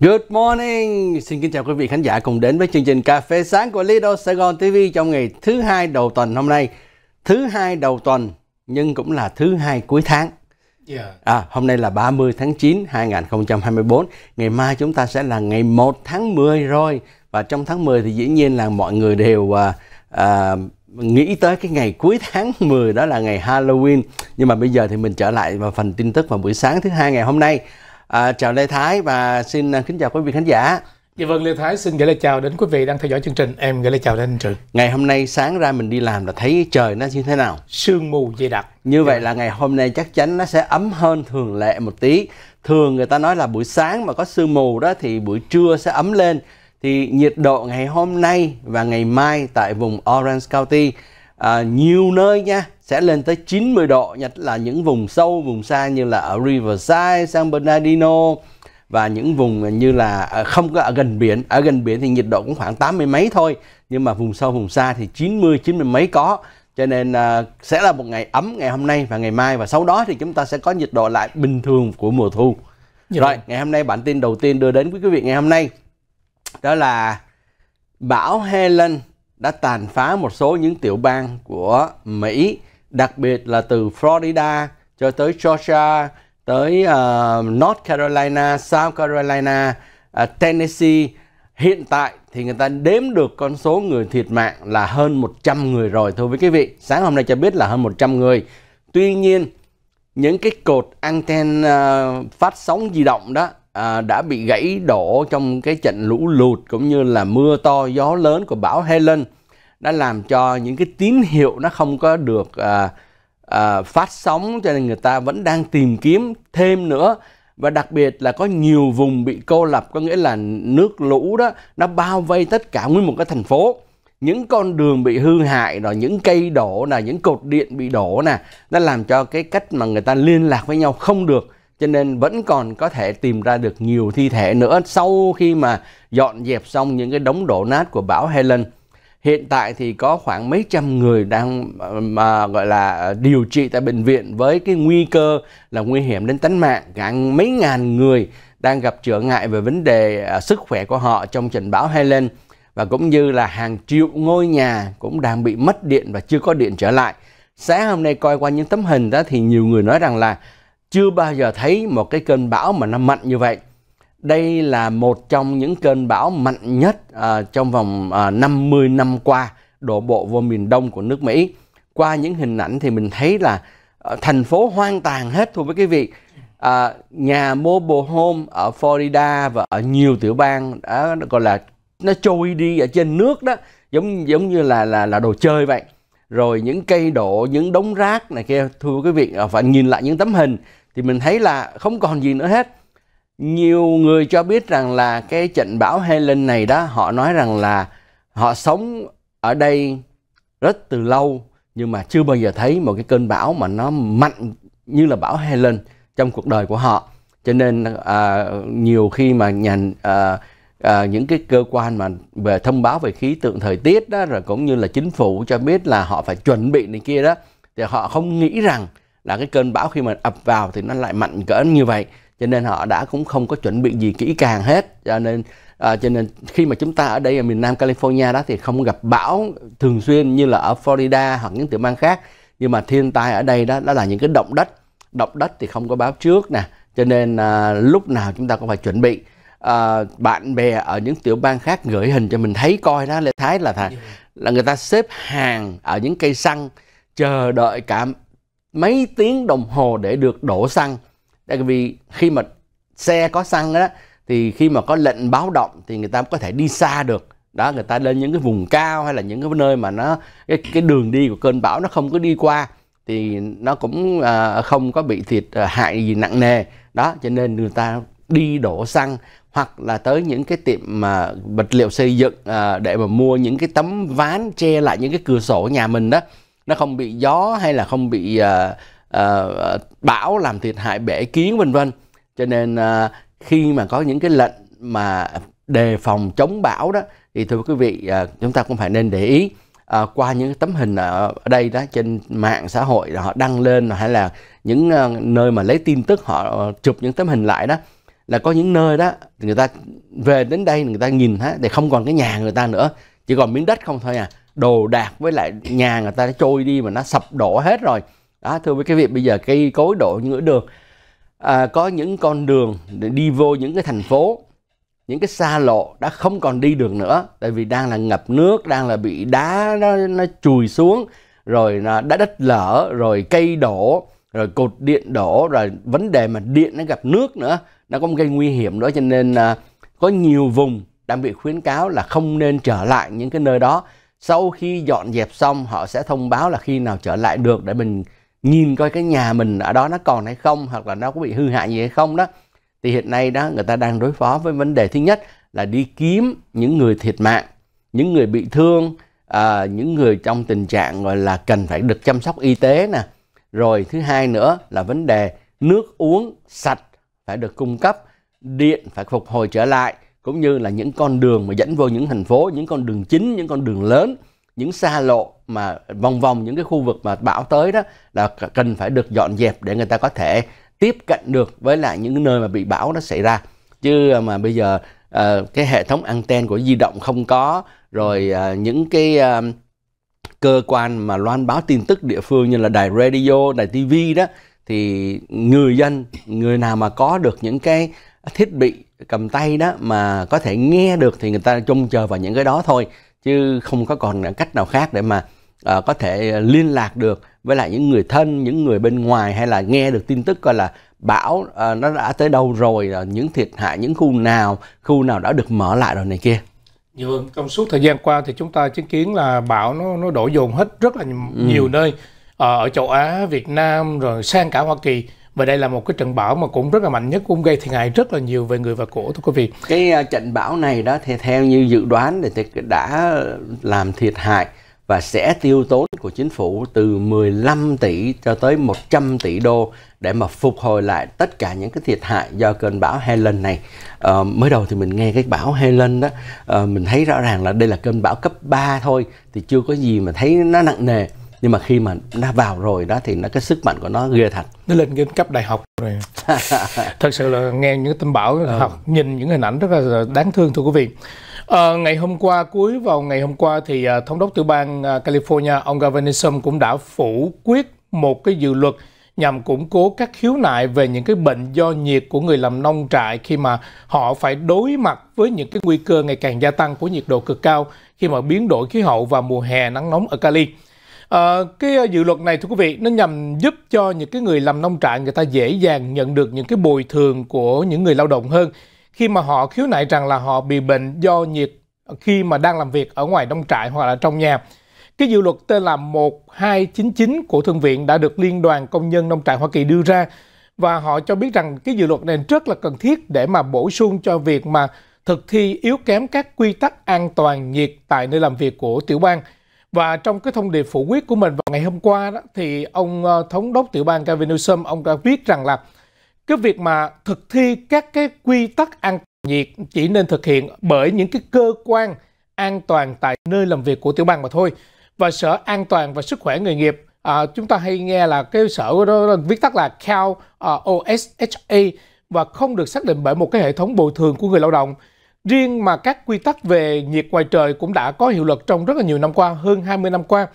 Good morning, xin kính chào quý vị khán giả cùng đến với chương trình Cà phê sáng của Lido Sài Gòn TV trong ngày thứ hai đầu tuần hôm nay. Thứ hai đầu tuần nhưng cũng là thứ hai cuối tháng. À, hôm nay là 30 tháng 9 2024, ngày mai chúng ta sẽ là ngày 1 tháng 10 rồi và trong tháng 10 thì dĩ nhiên là mọi người đều à, à, nghĩ tới cái ngày cuối tháng 10 đó là ngày Halloween. Nhưng mà bây giờ thì mình trở lại vào phần tin tức vào buổi sáng thứ hai ngày hôm nay. À, chào Lê Thái và xin à, kính chào quý vị khán giả. Dạ vâng, Lê Thái xin gửi lời chào đến quý vị đang theo dõi chương trình. Em gửi lời chào đến anh Trừ. Ngày hôm nay sáng ra mình đi làm là thấy trời nó như thế nào? Sương mù dày đặc. Như vậy là ngày hôm nay chắc chắn nó sẽ ấm hơn thường lệ một tí. Thường người ta nói là buổi sáng mà có sương mù đó thì buổi trưa sẽ ấm lên. Thì nhiệt độ ngày hôm nay và ngày mai tại vùng Orange County à, nhiều nơi nha sẽ lên tới 90 độ nhất là những vùng sâu vùng xa như là ở Riverside, San Bernardino và những vùng như là à, không có ở gần biển ở gần biển thì nhiệt độ cũng khoảng 80 mấy thôi nhưng mà vùng sâu vùng xa thì 90 90 mấy có cho nên uh, sẽ là một ngày ấm ngày hôm nay và ngày mai và sau đó thì chúng ta sẽ có nhiệt độ lại bình thường của mùa thu Vậy dạ. rồi ngày hôm nay bản tin đầu tiên đưa đến quý quý vị ngày hôm nay đó là bão Helen đã tàn phá một số những tiểu bang của Mỹ đặc biệt là từ Florida cho tới Georgia, tới uh, North Carolina, South Carolina, uh, Tennessee. Hiện tại thì người ta đếm được con số người thiệt mạng là hơn 100 người rồi thưa với quý vị. Sáng hôm nay cho biết là hơn 100 người. Tuy nhiên, những cái cột anten uh, phát sóng di động đó uh, đã bị gãy đổ trong cái trận lũ lụt cũng như là mưa to gió lớn của bão Helen đã làm cho những cái tín hiệu nó không có được à, à, phát sóng cho nên người ta vẫn đang tìm kiếm thêm nữa và đặc biệt là có nhiều vùng bị cô lập có nghĩa là nước lũ đó nó bao vây tất cả nguyên một cái thành phố những con đường bị hư hại rồi những cây đổ là những cột điện bị đổ nè nó làm cho cái cách mà người ta liên lạc với nhau không được cho nên vẫn còn có thể tìm ra được nhiều thi thể nữa sau khi mà dọn dẹp xong những cái đống đổ nát của bão Helen Hiện tại thì có khoảng mấy trăm người đang ờ, mà gọi là ờ, điều trị tại bệnh viện với cái nguy cơ là nguy hiểm đến tính mạng, cả mấy ngàn người đang gặp trở ngại về vấn đề ờ, sức khỏe của họ trong trình báo Helen và cũng như là hàng triệu ngôi nhà cũng đang bị mất điện và chưa có điện trở lại. Sáng hôm nay coi qua những tấm hình đó thì nhiều người nói rằng là chưa bao giờ thấy một cái cơn bão mà nó mạnh như vậy đây là một trong những cơn bão mạnh nhất à, trong vòng à, 50 năm qua đổ bộ vào miền đông của nước Mỹ. Qua những hình ảnh thì mình thấy là à, thành phố hoang tàn hết thôi với cái việc À, nhà mobile home ở Florida và ở nhiều tiểu bang đã gọi là nó trôi đi ở trên nước đó giống giống như là là là đồ chơi vậy rồi những cây đổ những đống rác này kia thưa quý vị phải nhìn lại những tấm hình thì mình thấy là không còn gì nữa hết nhiều người cho biết rằng là cái trận bão Helen này đó họ nói rằng là họ sống ở đây rất từ lâu nhưng mà chưa bao giờ thấy một cái cơn bão mà nó mạnh như là bão Helen trong cuộc đời của họ cho nên à, nhiều khi mà nhà à, à, những cái cơ quan mà về thông báo về khí tượng thời tiết đó rồi cũng như là chính phủ cho biết là họ phải chuẩn bị này kia đó thì họ không nghĩ rằng là cái cơn bão khi mà ập vào thì nó lại mạnh cỡ như vậy cho nên họ đã cũng không có chuẩn bị gì kỹ càng hết cho nên à, cho nên khi mà chúng ta ở đây ở miền Nam California đó thì không gặp bão thường xuyên như là ở Florida hoặc những tiểu bang khác nhưng mà thiên tai ở đây đó đó là những cái động đất động đất thì không có báo trước nè cho nên à, lúc nào chúng ta cũng phải chuẩn bị à, bạn bè ở những tiểu bang khác gửi hình cho mình thấy coi đó lê thái là thà, là người ta xếp hàng ở những cây xăng chờ đợi cả mấy tiếng đồng hồ để được đổ xăng tại vì khi mà xe có xăng đó thì khi mà có lệnh báo động thì người ta có thể đi xa được đó người ta lên những cái vùng cao hay là những cái nơi mà nó cái, cái đường đi của cơn bão nó không có đi qua thì nó cũng à, không có bị thiệt à, hại gì nặng nề đó cho nên người ta đi đổ xăng hoặc là tới những cái tiệm mà vật liệu xây dựng à, để mà mua những cái tấm ván che lại những cái cửa sổ nhà mình đó nó không bị gió hay là không bị à, Ờ, ờ, bão làm thiệt hại bể kiến vân vân cho nên uh, khi mà có những cái lệnh mà đề phòng chống bão đó thì thưa quý vị uh, chúng ta cũng phải nên để ý uh, qua những tấm hình ở đây đó trên mạng xã hội họ đăng lên hay là những uh, nơi mà lấy tin tức họ chụp những tấm hình lại đó là có những nơi đó người ta về đến đây người ta nhìn ha thì không còn cái nhà người ta nữa chỉ còn miếng đất không thôi à đồ đạc với lại nhà người ta đã trôi đi mà nó sập đổ hết rồi đó à, thưa quý vị bây giờ cây cối đổ nhựa đường à, có những con đường để đi vô những cái thành phố những cái xa lộ đã không còn đi được nữa tại vì đang là ngập nước đang là bị đá nó, nó chùi xuống rồi nó đã đất lở rồi cây đổ rồi cột điện đổ rồi vấn đề mà điện nó gặp nước nữa nó cũng gây nguy hiểm đó cho nên à, có nhiều vùng đang bị khuyến cáo là không nên trở lại những cái nơi đó sau khi dọn dẹp xong họ sẽ thông báo là khi nào trở lại được để mình nhìn coi cái nhà mình ở đó nó còn hay không hoặc là nó có bị hư hại gì hay không đó thì hiện nay đó người ta đang đối phó với vấn đề thứ nhất là đi kiếm những người thiệt mạng những người bị thương à, những người trong tình trạng gọi là cần phải được chăm sóc y tế nè rồi thứ hai nữa là vấn đề nước uống sạch phải được cung cấp điện phải phục hồi trở lại cũng như là những con đường mà dẫn vô những thành phố những con đường chính những con đường lớn những xa lộ mà vòng vòng những cái khu vực mà bão tới đó là cần phải được dọn dẹp để người ta có thể tiếp cận được với lại những nơi mà bị bão nó xảy ra chứ ờ, mà bây giờ uh, cái hệ thống anten của di động không có rồi uh, những cái uh, cơ quan mà loan báo tin tức địa phương như là đài radio đài tv đó thì người dân người nào mà có được những cái thiết bị cầm tay đó mà có thể nghe được thì người ta trông chờ vào những cái đó thôi chứ không có còn cách nào khác để mà uh, có thể liên lạc được với lại những người thân những người bên ngoài hay là nghe được tin tức coi là bão uh, nó đã tới đâu rồi ờ, những thiệt hại những khu nào khu nào đã được mở lại rồi này kia nhiều vâng, trong suốt thời gian qua thì chúng ta chứng kiến là bão nó nó đổ dồn hết rất là ừ. nhiều ừ. nơi ờ, ở châu Á, Việt Nam rồi sang cả Hoa Kỳ và đây là một cái trận bão mà cũng rất là mạnh nhất cũng gây thiệt hại rất là nhiều về người và của thưa quý vị. Cái uh, trận bão này đó thì theo như dự đoán thì đã làm thiệt hại và sẽ tiêu tốn của chính phủ từ 15 tỷ cho tới 100 tỷ đô để mà phục hồi lại tất cả những cái thiệt hại do cơn bão Helen này. À, mới đầu thì mình nghe cái bão Helen đó, à, mình thấy rõ ràng là đây là cơn bão cấp 3 thôi thì chưa có gì mà thấy nó nặng nề. Nhưng mà khi mà nó vào rồi đó thì nó cái sức mạnh của nó ghê thật. Nó lên đến cấp đại học rồi. Thật sự là nghe những tin bão ừ. học nhìn những hình ảnh rất là đáng thương thưa quý vị. À, ngày hôm qua cuối vào ngày hôm qua thì à, thống đốc tiểu bang à, California ông Gavin Newsom cũng đã phủ quyết một cái dự luật nhằm củng cố các khiếu nại về những cái bệnh do nhiệt của người làm nông trại khi mà họ phải đối mặt với những cái nguy cơ ngày càng gia tăng của nhiệt độ cực cao khi mà biến đổi khí hậu và mùa hè nắng nóng ở Cali. À, cái dự luật này thưa quý vị nó nhằm giúp cho những cái người làm nông trại người ta dễ dàng nhận được những cái bồi thường của những người lao động hơn khi mà họ khiếu nại rằng là họ bị bệnh do nhiệt khi mà đang làm việc ở ngoài nông trại hoặc là trong nhà. Cái dự luật tên là 1299 của Thượng viện đã được Liên đoàn Công nhân Nông trại Hoa Kỳ đưa ra và họ cho biết rằng cái dự luật này rất là cần thiết để mà bổ sung cho việc mà thực thi yếu kém các quy tắc an toàn nhiệt tại nơi làm việc của tiểu bang. Và trong cái thông điệp phủ quyết của mình vào ngày hôm qua đó, thì ông ờ, thống đốc tiểu bang Gavin Newsom ông đã viết rằng là cái việc mà thực thi các cái quy tắc an nhiệt chỉ nên thực hiện bởi những cái cơ quan an toàn tại nơi làm việc của tiểu bang mà thôi và sở an toàn và sức khỏe người nghiệp à, chúng ta hay nghe là cái sở đó viết tắt là Cal uh, OSHA và không được xác định bởi một cái hệ thống bồi thường của người lao động riêng mà các quy tắc về nhiệt ngoài trời cũng đã có hiệu lực trong rất là nhiều năm qua hơn 20 năm qua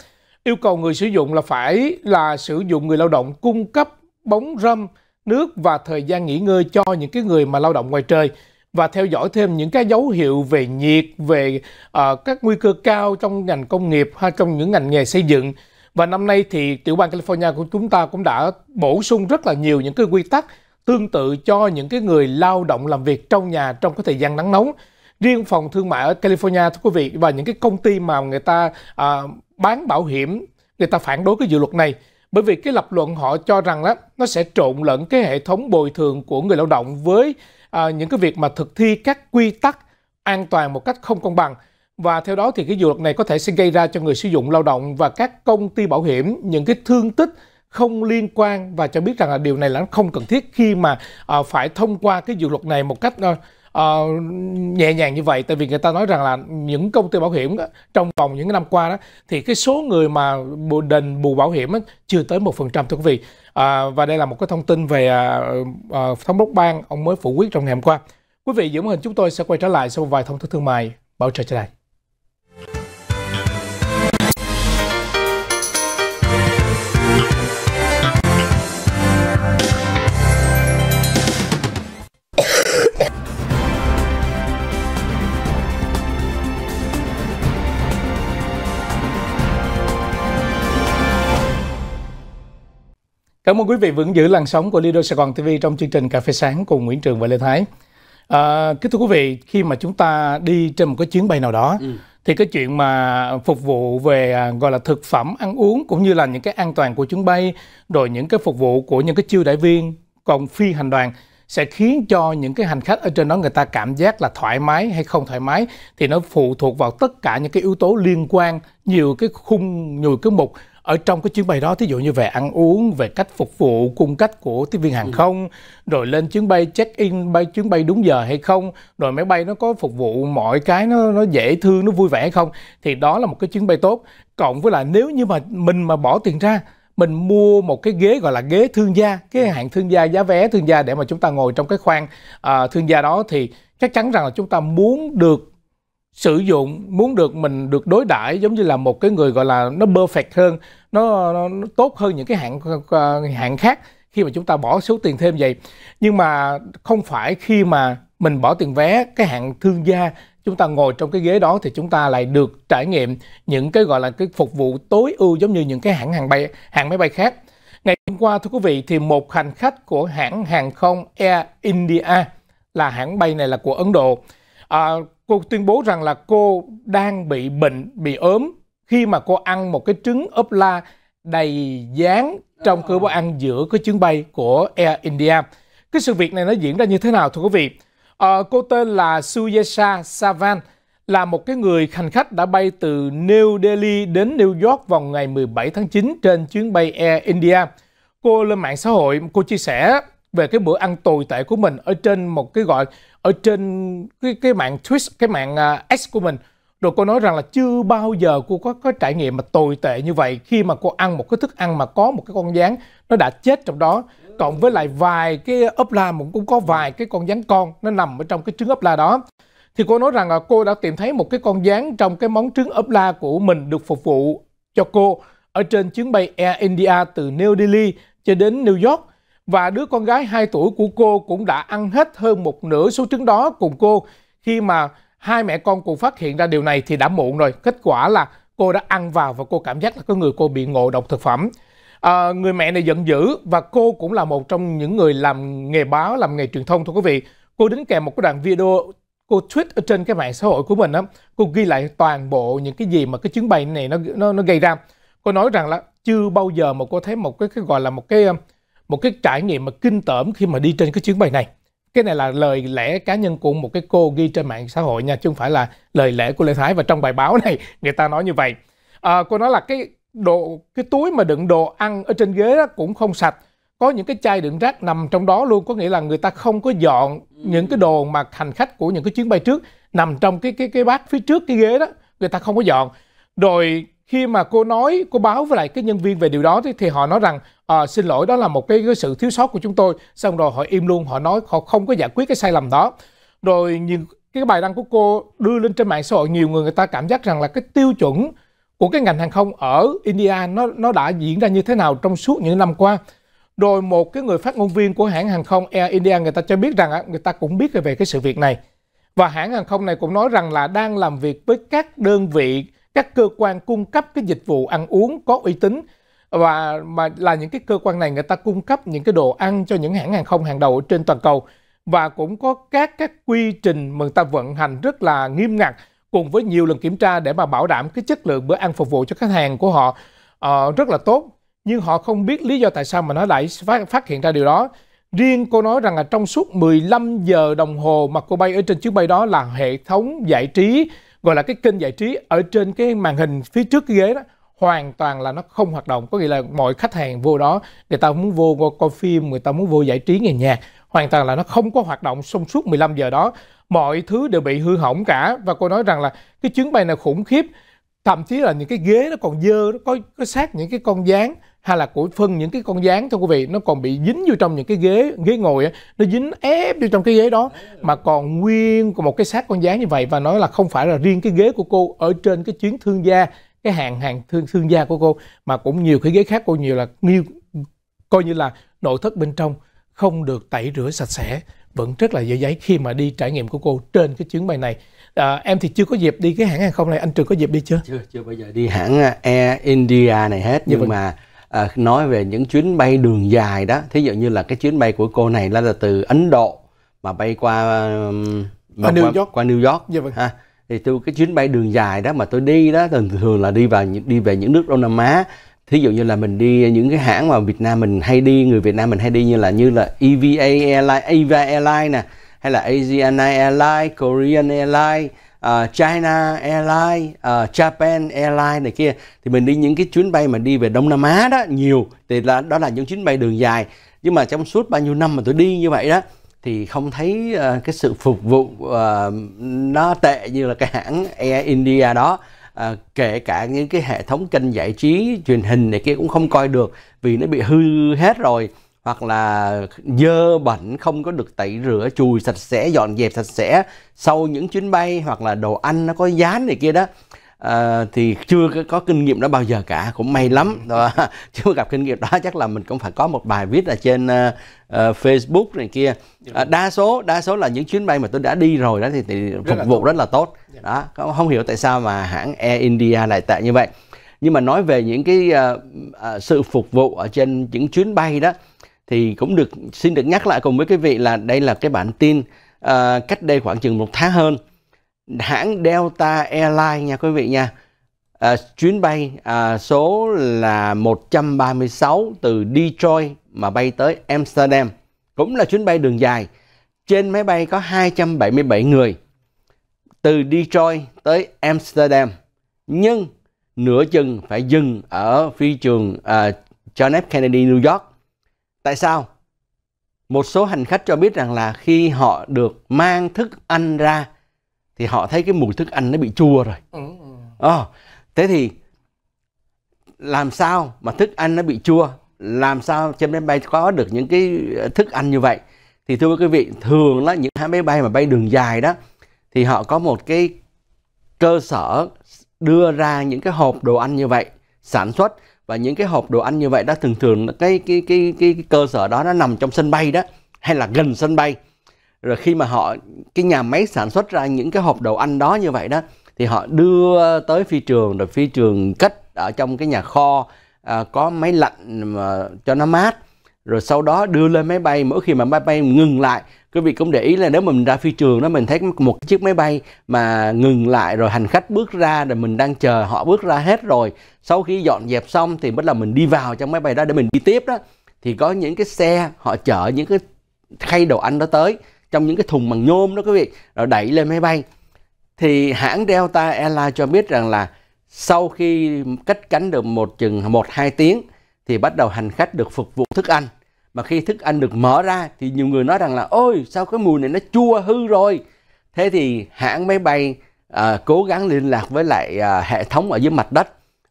yêu cầu người sử dụng là phải là sử dụng người lao động cung cấp bóng râm nước và thời gian nghỉ ngơi cho những cái người mà lao động ngoài trời và theo dõi thêm những cái dấu hiệu về nhiệt, về uh, các nguy cơ cao trong ngành công nghiệp hay trong những ngành nghề xây dựng. Và năm nay thì tiểu bang California của chúng ta cũng đã bổ sung rất là nhiều những cái quy tắc tương tự cho những cái người lao động làm việc trong nhà trong cái thời gian nắng nóng. Riêng phòng thương mại ở California thưa quý vị và những cái công ty mà người ta à, bán bảo hiểm người ta phản đối cái dự luật này bởi vì cái lập luận họ cho rằng đó nó sẽ trộn lẫn cái hệ thống bồi thường của người lao động với à, những cái việc mà thực thi các quy tắc an toàn một cách không công bằng và theo đó thì cái dự luật này có thể sẽ gây ra cho người sử dụng lao động và các công ty bảo hiểm những cái thương tích không liên quan và cho biết rằng là điều này là không cần thiết khi mà à, phải thông qua cái dự luật này một cách à, Ờ, nhẹ nhàng như vậy tại vì người ta nói rằng là những công ty bảo hiểm đó, trong vòng những năm qua đó thì cái số người mà đền bù bảo hiểm đó, chưa tới một phần trăm thưa quý vị à, và đây là một cái thông tin về uh, uh, thống đốc bang ông mới phủ quyết trong ngày hôm qua quý vị giữ màn hình chúng tôi sẽ quay trở lại sau vài thông tin thương mại bảo trợ trở lại Cảm ơn quý vị vẫn giữ làn sóng của Lido Sài Gòn TV trong chương trình Cà phê sáng cùng Nguyễn Trường và Lê Thái. À, kính thưa quý vị, khi mà chúng ta đi trên một cái chuyến bay nào đó, ừ. thì cái chuyện mà phục vụ về à, gọi là thực phẩm, ăn uống cũng như là những cái an toàn của chuyến bay, rồi những cái phục vụ của những cái chiêu đại viên, còn phi hành đoàn sẽ khiến cho những cái hành khách ở trên đó người ta cảm giác là thoải mái hay không thoải mái thì nó phụ thuộc vào tất cả những cái yếu tố liên quan nhiều cái khung nhiều cái mục ở trong cái chuyến bay đó thí dụ như về ăn uống về cách phục vụ cung cách của tiếp viên hàng ừ. không rồi lên chuyến bay check in bay chuyến bay đúng giờ hay không rồi máy bay nó có phục vụ mọi cái nó nó dễ thương nó vui vẻ hay không thì đó là một cái chuyến bay tốt cộng với lại nếu như mà mình mà bỏ tiền ra mình mua một cái ghế gọi là ghế thương gia cái ừ. hạng thương gia giá vé thương gia để mà chúng ta ngồi trong cái khoang à, thương gia đó thì chắc chắn rằng là chúng ta muốn được sử dụng muốn được mình được đối đãi giống như là một cái người gọi là nó perfect hơn nó, nó, nó tốt hơn những cái hạng ờ, hạng khác khi mà chúng ta bỏ số tiền thêm vậy nhưng mà không phải khi mà mình bỏ tiền vé cái hạng thương gia chúng ta ngồi trong cái ghế đó thì chúng ta lại được trải nghiệm những cái gọi là cái phục vụ tối ưu giống như những cái hãng hàng bay hãng máy bay khác ngày hôm qua thưa quý vị thì một hành khách của hãng hàng không Air India là hãng bay này là của Ấn Độ à, cô tuyên bố rằng là cô đang bị bệnh, bị ốm khi mà cô ăn một cái trứng ốp la đầy dán trong cơ bữa ăn giữa cái chuyến bay của Air India. Cái sự việc này nó diễn ra như thế nào thưa quý vị? À, cô tên là Suyesha Savan, là một cái người hành khách đã bay từ New Delhi đến New York vào ngày 17 tháng 9 trên chuyến bay Air India. Cô lên mạng xã hội, cô chia sẻ về cái bữa ăn tồi tệ của mình ở trên một cái gọi ở trên cái cái mạng Twitch, cái mạng uh, X của mình. Rồi cô nói rằng là chưa bao giờ cô có có trải nghiệm mà tồi tệ như vậy khi mà cô ăn một cái thức ăn mà có một cái con dáng nó đã chết trong đó. Cộng với lại vài cái ốp la cũng cũng có vài cái con dáng con nó nằm ở trong cái trứng ốp la đó. Thì cô nói rằng là cô đã tìm thấy một cái con dáng trong cái món trứng ốp la của mình được phục vụ cho cô ở trên chuyến bay Air India từ New Delhi cho đến New York và đứa con gái 2 tuổi của cô cũng đã ăn hết hơn một nửa số trứng đó cùng cô. Khi mà hai mẹ con cùng phát hiện ra điều này thì đã muộn rồi. Kết quả là cô đã ăn vào và cô cảm giác là có người cô bị ngộ độc thực phẩm. À, người mẹ này giận dữ và cô cũng là một trong những người làm nghề báo, làm nghề truyền thông thưa quý vị. Cô đính kèm một cái đoạn video cô tweet ở trên cái mạng xã hội của mình á, cô ghi lại toàn bộ những cái gì mà cái chứng bệnh này nó nó nó gây ra. Cô nói rằng là chưa bao giờ mà cô thấy một cái cái gọi là một cái một cái trải nghiệm mà kinh tởm khi mà đi trên cái chuyến bay này cái này là lời lẽ cá nhân của một cái cô ghi trên mạng xã hội nha chứ không phải là lời lẽ của lê thái và trong bài báo này người ta nói như vậy à, cô nói là cái đồ cái túi mà đựng đồ ăn ở trên ghế đó cũng không sạch có những cái chai đựng rác nằm trong đó luôn có nghĩa là người ta không có dọn những cái đồ mà hành khách của những cái chuyến bay trước nằm trong cái cái cái bát phía trước cái ghế đó người ta không có dọn rồi khi mà cô nói cô báo với lại cái nhân viên về điều đó thì, thì họ nói rằng à, xin lỗi đó là một cái, cái sự thiếu sót của chúng tôi xong rồi họ im luôn họ nói họ không có giải quyết cái sai lầm đó rồi những cái bài đăng của cô đưa lên trên mạng xã hội nhiều người người ta cảm giác rằng là cái tiêu chuẩn của cái ngành hàng không ở India nó nó đã diễn ra như thế nào trong suốt những năm qua rồi một cái người phát ngôn viên của hãng hàng không Air India người ta cho biết rằng người ta cũng biết về cái sự việc này và hãng hàng không này cũng nói rằng là đang làm việc với các đơn vị các cơ quan cung cấp cái dịch vụ ăn uống có uy tín và mà là những cái cơ quan này người ta cung cấp những cái đồ ăn cho những hãng hàng không hàng đầu trên toàn cầu và cũng có các các quy trình mà người ta vận hành rất là nghiêm ngặt cùng với nhiều lần kiểm tra để mà bảo đảm cái chất lượng bữa ăn phục vụ cho khách hàng của họ uh, rất là tốt nhưng họ không biết lý do tại sao mà nó lại phát, phát hiện ra điều đó riêng cô nói rằng là trong suốt 15 giờ đồng hồ mà cô bay ở trên chuyến bay đó là hệ thống giải trí gọi là cái kênh giải trí ở trên cái màn hình phía trước cái ghế đó hoàn toàn là nó không hoạt động có nghĩa là mọi khách hàng vô đó người ta muốn vô coi phim người ta muốn vô giải trí nghe nhạc hoàn toàn là nó không có hoạt động trong suốt 15 giờ đó mọi thứ đều bị hư hỏng cả và cô nói rằng là cái chuyến bay này khủng khiếp thậm chí là những cái ghế nó còn dơ nó có có sát những cái con dáng hay là của phân những cái con dáng thôi quý vị nó còn bị dính vô trong những cái ghế ghế ngồi ấy, nó dính ép vô trong cái ghế đó mà còn nguyên một cái xác con dáng như vậy và nói là không phải là riêng cái ghế của cô ở trên cái chuyến thương gia cái hàng hàng thương thương gia của cô mà cũng nhiều cái ghế khác cô nhiều là nhiều coi như là nội thất bên trong không được tẩy rửa sạch sẽ vẫn rất là dễ giấy khi mà đi trải nghiệm của cô trên cái chuyến bay này à, em thì chưa có dịp đi cái hãng hàng không này anh trường có dịp đi chưa chưa chưa bây giờ đi hãng à, Air India này hết dạ nhưng, nhưng vâng. mà, mà à, nói về những chuyến bay đường dài đó thí dụ như là cái chuyến bay của cô này là, là từ ấn độ mà bay qua um, qua, New York. qua New York dạ vâng. ha thì tôi cái chuyến bay đường dài đó mà tôi đi đó thường thường là đi vào đi về những nước Đông Nam Á thí dụ như là mình đi những cái hãng mà Việt Nam mình hay đi người Việt Nam mình hay đi như là như là EVA Airline, EVA Airlines nè hay là Asian Airlines, Korean Airline uh, China Airlines, uh, Japan Airlines này kia thì mình đi những cái chuyến bay mà đi về Đông Nam Á đó nhiều thì là đó là những chuyến bay đường dài nhưng mà trong suốt bao nhiêu năm mà tôi đi như vậy đó thì không thấy uh, cái sự phục vụ uh, nó tệ như là cái hãng Air India đó à, kể cả những cái hệ thống kênh giải trí truyền hình này kia cũng không coi được vì nó bị hư hết rồi hoặc là dơ bẩn không có được tẩy rửa chùi sạch sẽ dọn dẹp sạch sẽ sau những chuyến bay hoặc là đồ ăn nó có dán này kia đó à, thì chưa có kinh nghiệm đó bao giờ cả cũng may lắm ừ. chưa gặp kinh nghiệm đó chắc là mình cũng phải có một bài viết ở trên uh, uh, Facebook này kia à, đa số đa số là những chuyến bay mà tôi đã đi rồi đó thì, thì phục vụ tốt. rất là tốt dạ. đó không, không hiểu tại sao mà hãng Air India lại tệ như vậy nhưng mà nói về những cái uh, uh, sự phục vụ ở trên những chuyến bay đó thì cũng được xin được nhắc lại cùng với quý vị là đây là cái bản tin à, cách đây khoảng chừng một tháng hơn hãng Delta Airlines nha quý vị nha à, chuyến bay à, số là 136 từ Detroit mà bay tới Amsterdam cũng là chuyến bay đường dài trên máy bay có 277 người từ Detroit tới Amsterdam nhưng nửa chừng phải dừng ở phi trường uh, John F. Kennedy New York Tại sao? Một số hành khách cho biết rằng là khi họ được mang thức ăn ra thì họ thấy cái mùi thức ăn nó bị chua rồi. Ừ. ừ. Ờ, thế thì làm sao mà thức ăn nó bị chua? Làm sao trên máy bay có được những cái ờ, thức ăn như vậy? Thì thưa quý vị, thường là những hãng máy bay mà bay đường dài đó thì họ có một cái cơ sở đưa ra những cái hộp đồ ăn như vậy sản xuất và những cái hộp đồ ăn như vậy đó thường thường cái cái cái cái, cái cơ sở đó nó nằm trong sân bay đó hay là gần sân bay rồi khi mà họ cái nhà máy sản xuất ra những cái hộp đồ ăn đó như vậy đó thì họ đưa tới phi trường rồi phi trường cất ở trong cái nhà kho à, có máy lạnh mà cho nó mát rồi sau đó đưa lên máy bay mỗi khi mà máy bay ngừng lại quý vị cũng để ý là nếu mà mình ra phi trường đó mình thấy một chiếc máy bay mà ngừng lại rồi hành khách bước ra rồi mình đang chờ họ bước ra hết rồi sau khi dọn dẹp xong thì bắt đầu mình đi vào trong máy bay đó để mình đi tiếp đó thì có những cái xe họ chở những cái khay đồ ăn đó tới trong những cái thùng bằng nhôm đó quý vị rồi đẩy lên máy bay thì hãng Delta Airlines cho biết rằng là sau khi cất cánh được một chừng một hai tiếng thì bắt đầu hành khách được phục vụ thức ăn mà khi thức ăn được mở ra thì nhiều người nói rằng là ôi sao cái mùi này nó chua hư rồi thế thì hãng máy bay à, cố gắng liên lạc với lại à, hệ thống ở dưới mặt đất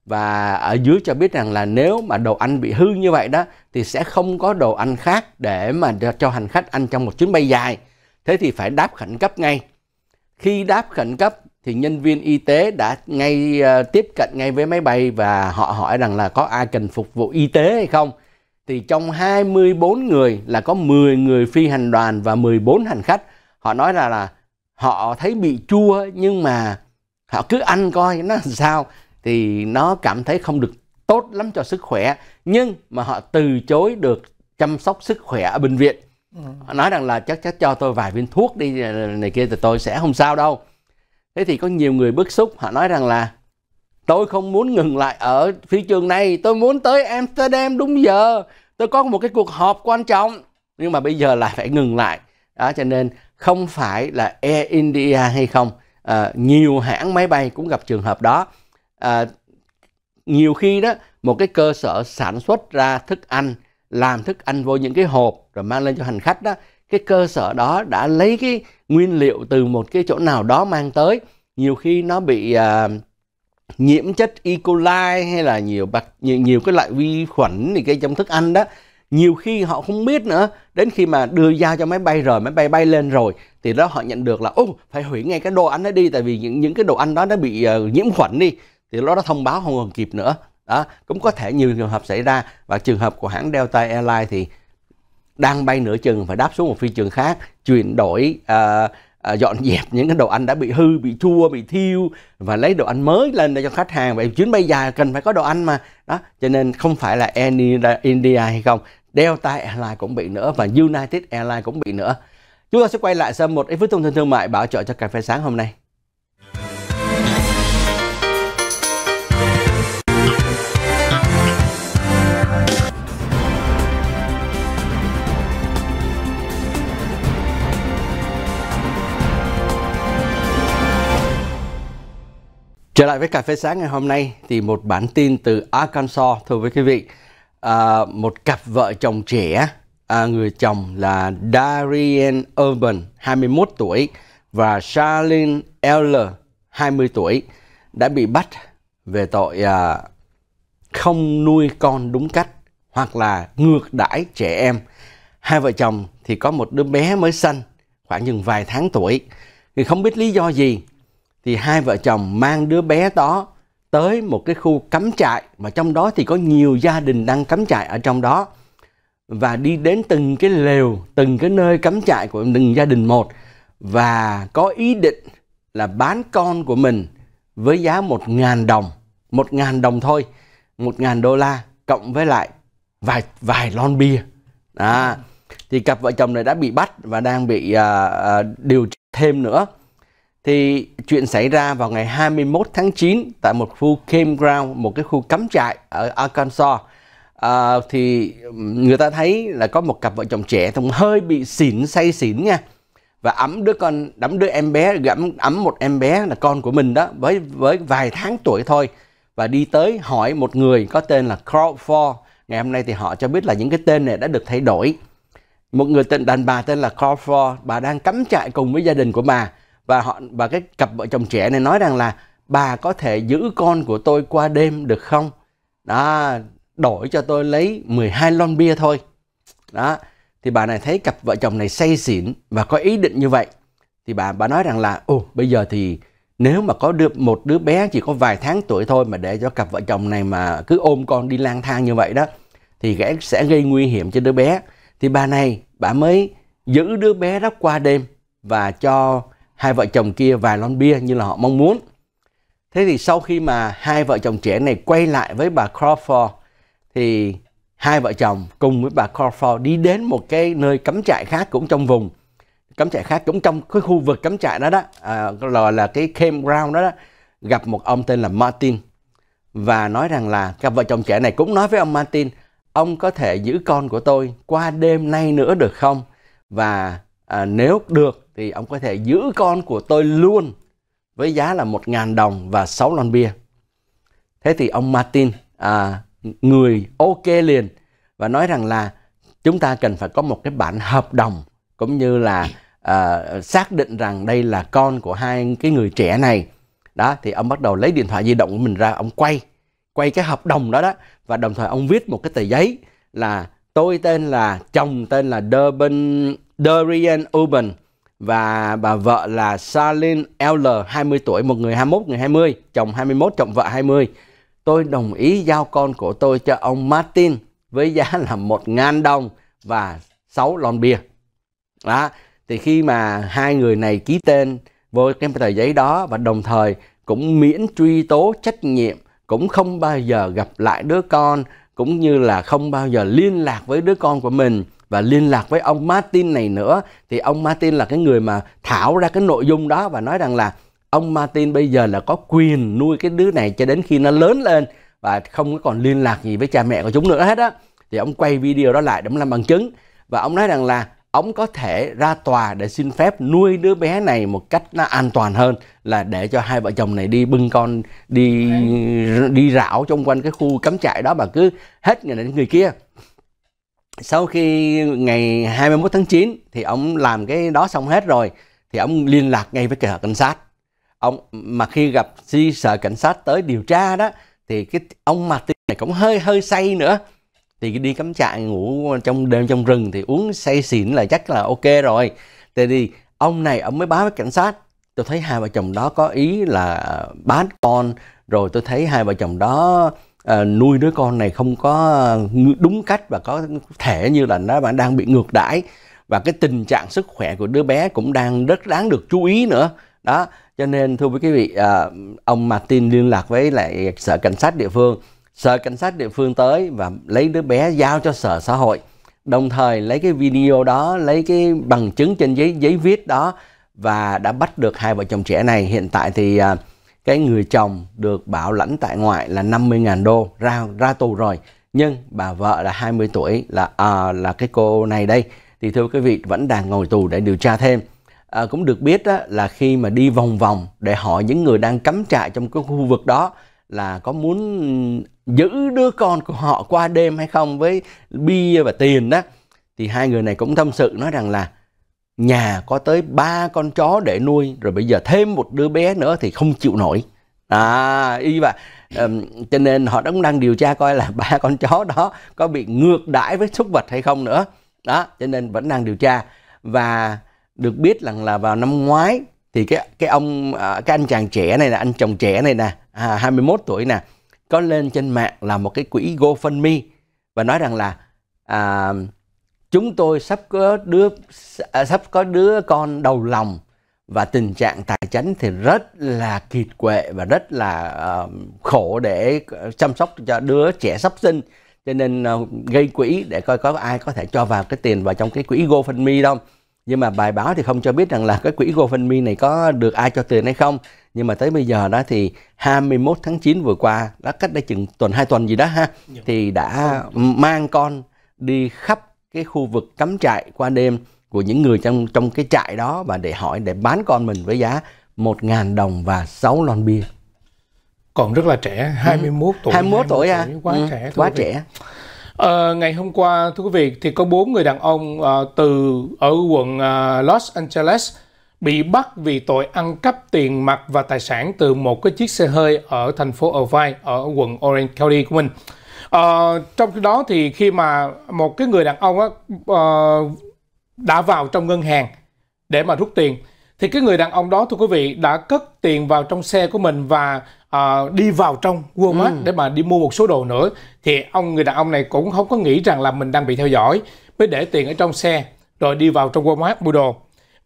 và ở dưới cho biết rằng là nếu mà đồ ăn bị hư như vậy đó thì sẽ không có đồ ăn khác để mà cho hành khách ăn trong một chuyến bay dài thế thì phải đáp khẩn cấp ngay khi đáp khẩn cấp thì nhân viên y tế đã ngay uh, tiếp cận ngay với máy bay và họ hỏi rằng là có ai cần phục vụ y tế hay không thì trong 24 người là có 10 người phi hành đoàn và 14 hành khách. Họ nói là là họ thấy bị chua nhưng mà họ cứ ăn coi nó làm sao thì nó cảm thấy không được tốt lắm cho sức khỏe nhưng mà họ từ chối được chăm sóc sức khỏe ở bệnh viện ừ. họ nói rằng là chắc chắc cho tôi vài viên thuốc đi này kia thì tôi sẽ không sao đâu thế thì có nhiều người bức xúc họ nói rằng là tôi không muốn ngừng lại ở phi trường này tôi muốn tới amsterdam đúng giờ tôi có một cái cuộc họp quan trọng nhưng mà bây giờ lại phải ngừng lại đó cho nên không phải là air india hay không à, nhiều hãng máy bay cũng gặp trường hợp đó à, nhiều khi đó một cái cơ sở sản xuất ra thức ăn làm thức ăn vô những cái hộp rồi mang lên cho hành khách đó cái cơ sở đó đã lấy cái nguyên liệu từ một cái chỗ nào đó mang tới nhiều khi nó bị uh, nhiễm chất E. coli hay là nhiều bạc nhiều, nhiều cái loại vi khuẩn thì gây trong thức ăn đó nhiều khi họ không biết nữa đến khi mà đưa giao cho máy bay rồi máy bay bay lên rồi thì đó họ nhận được là ô phải hủy ngay cái đồ ăn đó đi tại vì những những cái đồ ăn đó nó bị uh, nhiễm khuẩn đi thì nó đã thông báo không còn kịp nữa đó cũng có thể nhiều trường hợp xảy ra và trường hợp của hãng Delta Airlines thì đang bay nửa chừng phải đáp xuống một phi trường khác chuyển đổi uh, à, dọn dẹp những cái đồ ăn đã bị hư bị chua bị thiêu và lấy đồ ăn mới lên để cho khách hàng vậy chuyến bay dài cần phải có đồ ăn mà đó cho nên không phải là India hay không Delta Airlines cũng bị nữa và United Airlines cũng bị nữa chúng ta sẽ quay lại xem một ít phút thông tin thương mại bảo trợ cho cà phê sáng hôm nay Trở lại với cà phê sáng ngày hôm nay thì một bản tin từ Arkansas thưa với quý vị. À, một cặp vợ chồng trẻ, à, người chồng là Darian Urban 21 tuổi và Charlene Eller 20 tuổi đã bị bắt về tội à, không nuôi con đúng cách hoặc là ngược đãi trẻ em. Hai vợ chồng thì có một đứa bé mới sinh khoảng chừng vài tháng tuổi thì không biết lý do gì thì hai vợ chồng mang đứa bé đó tới một cái khu cắm trại mà trong đó thì có nhiều gia đình đang cắm trại ở trong đó và đi đến từng cái lều, từng cái nơi cắm trại của từng gia đình một và có ý định là bán con của mình với giá một ngàn đồng, một ngàn đồng thôi, một ngàn đô la cộng với lại vài vài lon bia. À, thì cặp vợ chồng này đã bị bắt và đang bị uh, uh, điều tra thêm nữa thì chuyện xảy ra vào ngày 21 tháng 9 tại một khu campground, một cái khu cắm trại ở Arkansas. À, thì người ta thấy là có một cặp vợ chồng trẻ cũng hơi bị xỉn say xỉn nha và ấm đứa con đấm đứa em bé gẫm ấm một em bé là con của mình đó với với vài tháng tuổi thôi và đi tới hỏi một người có tên là Crawford. ngày hôm nay thì họ cho biết là những cái tên này đã được thay đổi một người tên đàn bà tên là Crawford, bà đang cắm trại cùng với gia đình của bà và họ và cái cặp vợ chồng trẻ này nói rằng là bà có thể giữ con của tôi qua đêm được không đó đổi cho tôi lấy 12 lon bia thôi đó thì bà này thấy cặp vợ chồng này say xỉn và có ý định như vậy thì bà bà nói rằng là ồ bây giờ thì nếu mà có được một đứa bé chỉ có vài tháng tuổi thôi mà để cho cặp vợ chồng này mà cứ ôm con đi lang thang như vậy đó thì sẽ gây nguy hiểm cho đứa bé thì bà này bà mới giữ đứa bé đó qua đêm và cho hai vợ chồng kia vài lon bia như là họ mong muốn. Thế thì sau khi mà hai vợ chồng trẻ này quay lại với bà Crawford thì hai vợ chồng cùng với bà Crawford đi đến một cái nơi cắm trại khác cũng trong vùng cắm trại khác cũng trong cái khu vực cắm trại đó đó à, là là cái campground đó đó gặp một ông tên là Martin và nói rằng là cặp vợ chồng trẻ này cũng nói với ông Martin ông có thể giữ con của tôi qua đêm nay nữa được không và à, nếu được thì ông có thể giữ con của tôi luôn với giá là 1.000 đồng và 6 lon bia. Thế thì ông Martin à, người ok liền và nói rằng là chúng ta cần phải có một cái bản hợp đồng cũng như là à, xác định rằng đây là con của hai cái người trẻ này. Đó thì ông bắt đầu lấy điện thoại di động của mình ra ông quay quay cái hợp đồng đó đó và đồng thời ông viết một cái tờ giấy là tôi tên là chồng tên là Durban Dorian Urban và bà vợ là Salin L 20 tuổi, một người 21, người 20, chồng 21, chồng vợ 20. Tôi đồng ý giao con của tôi cho ông Martin với giá là 1.000 đồng và 6 lon bia. Đó, thì khi mà hai người này ký tên vô cái tờ giấy đó và đồng thời cũng miễn truy tố trách nhiệm, cũng không bao giờ gặp lại đứa con, cũng như là không bao giờ liên lạc với đứa con của mình và liên lạc với ông Martin này nữa thì ông Martin là cái người mà thảo ra cái nội dung đó và nói rằng là ông Martin bây giờ là có quyền nuôi cái đứa này cho đến khi nó lớn lên và không còn liên lạc gì với cha mẹ của chúng nữa hết á thì ông quay video đó lại để làm bằng chứng và ông nói rằng là ông có thể ra tòa để xin phép nuôi đứa bé này một cách nó an toàn hơn là để cho hai vợ chồng này đi bưng con đi đi rảo trong quanh cái khu cấm trại đó mà cứ hết người này đến người kia sau khi ngày 21 tháng 9 thì ông làm cái đó xong hết rồi thì ông liên lạc ngay với cơ cảnh sát ông mà khi gặp si sở cảnh sát tới điều tra đó thì cái ông Martin này cũng hơi hơi say nữa thì đi cắm trại ngủ trong đêm trong rừng thì uống say xỉn là chắc là ok rồi thì, thì ông này ông mới báo với cảnh sát tôi thấy hai vợ chồng đó có ý là bán con rồi tôi thấy hai vợ chồng đó à, nuôi đứa con này không có ờ, đúng cách và có thể như là nó bạn đang bị ngược đãi và cái tình trạng sức khỏe của đứa bé cũng đang rất đáng được chú ý nữa đó cho nên thưa quý vị à, ông Martin liên lạc với lại sở cảnh sát địa phương sở cảnh sát địa phương tới và lấy đứa bé giao cho sở xã hội đồng thời lấy cái video đó lấy cái bằng chứng trên giấy giấy viết đó và đã bắt được hai vợ chồng trẻ này hiện tại thì à, cái người chồng được bảo lãnh tại ngoại là 50.000 đô ra ra tù rồi nhưng bà vợ là 20 tuổi là à, là cái cô này đây thì thưa quý vị vẫn đang ngồi tù để điều tra thêm à, cũng được biết đó, là khi mà đi vòng vòng để hỏi những người đang cắm trại trong cái khu vực đó là có muốn giữ đứa con của họ qua đêm hay không với bia và tiền đó thì hai người này cũng tâm sự nói rằng là nhà có tới ba con chó để nuôi rồi bây giờ thêm một đứa bé nữa thì không chịu nổi à y và um, cho nên họ cũng đang điều tra coi là ba con chó đó có bị ngược đãi với súc vật hay không nữa đó cho nên vẫn đang điều tra và được biết rằng là vào năm ngoái thì cái cái ông à, cái anh chàng trẻ này là anh chồng trẻ này nè 21 à, tuổi nè có lên trên mạng là một cái quỹ GoFundMe và nói rằng là à, chúng tôi sắp có đứa à, sắp có đứa con đầu lòng và tình trạng tài chính thì rất là kiệt quệ và rất là uh, khổ để chăm sóc cho đứa trẻ sắp sinh cho nên uh, gây quỹ để coi có ai có thể cho vào cái tiền vào trong cái quỹ GoFundMe đâu nhưng mà bài báo thì không cho biết rằng là cái quỹ GoFundMe này có được ai cho tiền hay không nhưng mà tới bây giờ đó thì 21 tháng 9 vừa qua đó cách đây chừng tuần hai tuần gì đó ha dạ vâng. thì đã mang con đi khắp cái khu vực cắm trại qua đêm của những người trong trong cái trại đó và để hỏi để bán con mình với giá 1.000 đồng và 6 lon bia. Còn rất là trẻ, 21 ừ. tuổi. 21 tuổi à? Quá ừ. trẻ. Quá trẻ. À, ngày hôm qua thưa quý vị thì có bốn người đàn ông à, từ ở quận à, Los Angeles bị bắt vì tội ăn cắp tiền mặt và tài sản từ một cái chiếc xe hơi ở thành phố Irvine ở quận Orange County của mình. À, trong khi đó thì khi mà một cái người đàn ông á, uh, đã vào trong ngân hàng để mà rút tiền thì cái người đàn ông đó thưa quý vị đã cất tiền vào trong xe của mình và à, đi vào trong Walmart ừ. để mà đi mua một số đồ nữa thì ông người đàn ông này cũng không có nghĩ rằng là mình đang bị theo dõi mới để tiền ở trong xe rồi đi vào trong Walmart mua đồ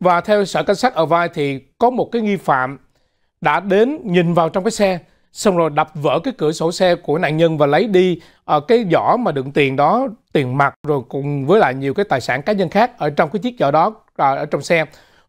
và theo sở cảnh sát ở vai thì có một cái nghi phạm đã đến nhìn vào trong cái xe xong rồi đập vỡ cái cửa sổ xe của nạn nhân và lấy đi uh, cái giỏ mà đựng tiền đó tiền mặt rồi cùng với lại nhiều cái tài sản cá nhân khác ở trong cái chiếc giỏ đó uh, ở trong xe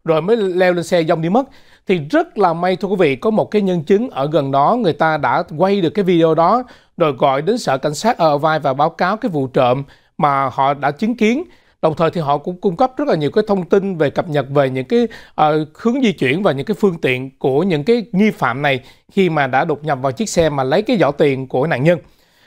rồi mới leo lên xe dông đi mất thì rất là may thưa quý vị có một cái nhân chứng ở gần đó người ta đã quay được cái video đó rồi gọi đến sở cảnh sát ở ờ, vai và báo cáo cái vụ trộm mà họ đã chứng kiến đồng thời thì họ cũng cung cấp rất là nhiều cái thông tin về cập nhật về những cái uh, hướng di chuyển và những cái phương tiện của những cái nghi phạm này khi mà đã đột nhập vào chiếc xe mà lấy cái giỏ tiền của nạn nhân.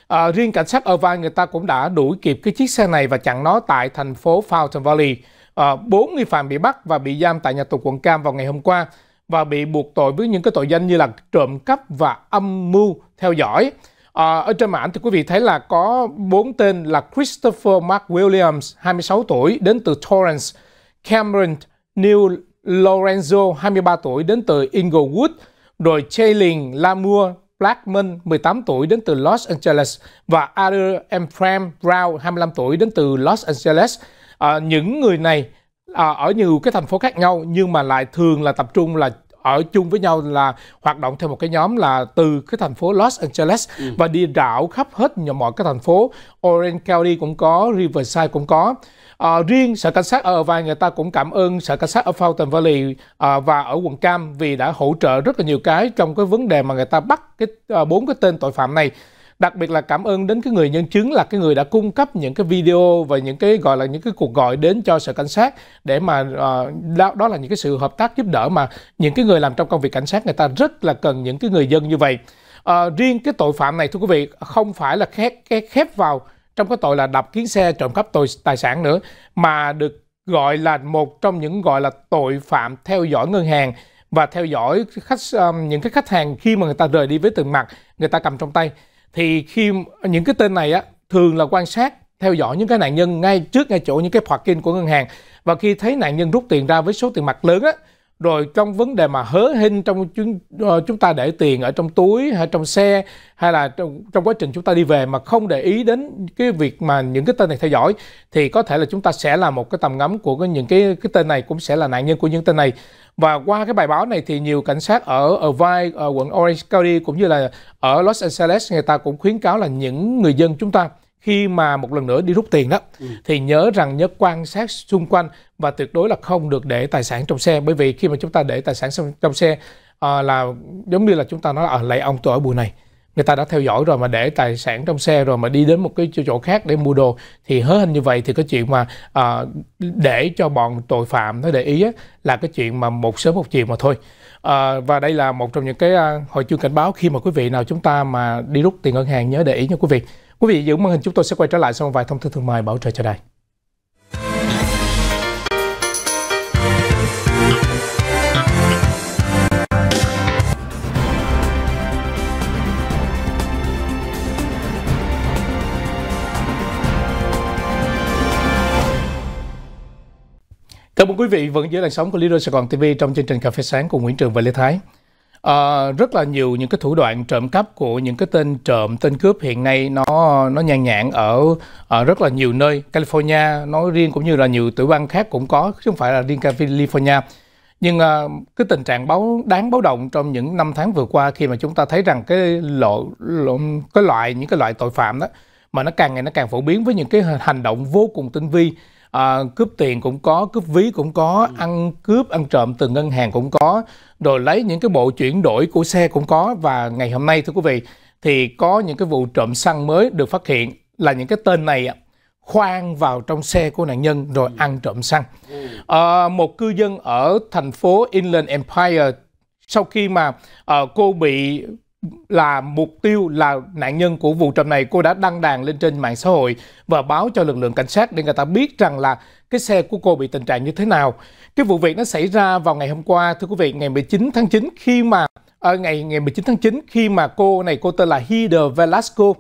À, riêng cảnh sát Irvine người ta cũng đã đuổi kịp cái chiếc xe này và chặn nó tại thành phố Fountain Valley. À, nghi phạm bị bắt và bị giam tại nhà tù quận Cam vào ngày hôm qua và bị buộc tội với những cái tội danh như là trộm cắp và âm mưu theo dõi. À, ở trên mạng thì quý vị thấy là có bốn tên là Christopher Mark Williams, 26 tuổi, đến từ Torrance, Cameron New Lorenzo, 23 tuổi, đến từ Inglewood, rồi Jalen Lamour Blackman, 18 tuổi, đến từ Los Angeles và Adder Emprem Brown, 25 tuổi, đến từ Los Angeles. À, những người này à, ở nhiều cái thành phố khác nhau nhưng mà lại thường là tập trung là ở chung với nhau là hoạt động theo một cái nhóm là từ cái thành phố Los Angeles ừ. và đi rảo khắp hết mọi cái thành phố Orange County cũng có Riverside cũng có à, riêng sở cảnh sát ở Irvine người ta cũng cảm ơn sở cảnh sát ở Fountain Valley à, và ở quận Cam vì đã hỗ trợ rất là nhiều cái trong cái vấn đề mà người ta bắt cái ờ, bốn à, cái tên tội phạm này đặc biệt là cảm ơn đến cái người nhân chứng là cái người đã cung cấp những cái video và những cái gọi là những cái cuộc gọi đến cho sở cảnh sát để mà ờ, đó, đó là những cái sự hợp tác giúp đỡ mà những cái người làm trong công việc cảnh sát người ta rất là cần những cái người dân như vậy à, riêng cái tội phạm này thưa quý vị không phải là khép cái khép vào trong cái tội là đập kiến xe trộm cắp tội tài sản nữa mà được gọi là một trong những gọi là tội phạm theo dõi ngân hàng và theo dõi khách những cái khách hàng khi mà người ta rời đi với tiền mặt người ta cầm trong tay thì khi những cái tên này á thường là quan sát theo dõi những cái nạn nhân ngay trước ngay chỗ những cái hoạt kinh của ngân hàng và khi thấy nạn nhân rút tiền ra với số tiền mặt lớn á rồi trong vấn đề mà hớ hinh trong chúng ờ, chúng ta để tiền ở trong túi hay trong xe hay là trong, trong quá trình chúng ta đi về mà không để ý đến cái việc mà những cái tên này theo dõi thì có thể là chúng ta sẽ là một cái tầm ngắm của những cái cái tên này cũng sẽ là nạn nhân của những tên này và qua cái bài báo này thì nhiều cảnh sát ở ở vai ở quận Orange County cũng như là ở Los Angeles người ta cũng khuyến cáo là những người dân chúng ta khi mà một lần nữa đi rút tiền đó ừ. thì nhớ rằng nhớ quan sát xung quanh và tuyệt đối là không được để tài sản trong xe bởi vì khi mà chúng ta để tài sản trong xe à, là giống như là chúng ta nói là à, ờ, lại ông tôi ở bụi này người ta đã theo dõi rồi mà để tài sản trong xe rồi mà đi đến một cái chỗ khác để mua đồ thì hớ hình như vậy thì cái chuyện mà à, để cho bọn tội phạm nó để ý á, là cái chuyện mà một sớm một chiều mà thôi à, và đây là một trong những cái à, hồi chuông cảnh báo khi mà quý vị nào chúng ta mà đi rút tiền ngân hàng nhớ để ý nha quý vị quý vị giữ màn hình chúng tôi sẽ quay trở lại sau một vài thông tin thương mại bảo trợ cho đài Cảm ơn quý vị, vẫn dưới làn sóng của Lido Sài Gòn TV trong chương trình Cà phê sáng cùng Nguyễn Trường và Lê Thái. À, rất là nhiều những cái thủ đoạn trộm cắp của những cái tên trộm tên cướp hiện nay nó nó nhàn nhãn ở, ở à, rất là nhiều nơi California nói riêng cũng như là nhiều tiểu bang khác cũng có chứ không phải là riêng California nhưng à, cái tình trạng báo đáng báo động trong những năm tháng vừa qua khi mà chúng ta thấy rằng cái lộ, lộ cái loại những cái loại tội phạm đó mà nó càng ngày nó càng phổ biến với những cái hành động vô cùng tinh vi à, cướp tiền cũng có cướp ví cũng có ừ. ăn cướp ăn trộm từ ngân hàng cũng có rồi lấy những cái bộ chuyển đổi của xe cũng có và ngày hôm nay thưa quý vị thì có những cái vụ trộm xăng mới được phát hiện là những cái tên này khoan vào trong xe của nạn nhân rồi ừ. ăn trộm xăng à, một cư dân ở thành phố Inland Empire sau khi mà uh, cô bị là mục tiêu là nạn nhân của vụ trộm này cô đã đăng đàn lên trên mạng xã hội và báo cho lực lượng cảnh sát để người ta biết rằng là cái xe của cô bị tình trạng như thế nào. Cái vụ việc nó xảy ra vào ngày hôm qua thưa quý vị ngày 19 tháng 9 khi mà ở ờ, ngày ngày 19 tháng 9 khi mà cô này cô tên là Hider Velasco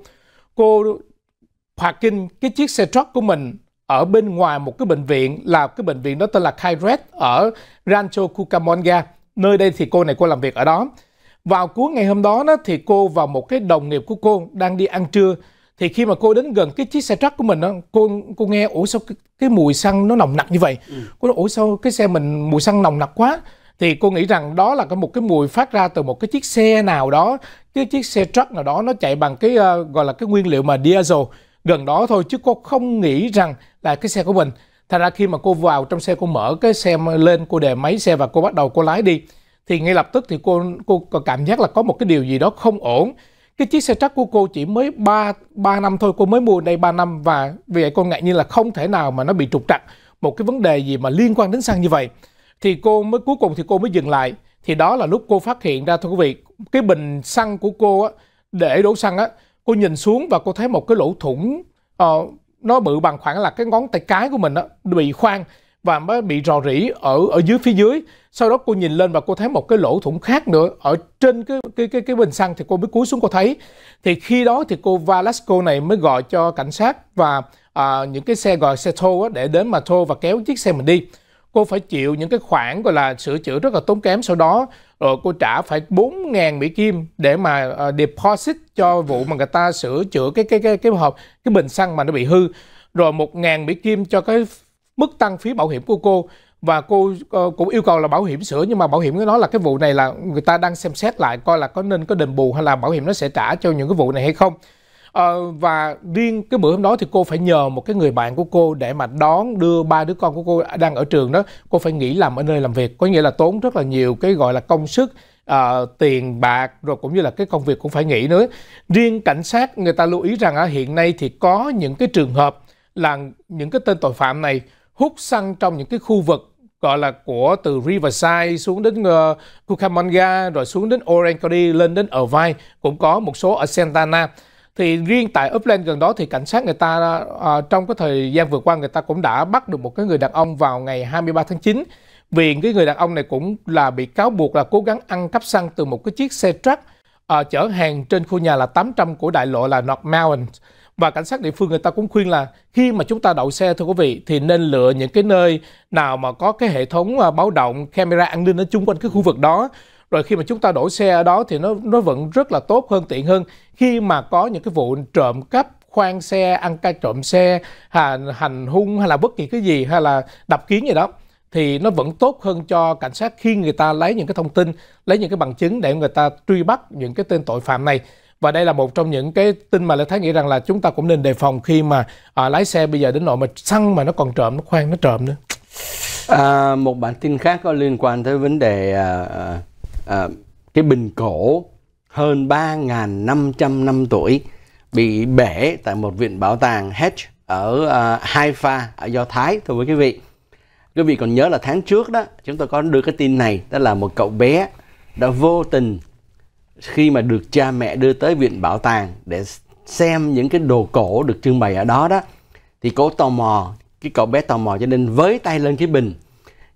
cô parking kinh cái chiếc xe truck của mình ở bên ngoài một cái bệnh viện là cái bệnh viện đó tên là Kairet ở Rancho Cucamonga. Nơi đây thì cô này cô làm việc ở đó vào cuối ngày hôm đó, đó thì cô và một cái đồng nghiệp của cô đang đi ăn trưa thì khi mà cô đến gần cái chiếc xe truck của mình đó, cô cô nghe ủa sao cái, cái mùi xăng nó nồng nặc như vậy. Ừ. Cô nói ủa sao cái xe mình mùi xăng nồng nặc quá. Thì cô nghĩ rằng đó là có một cái mùi phát ra từ một cái chiếc xe nào đó, cái chiếc xe truck nào đó nó chạy bằng cái uh, gọi là cái nguyên liệu mà diesel gần đó thôi chứ cô không nghĩ rằng là cái xe của mình. Thành ra khi mà cô vào trong xe cô mở cái xe lên cô đề máy xe và cô bắt đầu cô lái đi thì ngay lập tức thì cô cô có cảm giác là có một cái điều gì đó không ổn. Cái chiếc xe trắc của cô chỉ mới 3, 3 năm thôi, cô mới mua đây 3 năm và vì vậy cô ngại như là không thể nào mà nó bị trục trặc một cái vấn đề gì mà liên quan đến xăng như vậy. Thì cô mới cuối cùng thì cô mới dừng lại. Thì đó là lúc cô phát hiện ra thưa quý vị, cái bình xăng của cô á, để đổ xăng á, cô nhìn xuống và cô thấy một cái lỗ thủng uh, nó bự bằng khoảng là cái ngón tay cái của mình á, bị khoan và mới bị rò rỉ ở ở dưới phía dưới sau đó cô nhìn lên và cô thấy một cái lỗ thủng khác nữa ở trên cái cái cái cái bình xăng thì cô mới cúi xuống cô thấy thì khi đó thì cô Valasco này mới gọi cho cảnh sát và à, những cái xe gọi xe thô để đến mà thô và kéo chiếc xe mình đi cô phải chịu những cái khoản gọi là sửa chữa rất là tốn kém sau đó rồi cô trả phải 4.000 Mỹ Kim để mà uh, deposit cho vụ mà người ta sửa chữa cái cái cái cái hộp cái bình xăng mà nó bị hư rồi 1.000 Mỹ Kim cho cái mức tăng phí bảo hiểm của cô và cô uh, cũng yêu cầu là bảo hiểm sửa nhưng mà bảo hiểm nó nói là cái vụ này là người ta đang xem xét lại coi là có nên có đền bù hay là bảo hiểm nó sẽ trả cho những cái vụ này hay không uh, và riêng cái bữa hôm đó thì cô phải nhờ một cái người bạn của cô để mà đón đưa ba đứa con của cô đang ở trường đó cô phải nghỉ làm ở nơi làm việc có nghĩa là tốn rất là nhiều cái gọi là công sức uh, tiền bạc rồi cũng như là cái công việc cũng phải nghỉ nữa riêng cảnh sát người ta lưu ý rằng uh, hiện nay thì có những cái trường hợp là những cái tên tội phạm này hút xăng trong những cái khu vực gọi là của từ Riverside xuống đến uh, Cucamonga rồi xuống đến Orange County lên đến Irvine cũng có một số ở Santana thì riêng tại Upland gần đó thì cảnh sát người ta uh, trong cái thời gian vừa qua người ta cũng đã bắt được một cái người đàn ông vào ngày 23 tháng 9 vì cái người đàn ông này cũng là bị cáo buộc là cố gắng ăn cắp xăng từ một cái chiếc xe truck uh, chở hàng trên khu nhà là 800 của đại lộ là North Mountain và cảnh sát địa phương người ta cũng khuyên là khi mà chúng ta đậu xe thưa quý vị thì nên lựa những cái nơi nào mà có cái hệ thống à, báo động camera an ninh ở chung quanh cái khu vực đó rồi khi mà chúng ta đổ xe ở đó thì nó nó vẫn rất là tốt hơn tiện hơn khi mà có những cái vụ trộm cắp khoan xe ăn cay trộm xe hành, hành hung hay là bất kỳ cái gì hay là đập kiến gì đó thì nó vẫn tốt hơn cho cảnh sát khi người ta lấy những cái thông tin lấy những cái bằng chứng để người ta truy bắt những cái tên tội phạm này và đây là một trong những cái tin mà Lê Thái nghĩ rằng là chúng ta cũng nên đề phòng khi mà à, lái xe bây giờ đến nỗi mà xăng mà nó còn trộm nó khoan nó trộm nữa à, một bản tin khác có liên quan tới vấn đề à, à, à cái bình cổ hơn 3.500 năm tuổi bị bể tại một viện bảo tàng Hedge ở uh, Haifa ở Do Thái thưa quý vị. Quý vị còn nhớ là tháng trước đó chúng tôi có đưa cái tin này đó là một cậu bé đã vô tình khi mà được cha mẹ đưa tới viện bảo tàng để xem những cái đồ cổ được trưng bày ở đó đó thì cô tò mò cái cậu bé tò mò cho nên với tay lên cái bình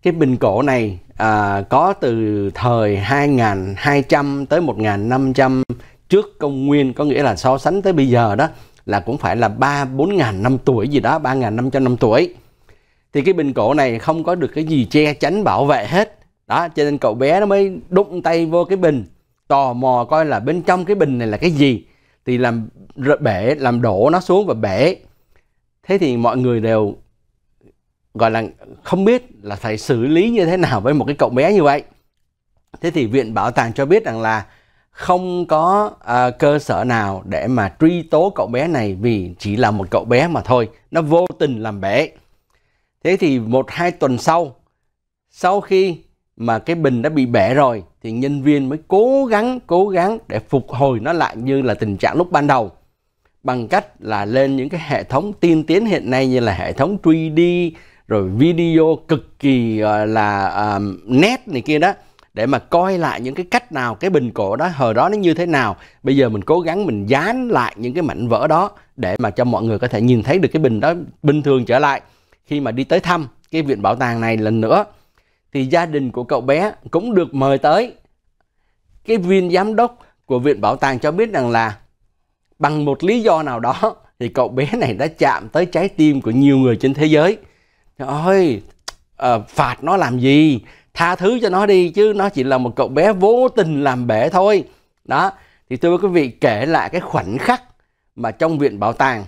cái bình cổ này à, có từ thời 2200 tới 1500 trước công nguyên có nghĩa là so sánh tới bây giờ đó là cũng phải là 3 bốn ngàn năm tuổi gì đó 3 ngàn 500 năm tuổi thì cái bình cổ này không có được cái gì che chắn bảo vệ hết đó cho nên cậu bé nó mới đụng tay vô cái bình tò mò coi là bên trong cái bình này là cái gì thì làm bể làm đổ nó xuống và bể thế thì mọi người đều gọi là không biết là phải xử lý như thế nào với một cái cậu bé như vậy thế thì viện bảo tàng cho biết rằng là không có uh, cơ sở nào để mà truy tố cậu bé này vì chỉ là một cậu bé mà thôi nó vô tình làm bể thế thì một hai tuần sau sau khi mà cái bình đã bị bể rồi thì nhân viên mới cố gắng cố gắng để phục hồi nó lại như là tình trạng lúc ban đầu bằng cách là lên những cái hệ thống tiên tiến hiện nay như là hệ thống truy đi rồi video cực kỳ là um, nét này kia đó để mà coi lại những cái cách nào cái bình cổ đó hồi đó nó như thế nào bây giờ mình cố gắng mình dán lại những cái mảnh vỡ đó để mà cho mọi người có thể nhìn thấy được cái bình đó bình thường trở lại khi mà đi tới thăm cái viện bảo tàng này lần nữa thì gia đình của cậu bé cũng được mời tới. Cái viên giám đốc của viện bảo tàng cho biết rằng là bằng một lý do nào đó thì cậu bé này đã chạm tới trái tim của nhiều người trên thế giới. Trời ơi, à, phạt nó làm gì? Tha thứ cho nó đi chứ nó chỉ là một cậu bé vô tình làm bể thôi. Đó, thì tôi với quý vị kể lại cái khoảnh khắc mà trong viện bảo tàng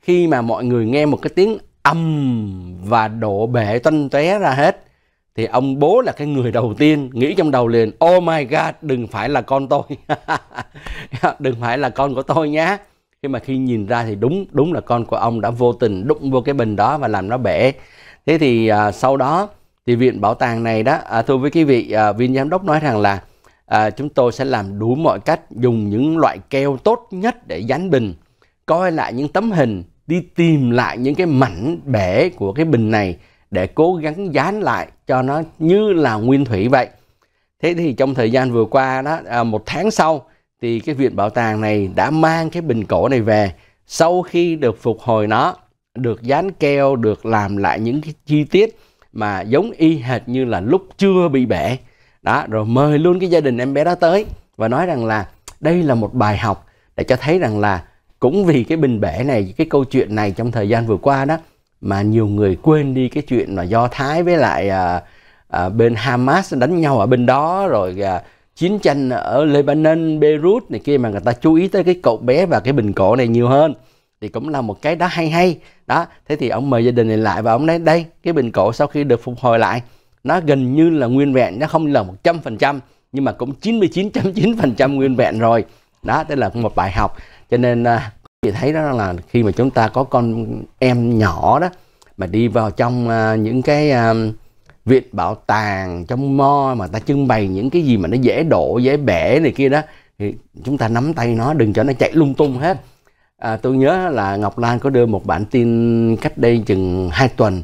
khi mà mọi người nghe một cái tiếng âm và đổ bể tanh té ra hết thì ông bố là cái người đầu tiên nghĩ trong đầu liền oh my god đừng phải là con tôi đừng phải là con của tôi nhé khi mà khi nhìn ra thì đúng đúng là con của ông đã vô tình đụng vô cái bình đó và làm nó bể thế thì à, sau đó thì viện bảo tàng này đó à, thưa với quý vị à, viên giám đốc nói rằng là à, chúng tôi sẽ làm đủ mọi cách dùng những loại keo tốt nhất để dán bình coi lại những tấm hình đi tìm lại những cái mảnh bể của cái bình này để cố gắng dán lại cho nó như là nguyên thủy vậy thế thì trong thời gian vừa qua đó à, một tháng sau thì cái viện bảo tàng này đã mang cái bình cổ này về sau khi được phục hồi nó được dán keo được làm lại những cái chi tiết mà giống y hệt như là lúc chưa bị bể đó rồi mời luôn cái gia đình em bé đó tới và nói rằng là đây là một bài học để cho thấy rằng là cũng vì cái bình bể này cái câu chuyện này trong thời gian vừa qua đó mà nhiều người quên đi cái chuyện mà do thái với lại à, à, bên hamas đánh nhau ở bên đó rồi à, chiến tranh ở lebanon beirut này kia mà người ta chú ý tới cái cậu bé và cái bình cổ này nhiều hơn thì cũng là một cái đó hay hay đó thế thì ông mời gia đình này lại và ông nói đây cái bình cổ sau khi được phục hồi lại nó gần như là nguyên vẹn nó không là một trăm phần trăm nhưng mà cũng 99.9% nguyên vẹn rồi đó đây là một bài học cho nên à, Chị thấy đó là khi mà chúng ta có con em nhỏ đó mà đi vào trong uh, những cái uh, viện bảo tàng trong mo mà ta trưng bày những cái gì mà nó dễ đổ dễ bể này kia đó thì chúng ta nắm tay nó đừng cho nó chạy lung tung hết à, tôi nhớ là Ngọc Lan có đưa một bản tin cách đây chừng hai tuần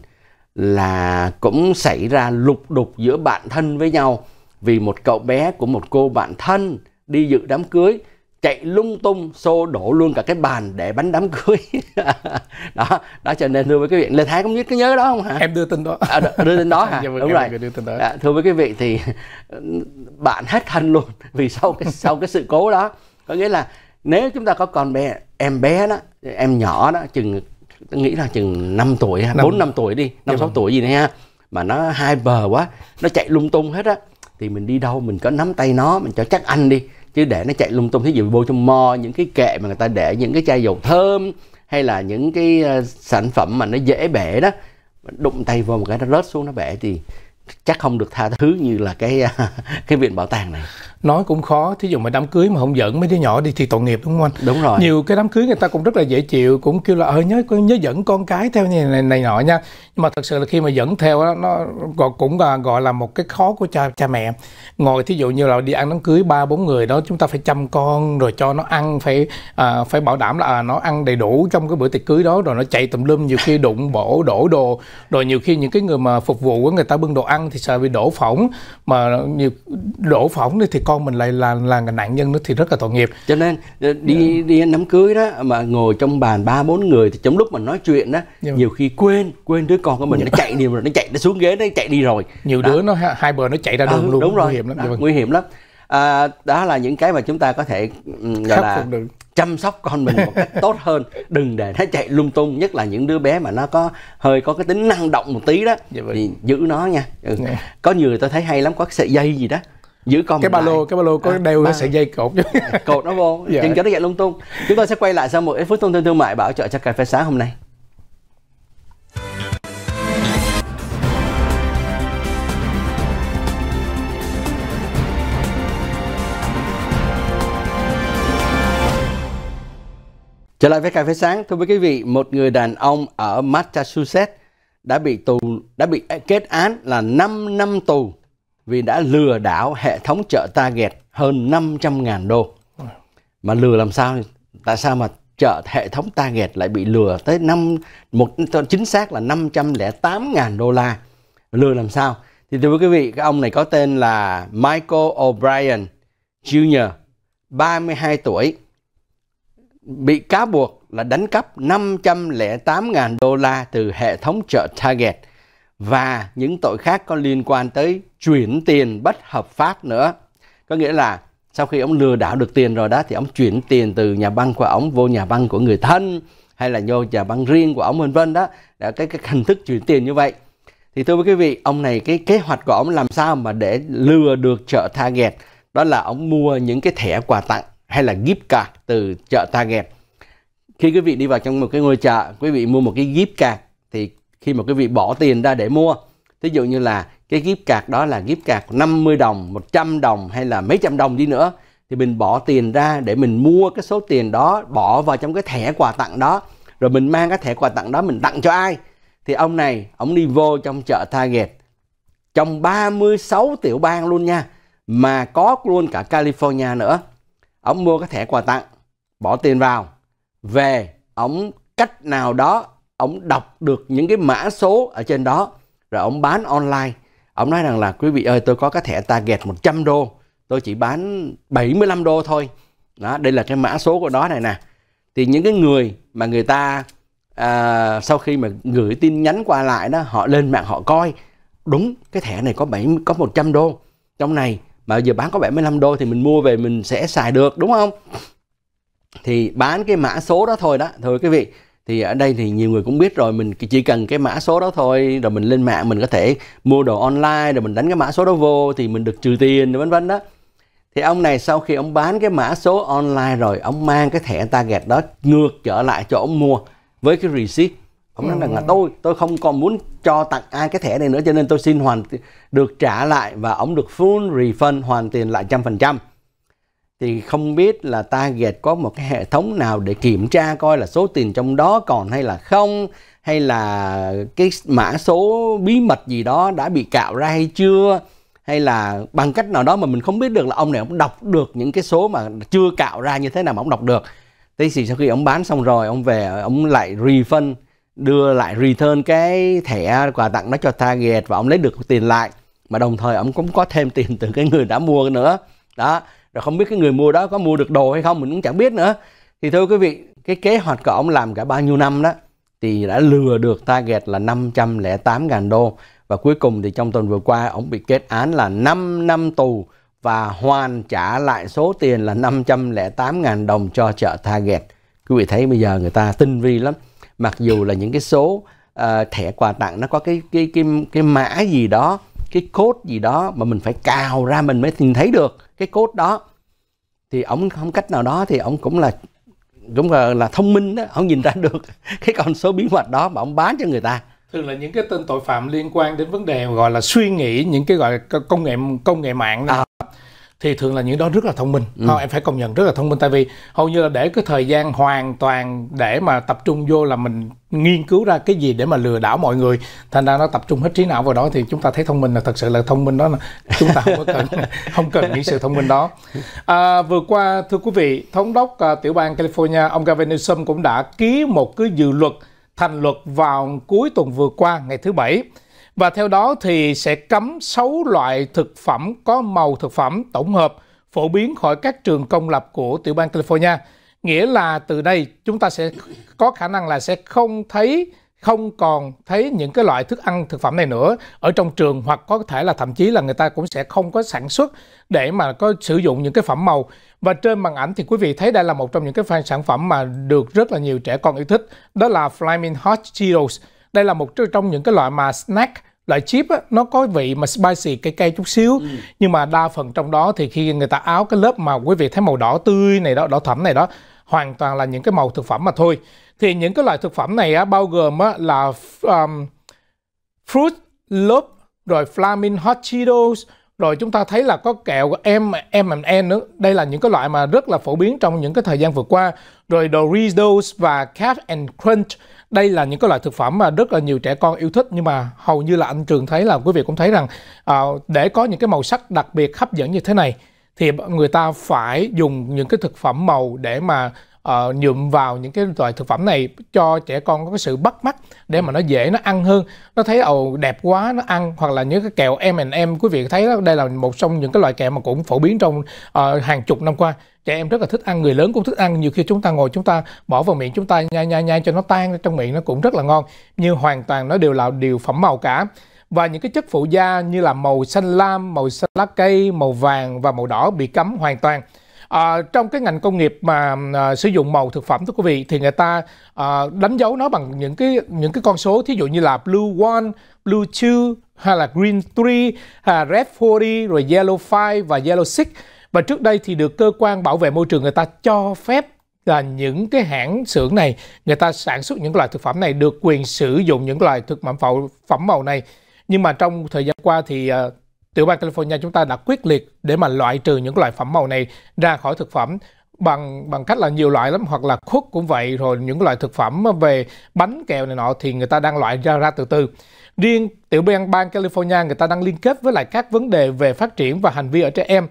là cũng xảy ra lục đục giữa bạn thân với nhau vì một cậu bé của một cô bạn thân đi dự đám cưới chạy lung tung xô đổ luôn cả cái bàn để bánh đám cưới đó đó cho nên thưa với quý vị lê thái cũng biết cái nhớ đó không hả em đưa tin đó à, đưa tin đó hả đúng rồi đưa tin đó. À, thưa với quý vị thì bạn hết thân luôn vì sau cái sau cái sự cố đó có nghĩa là nếu chúng ta có con bé em bé đó em nhỏ đó chừng nghĩ là chừng 5 tuổi bốn năm tuổi đi năm dạ sáu vâng. tuổi gì này ha mà nó hai bờ quá nó chạy lung tung hết á thì mình đi đâu mình có nắm tay nó mình cho chắc ăn đi chứ để nó chạy lung tung thế gì bôi trong mo những cái kệ mà người ta để những cái chai dầu thơm hay là những cái ờ, sản phẩm mà nó dễ bể đó đụng tay vào một cái nó rớt xuống nó bể thì chắc không được tha thứ như là cái ờ, cái viện bảo tàng này nói cũng khó thí dụ mà đám cưới mà không dẫn mấy đứa nhỏ đi thì tội nghiệp đúng không anh đúng rồi nhiều cái đám cưới người ta cũng rất là dễ chịu cũng kêu là ơi nhớ nhớ dẫn con cái theo như này này nọ nha nhưng mà thật sự là khi mà dẫn theo đó, nó cũng gọi là một cái khó của cha cha mẹ ngồi thí dụ như là đi ăn đám cưới ba bốn người đó chúng ta phải chăm con rồi cho nó ăn phải à, phải bảo đảm là à, nó ăn đầy đủ trong cái bữa tiệc cưới đó rồi nó chạy tùm lum nhiều khi đụng bổ đổ đồ rồi nhiều khi những cái người mà phục vụ của người ta bưng đồ ăn thì sợ bị đổ phỏng mà nhiều đổ phỏng thì con mình lại là là nạn nhân nữa thì rất là tội nghiệp cho nên ờ, đi yeah. Dạ. đi đám cưới đó mà ngồi trong bàn ba bốn người thì trong lúc mình nói chuyện đó yeah. Dạ. nhiều khi quên quên đứa con của mình yeah. Dạ. nó chạy đi rồi nó chạy nó xuống ghế nó chạy đi rồi nhiều đó. đứa nó hai bờ nó chạy ra đường ừ, luôn đúng rồi. nguy hiểm lắm đó, vâng. nguy hiểm lắm à, đó là những cái mà chúng ta có thể ừ, gọi là được. chăm sóc con mình một cách tốt hơn đừng để nó chạy lung tung nhất là những đứa bé mà nó có hơi có cái tính năng động một tí đó vâng. thì giữ nó nha ừ. Nghe. có nhiều người tôi thấy hay lắm có cái sợi dây gì đó giữ con cái ba lô cái ba lô có à, đeo cái sợi dây cột cột nó vô dạ. đừng cho nó chạy lung tung chúng ta sẽ quay lại sau một ít phút thông tin thương mại bảo trợ cho cà phê sáng hôm nay Trở lại với cà phê sáng, thưa quý vị, một người đàn ông ở Massachusetts đã bị tù đã bị kết án là 5 năm tù vì đã lừa đảo hệ thống chợ Target hơn 500.000 đô. Mà lừa làm sao? Tại sao mà chợ hệ thống Target lại bị lừa tới năm một chính xác là 508.000 đô la. Lừa làm sao? Thì thưa quý vị, cái ông này có tên là Michael O'Brien Jr. 32 tuổi bị cáo buộc là đánh cắp 508.000 đô la từ hệ thống chợ Target và những tội khác có liên quan tới chuyển tiền bất hợp pháp nữa. Có nghĩa là sau khi ông lừa đảo được tiền rồi đó thì ông chuyển tiền từ nhà băng của ông vô nhà băng của người thân hay là vô nhà băng riêng của ông vân vân đó đã cái cái hình thức chuyển tiền như vậy thì thưa quý vị ông này cái kế hoạch của ông làm sao mà để lừa được chợ Tha Gẹt đó là ông mua những cái thẻ quà tặng hay là gift card từ chợ Tha Gẹt khi quý vị đi vào trong một cái ngôi chợ quý vị mua một cái gift card thì khi mà quý vị bỏ tiền ra để mua thí dụ như là cái gift card đó là gift card 50 đồng 100 đồng hay là mấy trăm đồng đi nữa thì mình bỏ tiền ra để mình mua cái số tiền đó bỏ vào trong cái thẻ quà tặng đó rồi mình mang cái thẻ quà tặng đó mình tặng cho ai thì ông này ông đi vô trong chợ Target trong 36 tiểu bang luôn nha mà có luôn cả California nữa ông mua cái thẻ quà tặng bỏ tiền vào về ông cách nào đó ông đọc được những cái mã số ở trên đó rồi ông bán online ông nói rằng là quý vị ơi tôi có cái thẻ target 100 đô tôi chỉ bán 75 đô thôi đó đây là cái mã số của nó này nè thì những cái người mà người ta à, sau khi mà gửi tin nhắn qua lại đó họ lên mạng họ coi đúng cái thẻ này có 7 có 100 đô trong này mà giờ bán có 75 đô thì mình mua về mình sẽ xài được đúng không thì bán cái mã số đó thôi đó thôi quý vị thì ở đây thì nhiều người cũng biết rồi mình chỉ cần cái mã số đó thôi rồi mình lên mạng mình có thể mua đồ online rồi mình đánh cái mã số đó vô thì mình được trừ tiền vân vân đó thì ông này sau khi ông bán cái mã số online rồi ông mang cái thẻ target đó ngược trở lại cho ông mua với cái receipt ông nói rằng là ừ. tôi tôi không còn muốn cho tặng ai cái thẻ này nữa cho nên tôi xin hoàn được trả lại và ông được full refund hoàn tiền lại trăm phần trăm thì không biết là ta target có một cái hệ thống nào để kiểm tra coi là số tiền trong đó còn hay là không hay là cái mã số bí mật gì đó đã bị cạo ra hay chưa hay là bằng cách nào đó mà mình không biết được là ông này ông đọc được những cái số mà chưa cạo ra như thế nào mà ông đọc được thế thì sau khi ông bán xong rồi ông về ông lại refund đưa lại return cái thẻ quà tặng đó cho target và ông lấy được tiền lại mà đồng thời ông cũng có thêm tiền từ cái người đã mua nữa đó rồi không biết cái người mua đó có mua được đồ hay không mình cũng chẳng biết nữa thì thưa quý vị cái kế hoạch của ông làm cả bao nhiêu năm đó thì đã lừa được target là 508.000 đô và cuối cùng thì trong tuần vừa qua ông bị kết án là 5 năm tù và hoàn trả lại số tiền là 508.000 đồng cho chợ target. Quý vị thấy bây giờ người ta tinh vi lắm. Mặc dù là những cái số uh, thẻ quà tặng nó có cái cái cái cái mã gì đó, cái code gì đó mà mình phải cào ra mình mới tìm thấy được cái cốt đó thì ông không cách nào đó thì ông cũng là cũng là, là thông minh đó ông nhìn ra được cái con số bí mật đó mà ông bán cho người ta thường là những cái tên tội phạm liên quan đến vấn đề gọi là suy nghĩ những cái gọi là công nghệ công nghệ mạng đó. À thì thường là những đó rất là thông minh ừ. không em phải công nhận rất là thông minh tại vì hầu như là để cái thời gian hoàn toàn để mà tập trung vô là mình nghiên cứu ra cái gì để mà lừa đảo mọi người thành ra nó tập trung hết trí não vào đó thì chúng ta thấy thông minh là thật sự là thông minh đó là chúng ta không có cần không cần những sự thông minh đó à, vừa qua thưa quý vị thống đốc à, tiểu bang California ông Gavin Newsom cũng đã ký một cái dự luật thành luật vào cuối tuần vừa qua ngày thứ bảy và theo đó thì sẽ cấm 6 loại thực phẩm có màu thực phẩm tổng hợp phổ biến khỏi các trường công lập của tiểu bang California. Nghĩa là từ đây chúng ta sẽ có khả năng là sẽ không thấy không còn thấy những cái loại thức ăn thực phẩm này nữa ở trong trường hoặc có thể là thậm chí là người ta cũng sẽ không có sản xuất để mà có sử dụng những cái phẩm màu và trên màn ảnh thì quý vị thấy đây là một trong những cái sản phẩm mà được rất là nhiều trẻ con yêu thích đó là Flaming Hot Cheetos đây là một trong những cái loại mà snack loại chip á, nó có vị mà spicy cay cay chút xíu ừ. nhưng mà đa phần trong đó thì khi người ta áo cái lớp mà quý vị thấy màu đỏ tươi này đó đỏ thẫm này đó hoàn toàn là những cái màu thực phẩm mà thôi thì những cái loại thực phẩm này á, bao gồm á, là um, fruit loop rồi flaming hot cheetos rồi chúng ta thấy là có kẹo M, M N nữa. Đây là những cái loại mà rất là phổ biến trong những cái thời gian vừa qua. Rồi Doritos và Cap and Crunch. Đây là những cái loại thực phẩm mà rất là nhiều trẻ con yêu thích nhưng mà hầu như là anh Trường thấy là quý vị cũng thấy rằng à, để có những cái màu sắc đặc biệt hấp dẫn như thế này thì người ta phải dùng những cái thực phẩm màu để mà uh, nhuộm vào những cái loại thực phẩm này cho trẻ con có cái sự bắt mắt để mà ừ. nó dễ nó ăn hơn nó thấy ồ đẹp quá nó ăn hoặc là những cái kẹo em em quý vị thấy đó, đây là một trong những cái loại kẹo mà cũng phổ biến trong uh, hàng chục năm qua trẻ em rất là thích ăn người lớn cũng thích ăn nhiều khi chúng ta ngồi chúng ta bỏ vào miệng chúng ta nhai nhai nhai cho nó tan trong miệng nó cũng rất là ngon nhưng hoàn toàn nó đều là điều phẩm màu cả và những cái chất phụ da như là màu xanh lam, màu xanh lá cây, màu vàng và màu đỏ bị cấm hoàn toàn. À, trong cái ngành công nghiệp mà à, sử dụng màu thực phẩm thưa quý vị thì người ta à, đánh dấu nó bằng những cái những cái con số thí dụ như là blue one, blue two hay là green three, hay là red 40 rồi yellow five và yellow six. Và trước đây thì được cơ quan bảo vệ môi trường người ta cho phép là những cái hãng xưởng này người ta sản xuất những loại thực phẩm này được quyền sử dụng những loại thực phẩm phẩm màu này nhưng mà trong thời gian qua thì à, tiểu bang California chúng ta đã quyết liệt để mà loại trừ những loại phẩm màu này ra khỏi thực phẩm bằng bằng cách là nhiều loại lắm hoặc là khuất cũng vậy rồi những loại thực phẩm về bánh kẹo này nọ thì người ta đang loại ra ra từ từ riêng tiểu bang bang California người ta đang liên kết với lại các vấn đề về phát triển và hành vi ở trẻ em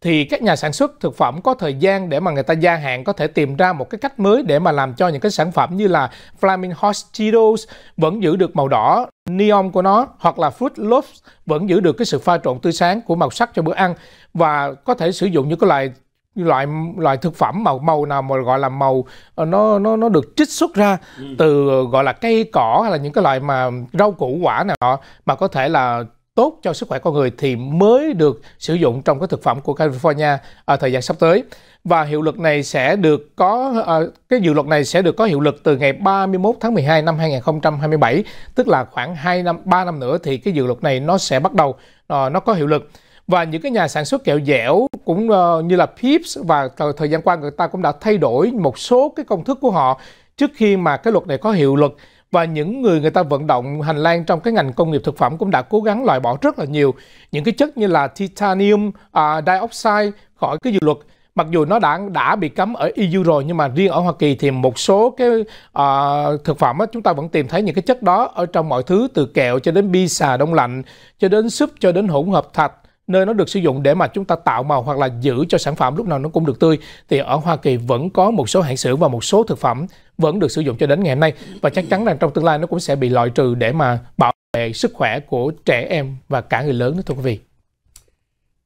thì các nhà sản xuất thực phẩm có thời gian để mà người ta gia hạn có thể tìm ra một cái cách mới để mà làm cho những cái sản phẩm như là Flaming Hot Cheetos vẫn giữ được màu đỏ neon của nó hoặc là fruit loops vẫn giữ được cái sự pha trộn tươi sáng của màu sắc cho bữa ăn và có thể sử dụng những cái loại loại loại thực phẩm màu màu nào mà gọi là màu ờ, nó nó nó được trích xuất ra ừ. từ gọi là cây cỏ hay là những cái loại mà rau củ quả nào đó mà có thể là tốt cho sức khỏe con người thì mới được sử dụng trong cái thực phẩm của California ở thời gian sắp tới và hiệu lực này sẽ được có à, cái dự luật này sẽ được có hiệu lực từ ngày 31 tháng 12 năm 2027, tức là khoảng 2 năm 3 năm nữa thì cái dự luật này nó sẽ bắt đầu à, nó có hiệu lực và những cái nhà sản xuất kẹo dẻo cũng uh, như là Pips và thời, thời gian qua người ta cũng đã thay đổi một số cái công thức của họ trước khi mà cái luật này có hiệu lực và những người người ta vận động hành lang trong cái ngành công nghiệp thực phẩm cũng đã cố gắng loại bỏ rất là nhiều những cái chất như là titanium uh, dioxide khỏi cái dự luật mặc dù nó đã đã bị cấm ở EU rồi nhưng mà riêng ở Hoa Kỳ thì một số cái uh, thực phẩm á, chúng ta vẫn tìm thấy những cái chất đó ở trong mọi thứ từ kẹo cho đến bi xà đông lạnh cho đến súp cho đến hỗn hợp thạch nơi nó được sử dụng để mà chúng ta tạo màu hoặc là giữ cho sản phẩm lúc nào nó cũng được tươi thì ở Hoa Kỳ vẫn có một số hãng sữa và một số thực phẩm vẫn được sử dụng cho đến ngày hôm nay và chắc chắn rằng trong tương lai nó cũng sẽ bị loại trừ để mà bảo vệ sức khỏe của trẻ em và cả người lớn nữa thưa quý vị.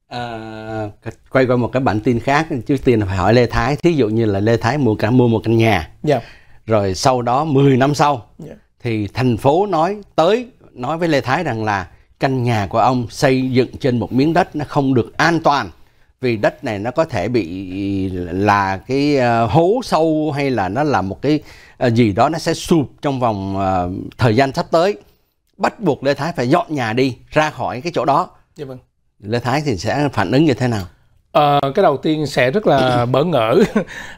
À, quay qua một cái bản tin khác trước tiên là phải hỏi Lê Thái thí dụ như là Lê Thái mua căn mua một căn nhà yeah. Dạ. rồi sau đó 10 năm sau yeah. Dạ. thì thành phố nói tới nói với Lê Thái rằng là căn nhà của ông xây dựng trên một miếng đất nó không được an toàn vì đất này nó có thể bị là cái ờ, hố sâu hay là nó là một cái ờ, gì đó nó sẽ sụp trong vòng thời gian sắp tới bắt buộc Lê Thái phải dọn nhà đi ra khỏi cái chỗ đó dạ vâng. Lê Thái thì sẽ phản ứng như thế nào? À, cái đầu tiên sẽ rất là bỡ ngỡ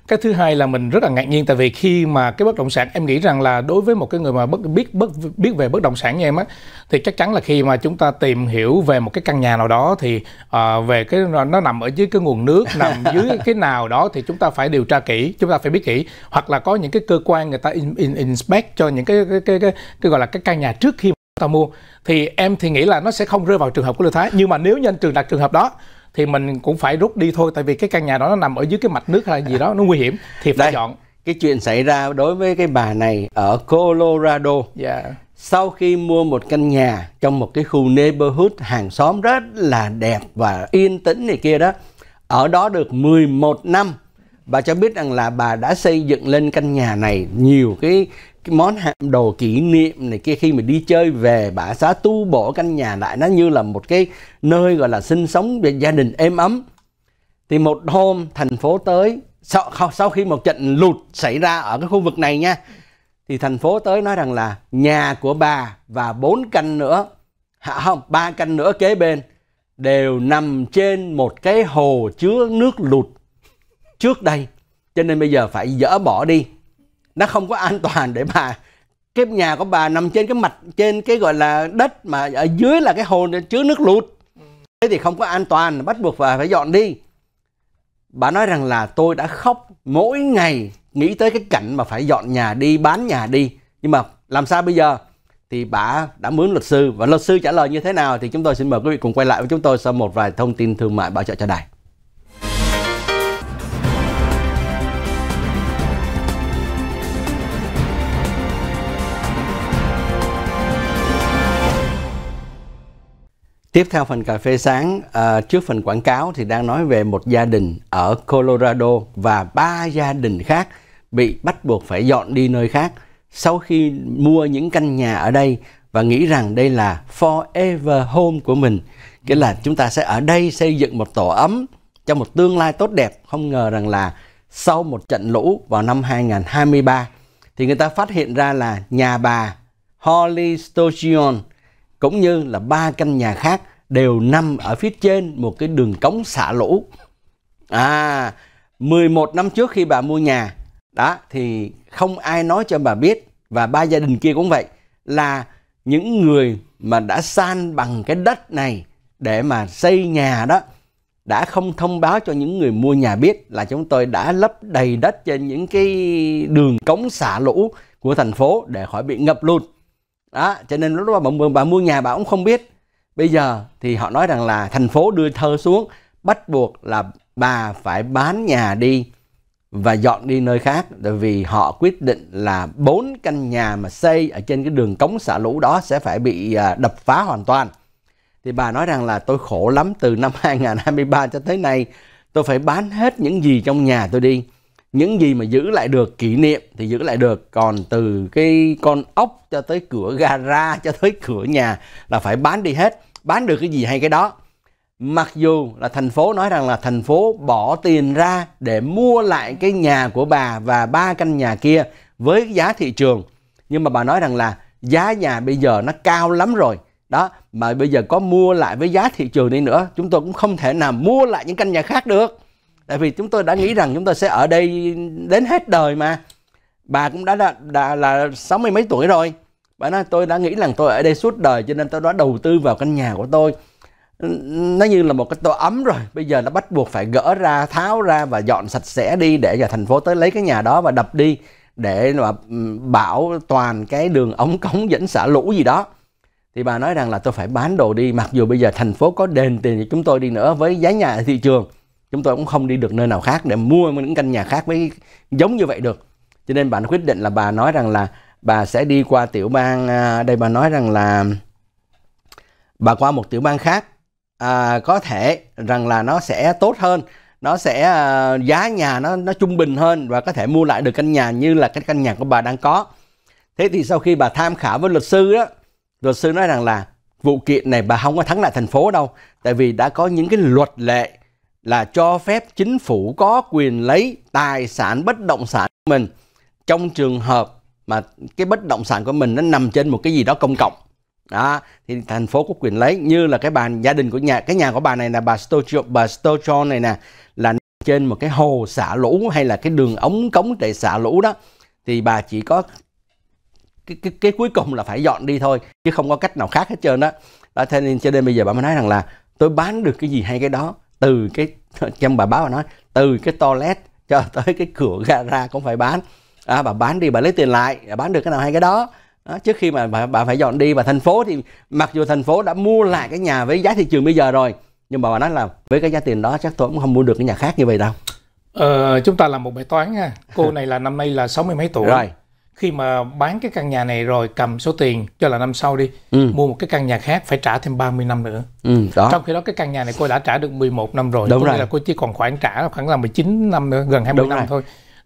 cái thứ hai là mình rất là ngạc nhiên tại vì khi mà cái bất động sản em nghĩ rằng là đối với một cái người mà bất, biết bất biết về bất động sản như em á thì chắc chắn là khi mà chúng ta tìm hiểu về một cái căn nhà nào đó thì à, về cái nó nằm ở dưới cái nguồn nước nằm dưới cái nào đó thì chúng ta phải điều tra kỹ chúng ta phải biết kỹ hoặc là có những cái cơ quan người ta in, in, inspect cho những cái cái, cái cái cái gọi là cái căn nhà trước khi ta mua thì em thì nghĩ là nó sẽ không rơi vào trường hợp của lừa Thái nhưng mà nếu như anh trường đặt trường hợp đó thì mình cũng phải rút đi thôi tại vì cái căn nhà đó nó nằm ở dưới cái mạch nước hay là gì đó nó nguy hiểm thì phải Đây, dọn cái chuyện xảy ra đối với cái bà này ở Colorado yeah. Dạ. sau khi mua một căn nhà trong một cái khu neighborhood hàng xóm rất là đẹp và yên tĩnh này kia đó ở đó được 11 năm bà cho biết rằng là bà đã xây dựng lên căn nhà này nhiều cái cái món hạm đồ kỷ niệm này kia khi mà đi chơi về bả xá tu bổ căn nhà lại nó như là một cái nơi gọi là sinh sống về gia đình êm ấm thì một hôm thành phố tới sau, sau khi một trận lụt xảy ra ở cái khu vực này nha thì thành phố tới nói rằng là nhà của bà và bốn căn nữa à, không ba căn nữa kế bên đều nằm trên một cái hồ chứa nước lụt trước đây cho nên bây giờ phải dỡ bỏ đi nó không có an toàn để mà cái nhà của bà nằm trên cái mặt trên cái gọi là đất mà ở dưới là cái hồ chứa nước lụt thế thì không có an toàn bắt buộc phải phải dọn đi bà nói rằng là tôi đã khóc mỗi ngày nghĩ tới cái cảnh mà phải dọn nhà đi bán nhà đi nhưng mà làm sao bây giờ thì bà đã mướn luật sư và luật sư trả lời như thế nào thì chúng tôi xin mời quý vị cùng quay lại với chúng tôi sau một vài thông tin thương mại bảo trợ cho đài Tiếp theo phần cà phê sáng, à, trước phần quảng cáo thì đang nói về một gia đình ở Colorado và ba gia đình khác bị bắt buộc phải dọn đi nơi khác sau khi mua những căn nhà ở đây và nghĩ rằng đây là forever home của mình, nghĩa là chúng ta sẽ ở đây xây dựng một tổ ấm cho một tương lai tốt đẹp. Không ngờ rằng là sau một trận lũ vào năm 2023 thì người ta phát hiện ra là nhà bà Holly Stogion cũng như là ba căn nhà khác đều nằm ở phía trên một cái đường cống xả lũ. À, 11 năm trước khi bà mua nhà đó thì không ai nói cho bà biết và ba gia đình kia cũng vậy là những người mà đã san bằng cái đất này để mà xây nhà đó đã không thông báo cho những người mua nhà biết là chúng tôi đã lấp đầy đất trên những cái đường cống xả lũ của thành phố để khỏi bị ngập lụt đó cho nên lúc đó bà, bà, bà mua nhà bà cũng không biết bây giờ thì họ nói rằng là thành phố đưa thơ xuống bắt buộc là bà phải bán nhà đi và dọn đi nơi khác bởi vì họ quyết định là bốn căn nhà mà xây ở trên cái đường cống xả lũ đó sẽ phải bị à, đập phá hoàn toàn thì bà nói rằng là tôi khổ lắm từ năm 2023 cho tới nay tôi phải bán hết những gì trong nhà tôi đi những gì mà giữ lại được kỷ niệm thì giữ lại được còn từ cái con ốc cho tới cửa gara cho tới cửa nhà là phải bán đi hết bán được cái gì hay cái đó mặc dù là thành phố nói rằng là thành phố bỏ tiền ra để mua lại cái nhà của bà và ba căn nhà kia với giá thị trường nhưng mà bà nói rằng là giá nhà bây giờ nó cao lắm rồi đó mà bây giờ có mua lại với giá thị trường đi nữa chúng tôi cũng không thể nào mua lại những căn nhà khác được tại vì chúng tôi đã nghĩ rằng chúng tôi sẽ ở đây đến hết đời mà bà cũng đã, đã, đã là sáu mươi mấy tuổi rồi bà nói tôi đã nghĩ rằng tôi ở đây suốt đời cho nên tôi đã đầu tư vào căn nhà của tôi nó như là một cái tổ ấm rồi bây giờ nó bắt buộc phải gỡ ra tháo ra và dọn sạch sẽ đi để vào thành phố tới lấy cái nhà đó và đập đi để mà bảo toàn cái đường ống cống dẫn xả lũ gì đó thì bà nói rằng là tôi phải bán đồ đi mặc dù bây giờ thành phố có đền tiền cho chúng tôi đi nữa với giá nhà thị trường chúng tôi cũng không đi được nơi nào khác để mua những căn nhà khác với giống như vậy được cho nên bà quyết định là bà nói rằng là bà sẽ đi qua tiểu bang à, đây bà nói rằng là bà qua một tiểu bang khác à, có thể rằng là nó sẽ tốt hơn nó sẽ à, giá nhà nó nó trung bình hơn và có thể mua lại được căn nhà như là cái căn nhà của bà đang có thế thì sau khi bà tham khảo với luật sư đó luật sư nói rằng là vụ kiện này bà không có thắng lại thành phố đâu tại vì đã có những cái luật lệ là cho phép chính phủ có quyền lấy tài sản bất động sản của mình trong trường hợp mà cái bất động sản của mình nó nằm trên một cái gì đó công cộng đó thì thành phố có quyền lấy như là cái bàn gia đình của nhà cái nhà của bà này là bà Stochon bà Stochon này nè là trên một cái hồ xả lũ hay là cái đường ống cống để xả lũ đó thì bà chỉ có cái, cái, cái cuối cùng là phải dọn đi thôi chứ không có cách nào khác hết trơn đó, đó thế nên cho nên bây giờ bà mới nói rằng là tôi bán được cái gì hay cái đó từ cái trong bà báo bà nói từ cái toilet cho tới cái cửa gara cũng phải bán à, bà bán đi bà lấy tiền lại bán được cái nào hay cái đó đó, trước khi mà bà, bà phải dọn đi và thành phố thì mặc dù thành phố đã mua lại cái nhà với giá thị trường bây giờ rồi nhưng mà bà nói là với cái giá tiền đó chắc tôi cũng không mua được cái nhà khác như vậy đâu ờ, chúng ta làm một bài toán ha cô này là năm nay là sáu mươi mấy tuổi rồi khi mà bán cái căn nhà này rồi cầm số tiền cho là năm sau đi ừ. mua một cái căn nhà khác phải trả thêm 30 năm nữa ừ, đó. trong khi đó cái căn nhà này cô đã trả được 11 năm rồi đúng rồi là cô chỉ còn khoản trả khoảng là 19 năm nữa gần 20 đúng năm rồi. thôi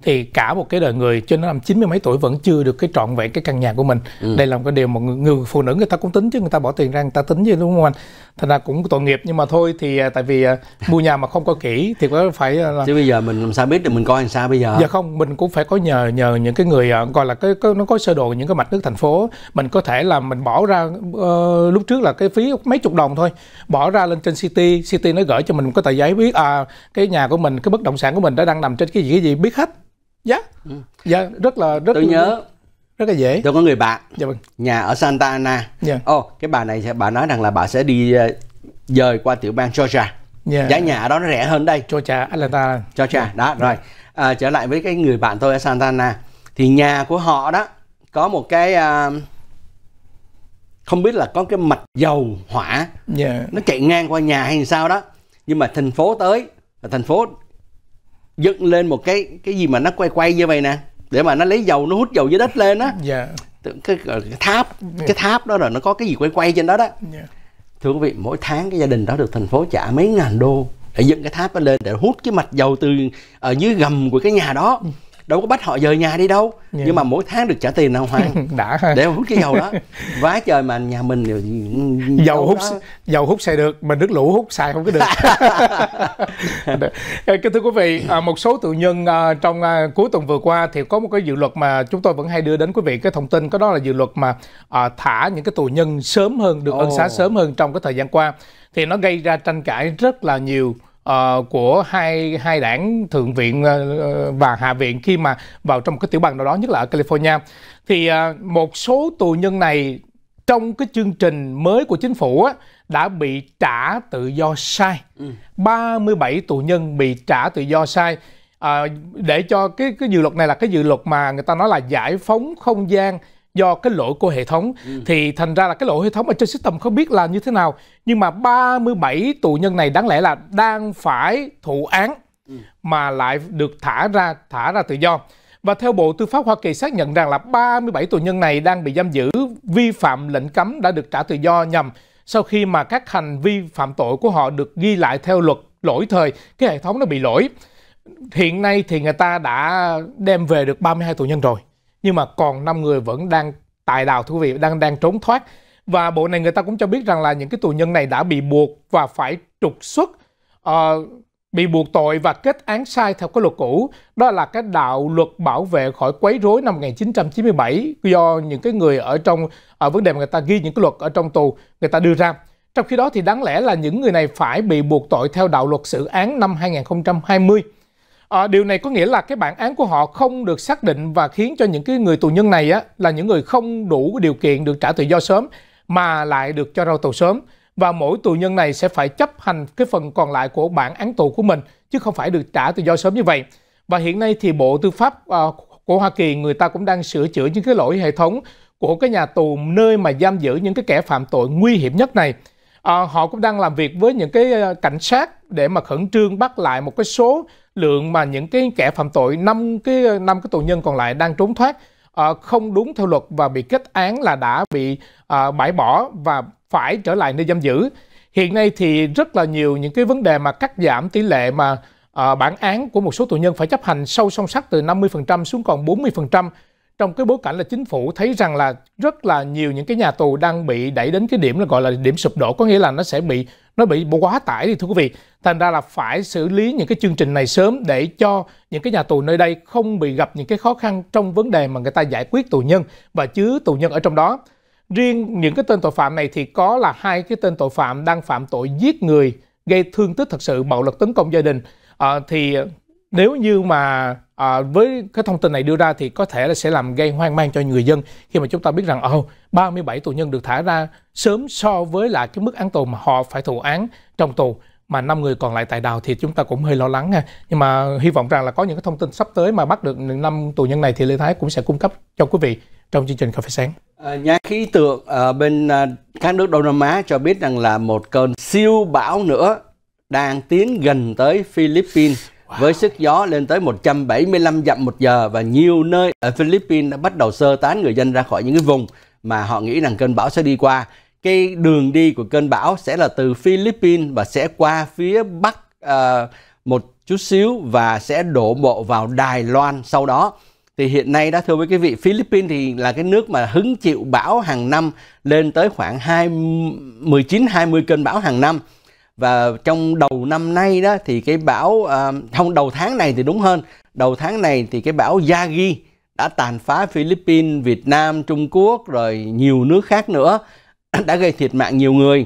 thì cả một cái đời người cho nó năm chín mươi mấy tuổi vẫn chưa được cái trọn vẹn cái căn nhà của mình ừ. đây là một cái điều mà người, người phụ nữ người ta cũng tính chứ người ta bỏ tiền ra người ta tính chứ đúng không anh thành ra cũng tội nghiệp nhưng mà thôi thì à, tại vì à, mua nhà mà không có kỹ thì có phải là... chứ bây giờ mình làm sao biết được mình coi làm sao bây giờ dạ không mình cũng phải có nhờ nhờ những cái người à, gọi là cái, cái nó có sơ đồ những cái mạch nước thành phố mình có thể là mình bỏ ra uh, lúc trước là cái phí mấy chục đồng thôi bỏ ra lên trên city city nó gửi cho mình một cái tờ giấy biết à cái nhà của mình cái bất động sản của mình đã đang nằm trên cái gì cái gì biết hết dạ yeah. Ừ. dạ yeah, rất là rất tôi nhớ rất là dễ tôi có người bạn dạ vâng. nhà ở Santa Ana dạ. oh, cái bà này bà nói rằng là bà sẽ đi ờ, dời qua tiểu bang Georgia yeah. Dạ. giá nhà ở đó nó rẻ hơn đây Georgia Atlanta Georgia yeah. Dạ. đó rồi à, trở lại với cái người bạn tôi ở Santa Ana thì nhà của họ đó có một cái uh, không biết là có cái mạch dầu hỏa yeah. Dạ. nó chạy ngang qua nhà hay sao đó nhưng mà thành phố tới thành phố dựng lên một cái cái gì mà nó quay quay như vậy nè để mà nó lấy dầu nó hút dầu dưới đất lên á yeah. Dạ. cái, cái tháp yeah. Dạ. cái tháp đó rồi nó có cái gì quay quay trên đó đó yeah. Dạ. thưa quý vị mỗi tháng cái gia đình đó được thành phố trả mấy ngàn đô để dựng cái tháp đó lên để hút cái mạch dầu từ ở ờ, dưới gầm của cái nhà đó ừ đâu có bắt họ rời nhà đi đâu yeah. Dạ. nhưng mà mỗi tháng được trả tiền nào hoàng đã để hút cái dầu đó vá trời mà nhà mình dầu, dầu hút đó. dầu hút xài được mà nước lũ hút xài không có được thưa quý vị à, một số tù nhân à, trong à, cuối tuần vừa qua thì có một cái dự luật mà chúng tôi vẫn hay đưa đến quý vị cái thông tin có đó là dự luật mà thả những cái tù nhân sớm hơn được oh. ân xá sớm hơn trong cái thời gian qua thì nó gây ra tranh cãi rất là nhiều uh, của hai hai đảng thượng viện uh, và hạ viện khi mà vào trong một cái tiểu bang nào đó nhất là ở California thì uh, một số tù nhân này trong cái chương trình mới của chính phủ á, đã bị trả tự do sai. Ừ. 37 tù nhân bị trả tự do sai à, để cho cái cái dự luật này là cái dự luật mà người ta nói là giải phóng không gian do cái lỗi của hệ thống ừ. thì thành ra là cái lỗi hệ thống ở trên system không biết là như thế nào nhưng mà 37 tù nhân này đáng lẽ là đang phải thụ án ừ. mà lại được thả ra thả ra tự do và theo Bộ Tư pháp Hoa Kỳ xác nhận rằng là 37 tù nhân này đang bị giam giữ vi phạm lệnh cấm đã được trả tự do nhằm sau khi mà các hành vi phạm tội của họ được ghi lại theo luật lỗi thời, cái hệ thống nó bị lỗi. Hiện nay thì người ta đã đem về được 32 tù nhân rồi nhưng mà còn 5 người vẫn đang tài đào thú vị đang đang trốn thoát và bộ này người ta cũng cho biết rằng là những cái tù nhân này đã bị buộc và phải trục xuất uh, bị buộc tội và kết án sai theo cái luật cũ đó là cái đạo luật bảo vệ khỏi quấy rối năm 1997 do những cái người ở trong ở vấn đề mà người ta ghi những cái luật ở trong tù người ta đưa ra trong khi đó thì đáng lẽ là những người này phải bị buộc tội theo đạo luật xử án năm 2020 À, điều này có nghĩa là cái bản án của họ không được xác định và khiến cho những cái người tù nhân này á, là những người không đủ điều kiện được trả tự do sớm mà lại được cho ra tù sớm và mỗi tù nhân này sẽ phải chấp hành cái phần còn lại của bản án tù của mình chứ không phải được trả tự do sớm như vậy. Và hiện nay thì Bộ Tư pháp à, của Hoa Kỳ người ta cũng đang sửa chữa những cái lỗi hệ thống của cái nhà tù nơi mà giam giữ những cái kẻ phạm tội nguy hiểm nhất này. À, họ cũng đang làm việc với những cái cảnh sát để mà khẩn trương bắt lại một cái số lượng mà những cái kẻ phạm tội năm cái năm cái tù nhân còn lại đang trốn thoát ờ, không đúng theo luật và bị kết án là đã bị ờ, bãi bỏ và phải trở lại nơi giam giữ. Hiện nay thì rất là nhiều những cái vấn đề mà cắt giảm tỷ lệ mà ờ, bản án của một số tù nhân phải chấp hành sâu song sắt từ 50% xuống còn 40% trong cái bối cảnh là chính phủ thấy rằng là rất là nhiều những cái nhà tù đang bị đẩy đến cái điểm là gọi là điểm sụp đổ có nghĩa là nó sẽ bị nó bị quá tải thì thưa quý vị thành ra là phải xử lý những cái chương trình này sớm để cho những cái nhà tù nơi đây không bị gặp những cái khó khăn trong vấn đề mà người ta giải quyết tù nhân và chứa tù nhân ở trong đó riêng những cái tên tội phạm này thì có là hai cái tên tội phạm đang phạm tội giết người gây thương tích thật sự bạo lực tấn công gia đình à, thì nếu như mà à, với cái thông tin này đưa ra thì có thể là sẽ làm gây hoang mang cho người dân khi mà chúng ta biết rằng oh, 37 tù nhân được thả ra sớm so với là cái mức án tù mà họ phải thụ án trong tù mà năm người còn lại tại đào thì chúng ta cũng hơi lo lắng ha. Nhưng mà hy vọng rằng là có những cái thông tin sắp tới mà bắt được năm tù nhân này thì Lê Thái cũng sẽ cung cấp cho quý vị trong chương trình Cà phê sáng. À, nhà khí tượng ở ờ, bên ờ, các nước Đông Nam Á cho biết rằng là một cơn siêu bão nữa đang tiến gần tới Philippines với sức gió lên tới 175 dặm một giờ và nhiều nơi ở Philippines đã bắt đầu sơ tán người dân ra khỏi những cái vùng mà họ nghĩ rằng cơn bão sẽ đi qua. Cái đường đi của cơn bão sẽ là từ Philippines và sẽ qua phía bắc uh, một chút xíu và sẽ đổ bộ vào Đài Loan sau đó. Thì hiện nay đã thưa với quý vị, Philippines thì là cái nước mà hứng chịu bão hàng năm lên tới khoảng 19-20 cơn bão hàng năm và trong đầu năm nay đó thì cái bão à, không đầu tháng này thì đúng hơn đầu tháng này thì cái bão Yagi đã tàn phá Philippines, Việt Nam, Trung Quốc rồi nhiều nước khác nữa đã gây thiệt mạng nhiều người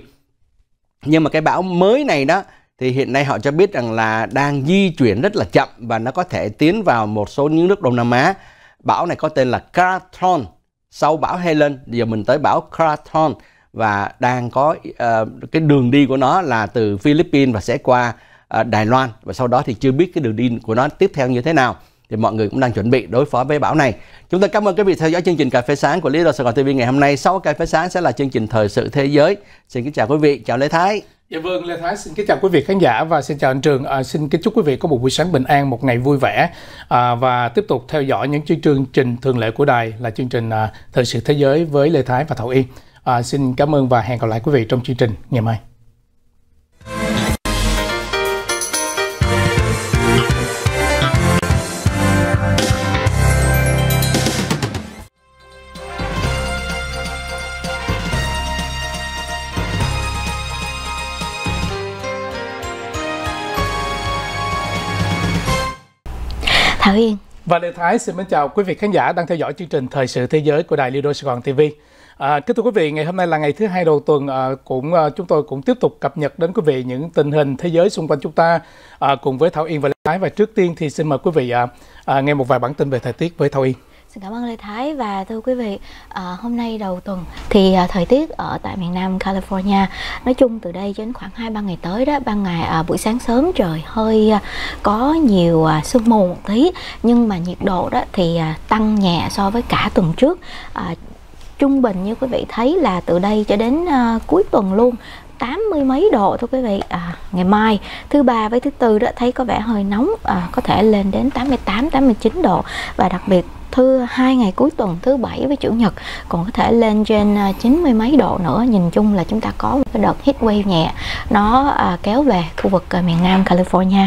nhưng mà cái bão mới này đó thì hiện nay họ cho biết rằng là đang di chuyển rất là chậm và nó có thể tiến vào một số những nước Đông Nam Á bão này có tên là Krathon sau bão Helen giờ mình tới bão Krathon và đang có uh, cái đường đi của nó là từ Philippines và sẽ qua uh, Đài Loan và sau đó thì chưa biết cái đường đi của nó tiếp theo như thế nào thì mọi người cũng đang chuẩn bị đối phó với bão này. Chúng ta cảm ơn quý vị theo dõi chương trình Cà phê sáng của Lý Đô Sài Gòn TV ngày hôm nay. Sau Cà phê sáng sẽ là chương trình thời sự thế giới. Xin kính chào quý vị, chào Lê Thái. Dạ vâng, Lê Thái xin kính chào quý vị khán giả và xin chào anh Trường. À, xin kính chúc quý vị có một buổi sáng bình an, một ngày vui vẻ à, và tiếp tục theo dõi những chương trình thường lệ của đài là chương trình à, thời sự thế giới với Lê Thái và Thảo Yên. À, xin cảm ơn và hẹn gặp lại quý vị trong chương trình ngày mai. Thảo Yên. Và Lê Thái xin mến chào quý vị khán giả đang theo dõi chương trình Thời sự thế giới của Đài Lido Sài Gòn TV. À, kính thưa quý vị, ngày hôm nay là ngày thứ hai đầu tuần, à, cũng à, chúng tôi cũng tiếp tục cập nhật đến quý vị những tình hình thế giới xung quanh chúng ta à, cùng với Thảo Yên và Lê Thái. Và trước tiên thì xin mời quý vị à, à, nghe một vài bản tin về thời tiết với Thảo Yên. Xin cảm ơn Lê Thái và thưa quý vị, à, hôm nay đầu tuần thì à, thời tiết ở tại miền Nam California nói chung từ đây đến khoảng 2 3 ngày tới đó, ban ngày à, buổi sáng sớm trời hơi à, có nhiều à, sương mù một tí nhưng mà nhiệt độ đó thì à, tăng nhẹ so với cả tuần trước. À, trung bình như quý vị thấy là từ đây cho đến uh, cuối tuần luôn tám mươi mấy độ thôi quý vị à, ngày mai thứ ba với thứ tư đó thấy có vẻ hơi nóng à, có thể lên đến 88 89 độ và đặc biệt thứ hai ngày cuối tuần thứ bảy với chủ nhật còn có thể lên trên à, chín mươi mấy độ nữa nhìn chung là chúng ta có một cái đợt heat wave nhẹ nó à, kéo về khu vực à, miền Nam California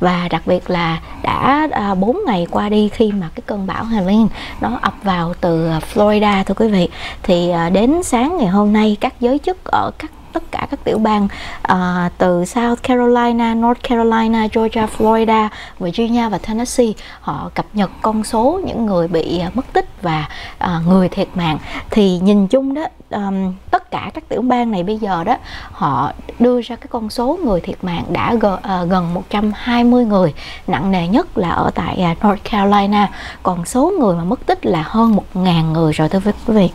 và đặc biệt là đã à, ngày qua đi khi mà cái cơn bão Helene nó ập vào từ à, Florida thưa quý vị thì à, đến sáng ngày hôm nay các giới chức ở các tất cả các tiểu bang uh, từ South Carolina, North Carolina, Georgia, Florida, Virginia và Tennessee họ cập nhật con số những người bị uh, mất tích và uh, người thiệt mạng thì nhìn chung đó um, tất cả các tiểu bang này bây giờ đó họ đưa ra cái con số người thiệt mạng đã g- uh, gần 120 người nặng nề nhất là ở tại uh, North Carolina còn số người mà mất tích là hơn 1.000 người rồi thưa quý vị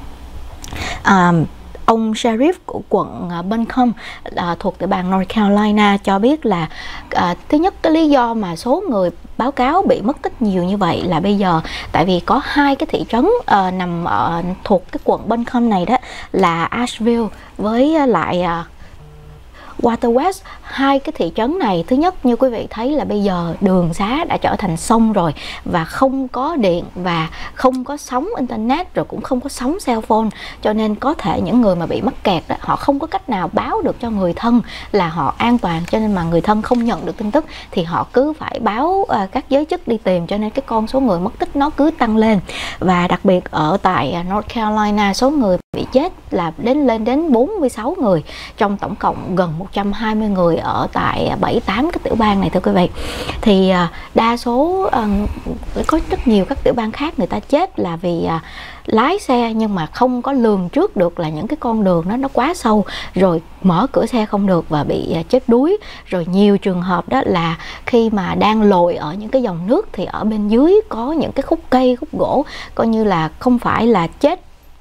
um, ông sheriff của quận à, Bencom à, thuộc địa bàn North Carolina cho biết là à, thứ nhất cái lý do mà số người báo cáo bị mất tích nhiều như vậy là bây giờ tại vì có hai cái thị trấn à, nằm ở, thuộc cái quận Bencom này đó là Asheville với à, lại à, Water West hai cái thị trấn này thứ nhất như quý vị thấy là bây giờ đường xá đã trở thành sông rồi và không có điện và không có sóng internet rồi cũng không có sóng cell phone cho nên có thể những người mà bị mắc kẹt đó, họ không có cách nào báo được cho người thân là họ an toàn cho nên mà người thân không nhận được tin tức thì họ cứ phải báo à, các giới chức đi tìm cho nên cái con số người mất tích nó cứ tăng lên và đặc biệt ở tại à, North Carolina số người bị chết là đến lên đến 46 người trong tổng cộng gần 120 người ở tại bảy tám cái tiểu bang này thưa quý vị thì à, đa số à, có rất nhiều các tiểu bang khác người ta chết là vì à, lái xe nhưng mà không có lường trước được là những cái con đường nó nó quá sâu rồi mở cửa xe không được và bị chết đuối rồi nhiều trường hợp đó là khi mà đang lội ở những cái dòng nước thì ở bên dưới có những cái khúc cây khúc gỗ coi như là không phải là chết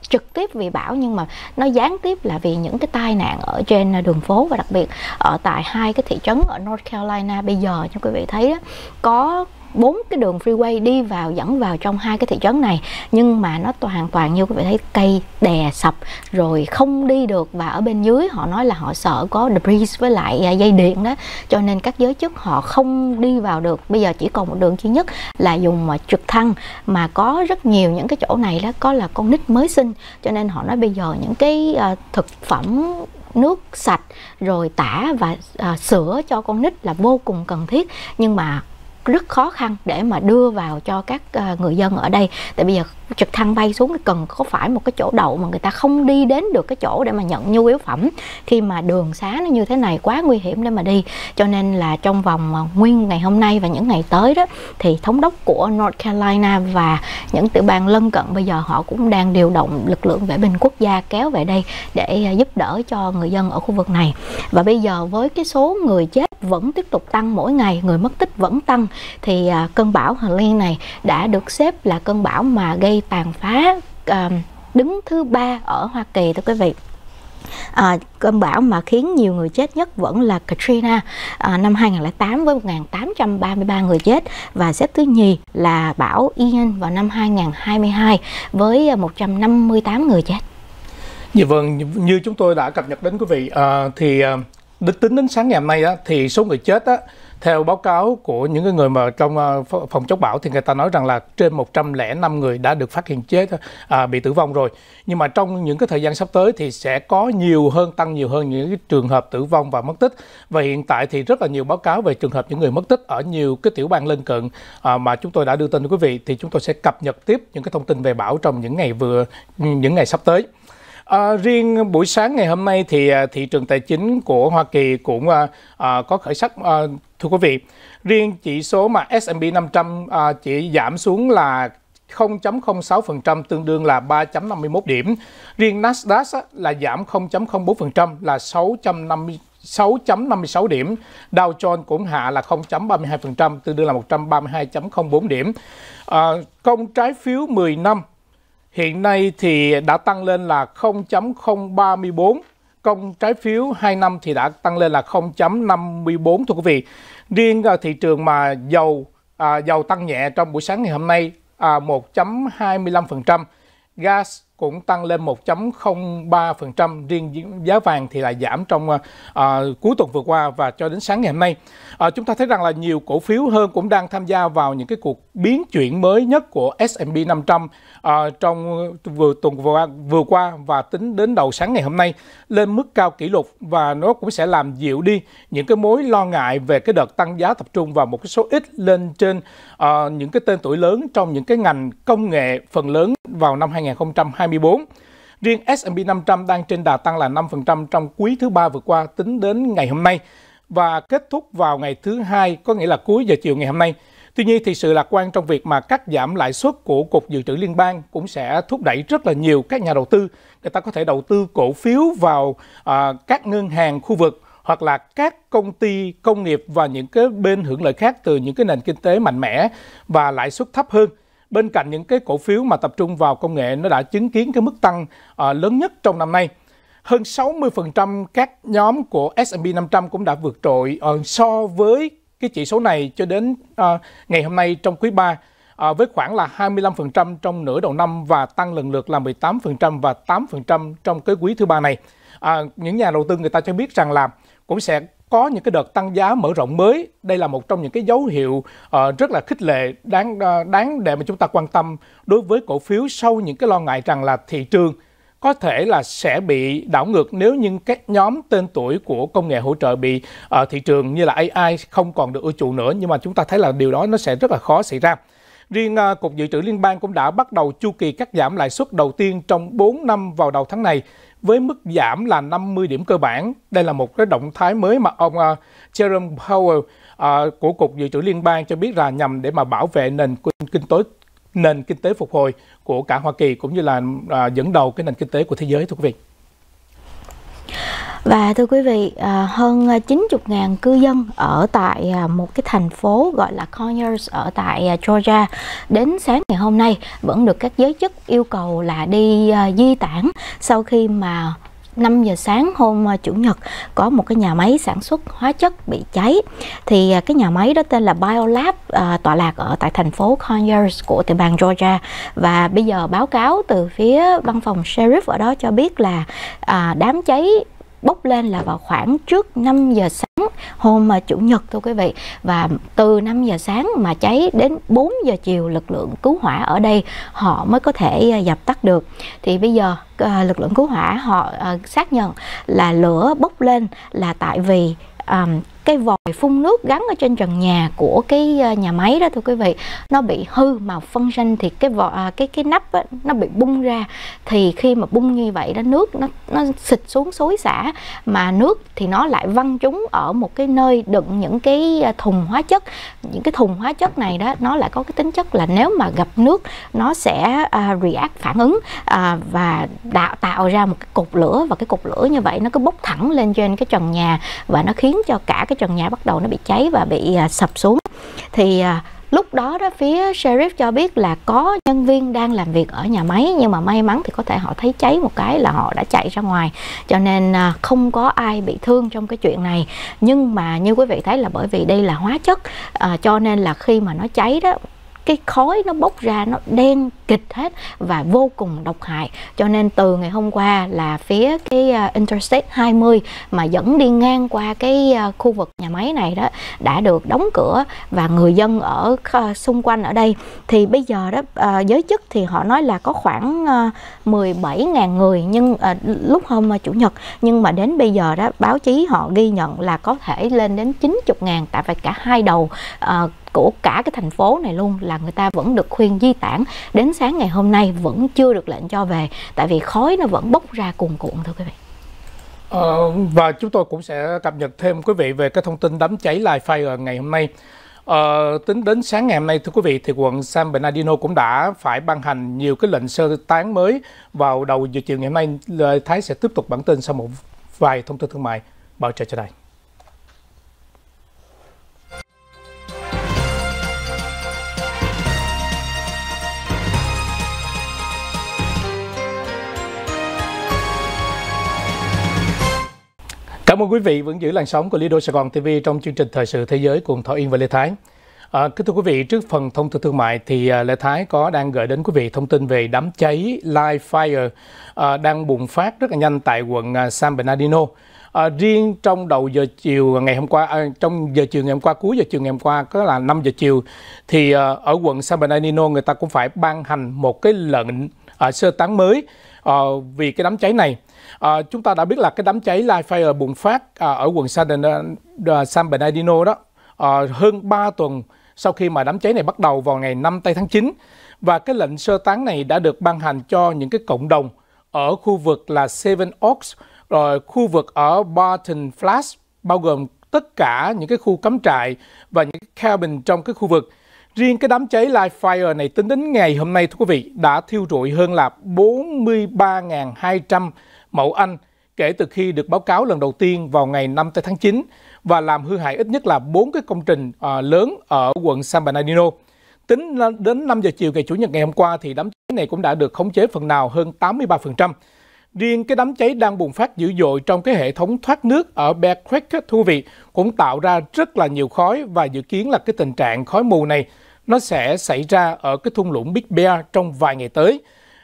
trực tiếp vì bão nhưng mà nó gián tiếp là vì những cái tai nạn ở trên đường phố và đặc biệt ở tại hai cái thị trấn ở North Carolina bây giờ cho quý vị thấy đó, có bốn cái đường freeway đi vào dẫn vào trong hai cái thị trấn này nhưng mà nó toàn toàn như quý vị thấy cây đè sập rồi không đi được và ở bên dưới họ nói là họ sợ có debris với lại à, dây điện đó cho nên các giới chức họ không đi vào được bây giờ chỉ còn một đường duy nhất là dùng mà trực thăng mà có rất nhiều những cái chỗ này đó có là con nít mới sinh cho nên họ nói bây giờ những cái à, thực phẩm nước sạch rồi tả và à, sữa cho con nít là vô cùng cần thiết nhưng mà rất khó khăn để mà đưa vào cho các ờ, người dân ở đây tại bây giờ trực thăng bay xuống cần có phải một cái chỗ đậu mà người ta không đi đến được cái chỗ để mà nhận nhu yếu phẩm khi mà đường xá nó như thế này quá nguy hiểm để mà đi cho nên là trong vòng à, nguyên ngày hôm nay và những ngày tới đó thì thống đốc của North Carolina và những tiểu bang lân cận bây giờ họ cũng đang điều động lực lượng vệ binh quốc gia kéo về đây để à, giúp đỡ cho người dân ở khu vực này và bây giờ với cái số người chết vẫn tiếp tục tăng mỗi ngày người mất tích vẫn tăng thì à, cơn bão Helene này đã được xếp là cơn bão mà gây tàn phá à, đứng thứ ba ở Hoa Kỳ thưa quý vị à, cơn bão mà khiến nhiều người chết nhất vẫn là Katrina à, năm 2008 với 1.833 người chết và xếp thứ nhì là bão Ian vào năm 2022 với 158 người chết. Như dạ vâng, như chúng tôi đã cập nhật đến quý vị à, thì đích tính đến sáng ngày hôm nay á, thì số người chết á, theo báo cáo của những người mà trong à, phòng chống bão thì người ta nói rằng là trên 105 người đã được phát hiện chết à, bị tử vong rồi. Nhưng mà trong những cái thời gian sắp tới thì sẽ có nhiều hơn tăng nhiều hơn những cái trường hợp tử vong và mất tích. Và hiện tại thì rất là nhiều báo cáo về trường hợp những người mất tích ở nhiều cái tiểu bang lân cận à, mà chúng tôi đã đưa tin quý vị thì chúng tôi sẽ cập nhật tiếp những cái thông tin về bão trong những ngày vừa những ngày sắp tới. À, riêng buổi sáng ngày hôm nay thì à, thị trường tài chính của Hoa Kỳ cũng à, à, có khởi sắc à, thưa quý vị. Riêng chỉ số mà S&P 500 à, chỉ giảm xuống là 0.06% tương đương là 3.51 điểm. Riêng Nasdaq là giảm 0.04% là 650 6.56 điểm. Dow Jones cũng hạ là 0.32%, tương đương là 132.04 điểm. À, công trái phiếu 10 năm hiện nay thì đã tăng lên là 0.034 công trái phiếu 2 năm thì đã tăng lên là 0.54 thưa quý vị. Riêng à, thị trường mà dầu à, dầu tăng nhẹ trong buổi sáng ngày hôm nay à, 1.25%, gas cũng tăng lên 1.03%, riêng giá vàng thì lại giảm trong à, cuối tuần vừa qua và cho đến sáng ngày hôm nay. À, chúng ta thấy rằng là nhiều cổ phiếu hơn cũng đang tham gia vào những cái cuộc biến chuyển mới nhất của S&P 500 à, trong vừa tuần vừa, vừa qua và tính đến đầu sáng ngày hôm nay lên mức cao kỷ lục và nó cũng sẽ làm dịu đi những cái mối lo ngại về cái đợt tăng giá tập trung vào một cái số ít lên trên à, những cái tên tuổi lớn trong những cái ngành công nghệ phần lớn vào năm 2020 2024. Riêng S&P 500 đang trên đà tăng là 5% trong quý thứ ba vừa qua tính đến ngày hôm nay và kết thúc vào ngày thứ hai, có nghĩa là cuối giờ chiều ngày hôm nay. Tuy nhiên thì sự lạc quan trong việc mà cắt giảm lãi suất của Cục Dự trữ Liên bang cũng sẽ thúc đẩy rất là nhiều các nhà đầu tư. Người ta có thể đầu tư cổ phiếu vào à, các ngân hàng khu vực hoặc là các công ty công nghiệp và những cái bên hưởng lợi khác từ những cái nền kinh tế mạnh mẽ và lãi suất thấp hơn bên cạnh những cái cổ phiếu mà tập trung vào công nghệ nó đã chứng kiến cái mức tăng uh, lớn nhất trong năm nay. Hơn 60% các nhóm của S&P 500 cũng đã vượt trội uh, so với cái chỉ số này cho đến uh, ngày hôm nay trong quý 3 uh, à, với khoảng là 25% trong nửa đầu năm và tăng lần lượt là 18% và 8% trong cái quý thứ ba này. À, những nhà đầu tư người ta cho biết rằng là cũng sẽ có những cái đợt tăng giá mở rộng mới đây là một trong những cái dấu hiệu uh, rất là khích lệ đáng uh, đáng để mà chúng ta quan tâm đối với cổ phiếu sau những cái lo ngại rằng là thị trường có thể là sẽ bị đảo ngược nếu như các nhóm tên tuổi của công nghệ hỗ trợ bị uh, thị trường như là AI không còn được ưa chuộng nữa nhưng mà chúng ta thấy là điều đó nó sẽ rất là khó xảy ra. Riêng uh, Cục Dự trữ Liên bang cũng đã bắt đầu chu kỳ cắt giảm lãi suất đầu tiên trong 4 năm vào đầu tháng này với mức giảm là 50 điểm cơ bản. Đây là một cái động thái mới mà ông uh, Jerome Powell uh, của Cục Dự trữ Liên bang cho biết là nhằm để mà bảo vệ nền kinh tế nền kinh tế phục hồi của cả Hoa Kỳ cũng như là uh, dẫn đầu cái nền kinh tế của thế giới thưa quý vị. Và thưa quý vị, à, hơn 90.000 à, cư dân ở tại à, một cái thành phố gọi là Conyers ở tại Georgia đến sáng ngày hôm nay vẫn được các giới chức yêu cầu là đi di tản sau khi mà 5 giờ sáng hôm chủ nhật có một cái nhà máy sản xuất hóa chất bị cháy thì cái nhà máy đó tên là Biolab tọa lạc ở tại thành phố Conyers của tiểu bang Georgia và bây giờ báo cáo từ phía văn phòng sheriff ở đó cho biết là đám cháy bốc lên là vào khoảng trước 5 giờ sáng hôm mà chủ nhật thưa quý vị và từ 5 giờ sáng mà cháy đến 4 giờ chiều lực lượng cứu hỏa ở đây họ mới có thể à, dập tắt được thì bây giờ à, lực lượng cứu hỏa họ à, xác nhận là lửa bốc lên là tại vì um, cái vòi phun nước gắn ở trên trần nhà của cái ờ, nhà máy đó thưa quý vị nó bị hư mà phân xanh thì cái vỏ à, cái cái nắp á, nó bị bung ra thì khi mà bung như vậy đó nước nó nó xịt xuống suối xả mà nước thì nó lại văng chúng ở một cái nơi đựng những cái ờ, thùng hóa chất những cái thùng hóa chất này đó nó lại có cái tính chất là nếu mà gặp nước nó sẽ uh, react phản ứng uh, và đạo tạo ra một cái cục lửa và cái cục lửa như vậy nó cứ bốc thẳng lên trên cái trần nhà và nó khiến cho cả cái trần nhà bắt đầu nó bị cháy và bị à, sập xuống thì à, lúc đó đó phía sheriff cho biết là có nhân viên đang làm việc ở nhà máy nhưng mà may mắn thì có thể họ thấy cháy một cái là họ đã chạy ra ngoài cho nên à, không có ai bị thương trong cái chuyện này nhưng mà như quý vị thấy là bởi vì đây là hóa chất à, cho nên là khi mà nó cháy đó cái khói nó bốc ra nó đen kịch hết và vô cùng độc hại cho nên từ ngày hôm qua là phía cái à, Interstate 20 mà dẫn đi ngang qua cái à, khu vực nhà máy này đó đã được đóng cửa và người dân ở xung quanh ở đây thì bây giờ đó à, giới chức thì họ nói là có khoảng 17.000 người nhưng lúc hôm chủ nhật nhưng mà đến bây giờ đó báo chí họ ghi nhận là có thể lên đến 90.000 tại vì cả hai đầu của cả cái thành phố này luôn là người ta vẫn được khuyên di tản đến sáng ngày hôm nay vẫn chưa được lệnh cho về tại vì khói nó vẫn bốc ra cuồn cuộn thưa quý vị ờ, và chúng tôi cũng sẽ cập nhật thêm quý vị về cái thông tin đám cháy live fire ngày hôm nay Ờ, tính đến sáng ngày hôm nay thưa quý vị thì quận San Bernardino cũng đã phải ban hành nhiều cái lệnh sơ tán mới vào đầu giờ chiều ngày hôm nay. Thái sẽ tiếp tục bản tin sau một vài thông tin thương mại. Bảo trợ cho đây. Cảm ơn quý vị vẫn giữ làn sóng của Lido Sài Gòn TV trong chương trình Thời sự Thế giới cùng Thọ Yên và Lê Thái. À, kính thưa quý vị, trước phần thông tin thương mại thì à, Lê Thái có đang gửi đến quý vị thông tin về đám cháy Live Fire à, đang bùng phát rất là nhanh tại quận à, San Bernardino. À, riêng trong đầu giờ chiều ngày hôm qua, à, trong giờ chiều ngày hôm qua, cuối giờ chiều ngày hôm qua, có là 5 giờ chiều, thì à, ở quận San Bernardino người ta cũng phải ban hành một cái lệnh à, sơ tán mới à, vì cái đám cháy này À, chúng ta đã biết là cái đám cháy fire bùng phát à, ở quận San, à, San Bernardino đó à, hơn 3 tuần sau khi mà đám cháy này bắt đầu vào ngày 5 tây tháng 9 và cái lệnh sơ tán này đã được ban hành cho những cái cộng đồng ở khu vực là Seven Oaks rồi khu vực ở Barton Flats bao gồm tất cả những cái khu cắm trại và những cái cabin trong cái khu vực. Riêng cái đám cháy Live Fire này tính đến ngày hôm nay thưa quý vị đã thiêu rụi hơn là 43.200 Mậu Anh kể từ khi được báo cáo lần đầu tiên vào ngày 5 tháng 9 và làm hư hại ít nhất là 4 cái công trình uh, lớn ở quận San Bernardino. Tính đến 5 giờ chiều ngày Chủ nhật ngày hôm qua thì đám cháy này cũng đã được khống chế phần nào hơn 83%. Riêng cái đám cháy đang bùng phát dữ dội trong cái hệ thống thoát nước ở Bear Creek thú vị cũng tạo ra rất là nhiều khói và dự kiến là cái tình trạng khói mù này nó sẽ xảy ra ở cái thung lũng Big Bear trong vài ngày tới.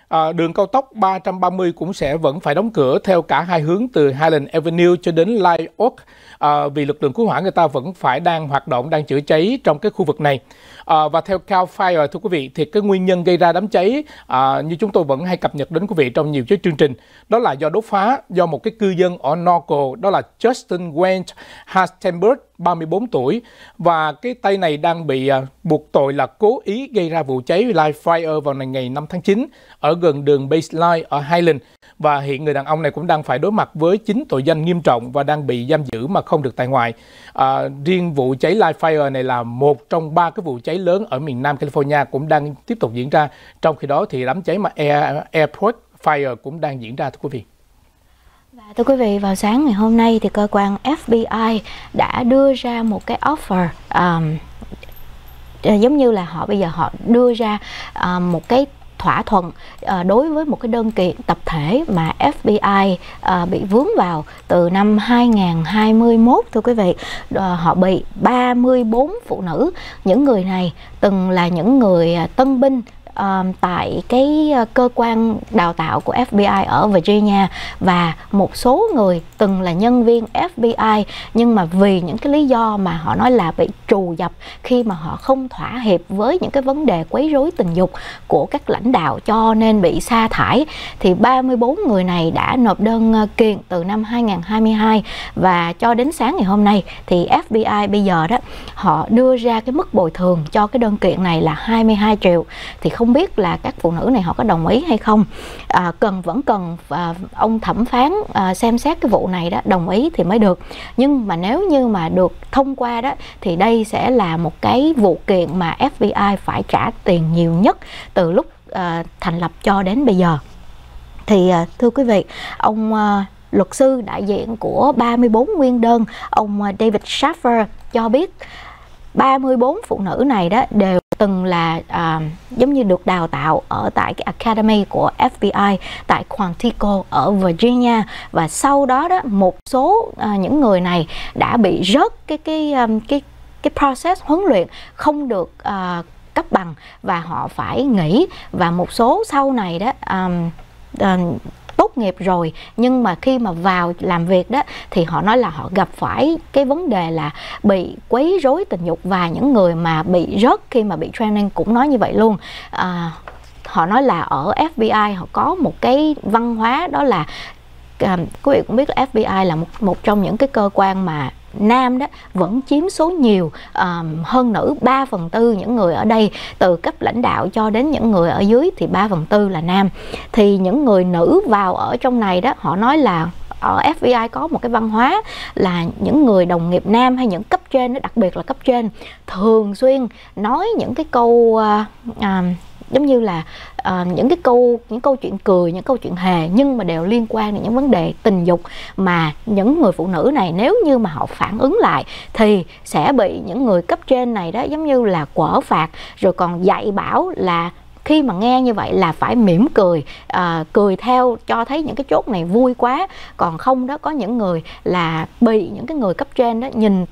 À, đường cao tốc 330 cũng sẽ vẫn phải đóng cửa theo cả hai hướng từ Highland Avenue cho đến Live Oak à, vì lực lượng cứu hỏa người ta vẫn phải đang hoạt động, đang chữa cháy trong cái khu vực này. À, và theo Cal Fire, thưa quý vị, thì cái nguyên nhân gây ra đám cháy à, như chúng tôi vẫn hay cập nhật đến quý vị trong nhiều cái chương trình, đó là do đốt phá do một cái cư dân ở Norco, đó là Justin Wendt Hastenberg 34 tuổi và cái tay này đang bị à, buộc tội là cố ý gây ra vụ cháy Live Fire vào ngày 5 tháng 9 ở gần đường Baseline ở Highland và hiện người đàn ông này cũng đang phải đối mặt với 9 tội danh nghiêm trọng và đang bị giam giữ mà không được tại ngoại. À, riêng vụ cháy Live Fire này là một trong ba cái vụ cháy lớn ở miền Nam California cũng đang tiếp tục diễn ra. Trong khi đó thì đám cháy mà Air, Airport Fire cũng đang diễn ra thưa quý vị. Và thưa quý vị, vào sáng ngày hôm nay thì cơ quan FBI đã đưa ra một cái offer um, ờ, giống như là họ bây giờ họ đưa ra uh, một cái thỏa thuận uh, đối với một cái đơn kiện tập thể mà FBI uh, bị vướng vào từ năm 2021 thưa quý vị uh, họ bị 34 phụ nữ những người này từng là những người tân binh um, tại cái ờ, cơ quan đào tạo của FBI ở Virginia và một số người từng là nhân viên FBI nhưng mà vì những cái lý do mà họ nói là bị trù dập khi mà họ không thỏa hiệp với những cái vấn đề quấy rối tình dục của các lãnh đạo cho nên bị sa thải thì 34 người này đã nộp đơn ờ, kiện từ năm 2022 và cho đến sáng ngày hôm nay thì FBI bây giờ đó họ đưa ra cái mức bồi thường cho cái đơn kiện này là 22 triệu thì không không biết là các phụ nữ này họ có đồng ý hay không à, cần vẫn cần à, ông thẩm phán à, xem xét cái vụ này đó đồng ý thì mới được nhưng mà nếu như mà được thông qua đó thì đây sẽ là một cái vụ kiện mà FBI phải trả tiền nhiều nhất từ lúc à, thành lập cho đến bây giờ thì à, thưa quý vị ông à, luật sư đại diện của 34 nguyên đơn ông à, David Schaffer cho biết 34 phụ nữ này đó đều từng là à, giống như được đào tạo ở tại cái Academy của FBI tại Quantico ở Virginia và sau đó đó một số à, những người này đã bị rớt cái cái à, cái cái process huấn luyện không được à, cấp bằng và họ phải nghỉ và một số sau này đó um, um, tốt nghiệp rồi nhưng mà khi mà vào làm việc đó thì họ nói là họ gặp phải cái vấn đề là bị quấy rối tình dục và những người mà bị rớt khi mà bị training cũng nói như vậy luôn à, họ nói là ở FBI họ có một cái văn hóa đó là um, quý vị cũng biết là FBI là một một trong những cái cơ quan mà nam đó vẫn chiếm số nhiều um, hơn nữ 3 phần tư những người ở đây từ cấp lãnh đạo cho đến những người ở dưới thì 3 phần tư là nam thì những người nữ vào ở trong này đó họ nói là ở FBI có một cái văn hóa là những người đồng nghiệp nam hay những cấp trên đặc biệt là cấp trên thường xuyên nói những cái câu uh, uh, giống như là uh, những cái câu những câu chuyện cười những câu chuyện hề nhưng mà đều liên quan đến những vấn đề tình dục mà những người phụ nữ này nếu như mà họ phản ứng lại thì sẽ bị những người cấp trên này đó giống như là quở phạt rồi còn dạy bảo là khi mà nghe như vậy là phải mỉm cười à, cười theo cho thấy những cái chốt này vui quá còn không đó có những người là bị những cái người cấp trên đó nhìn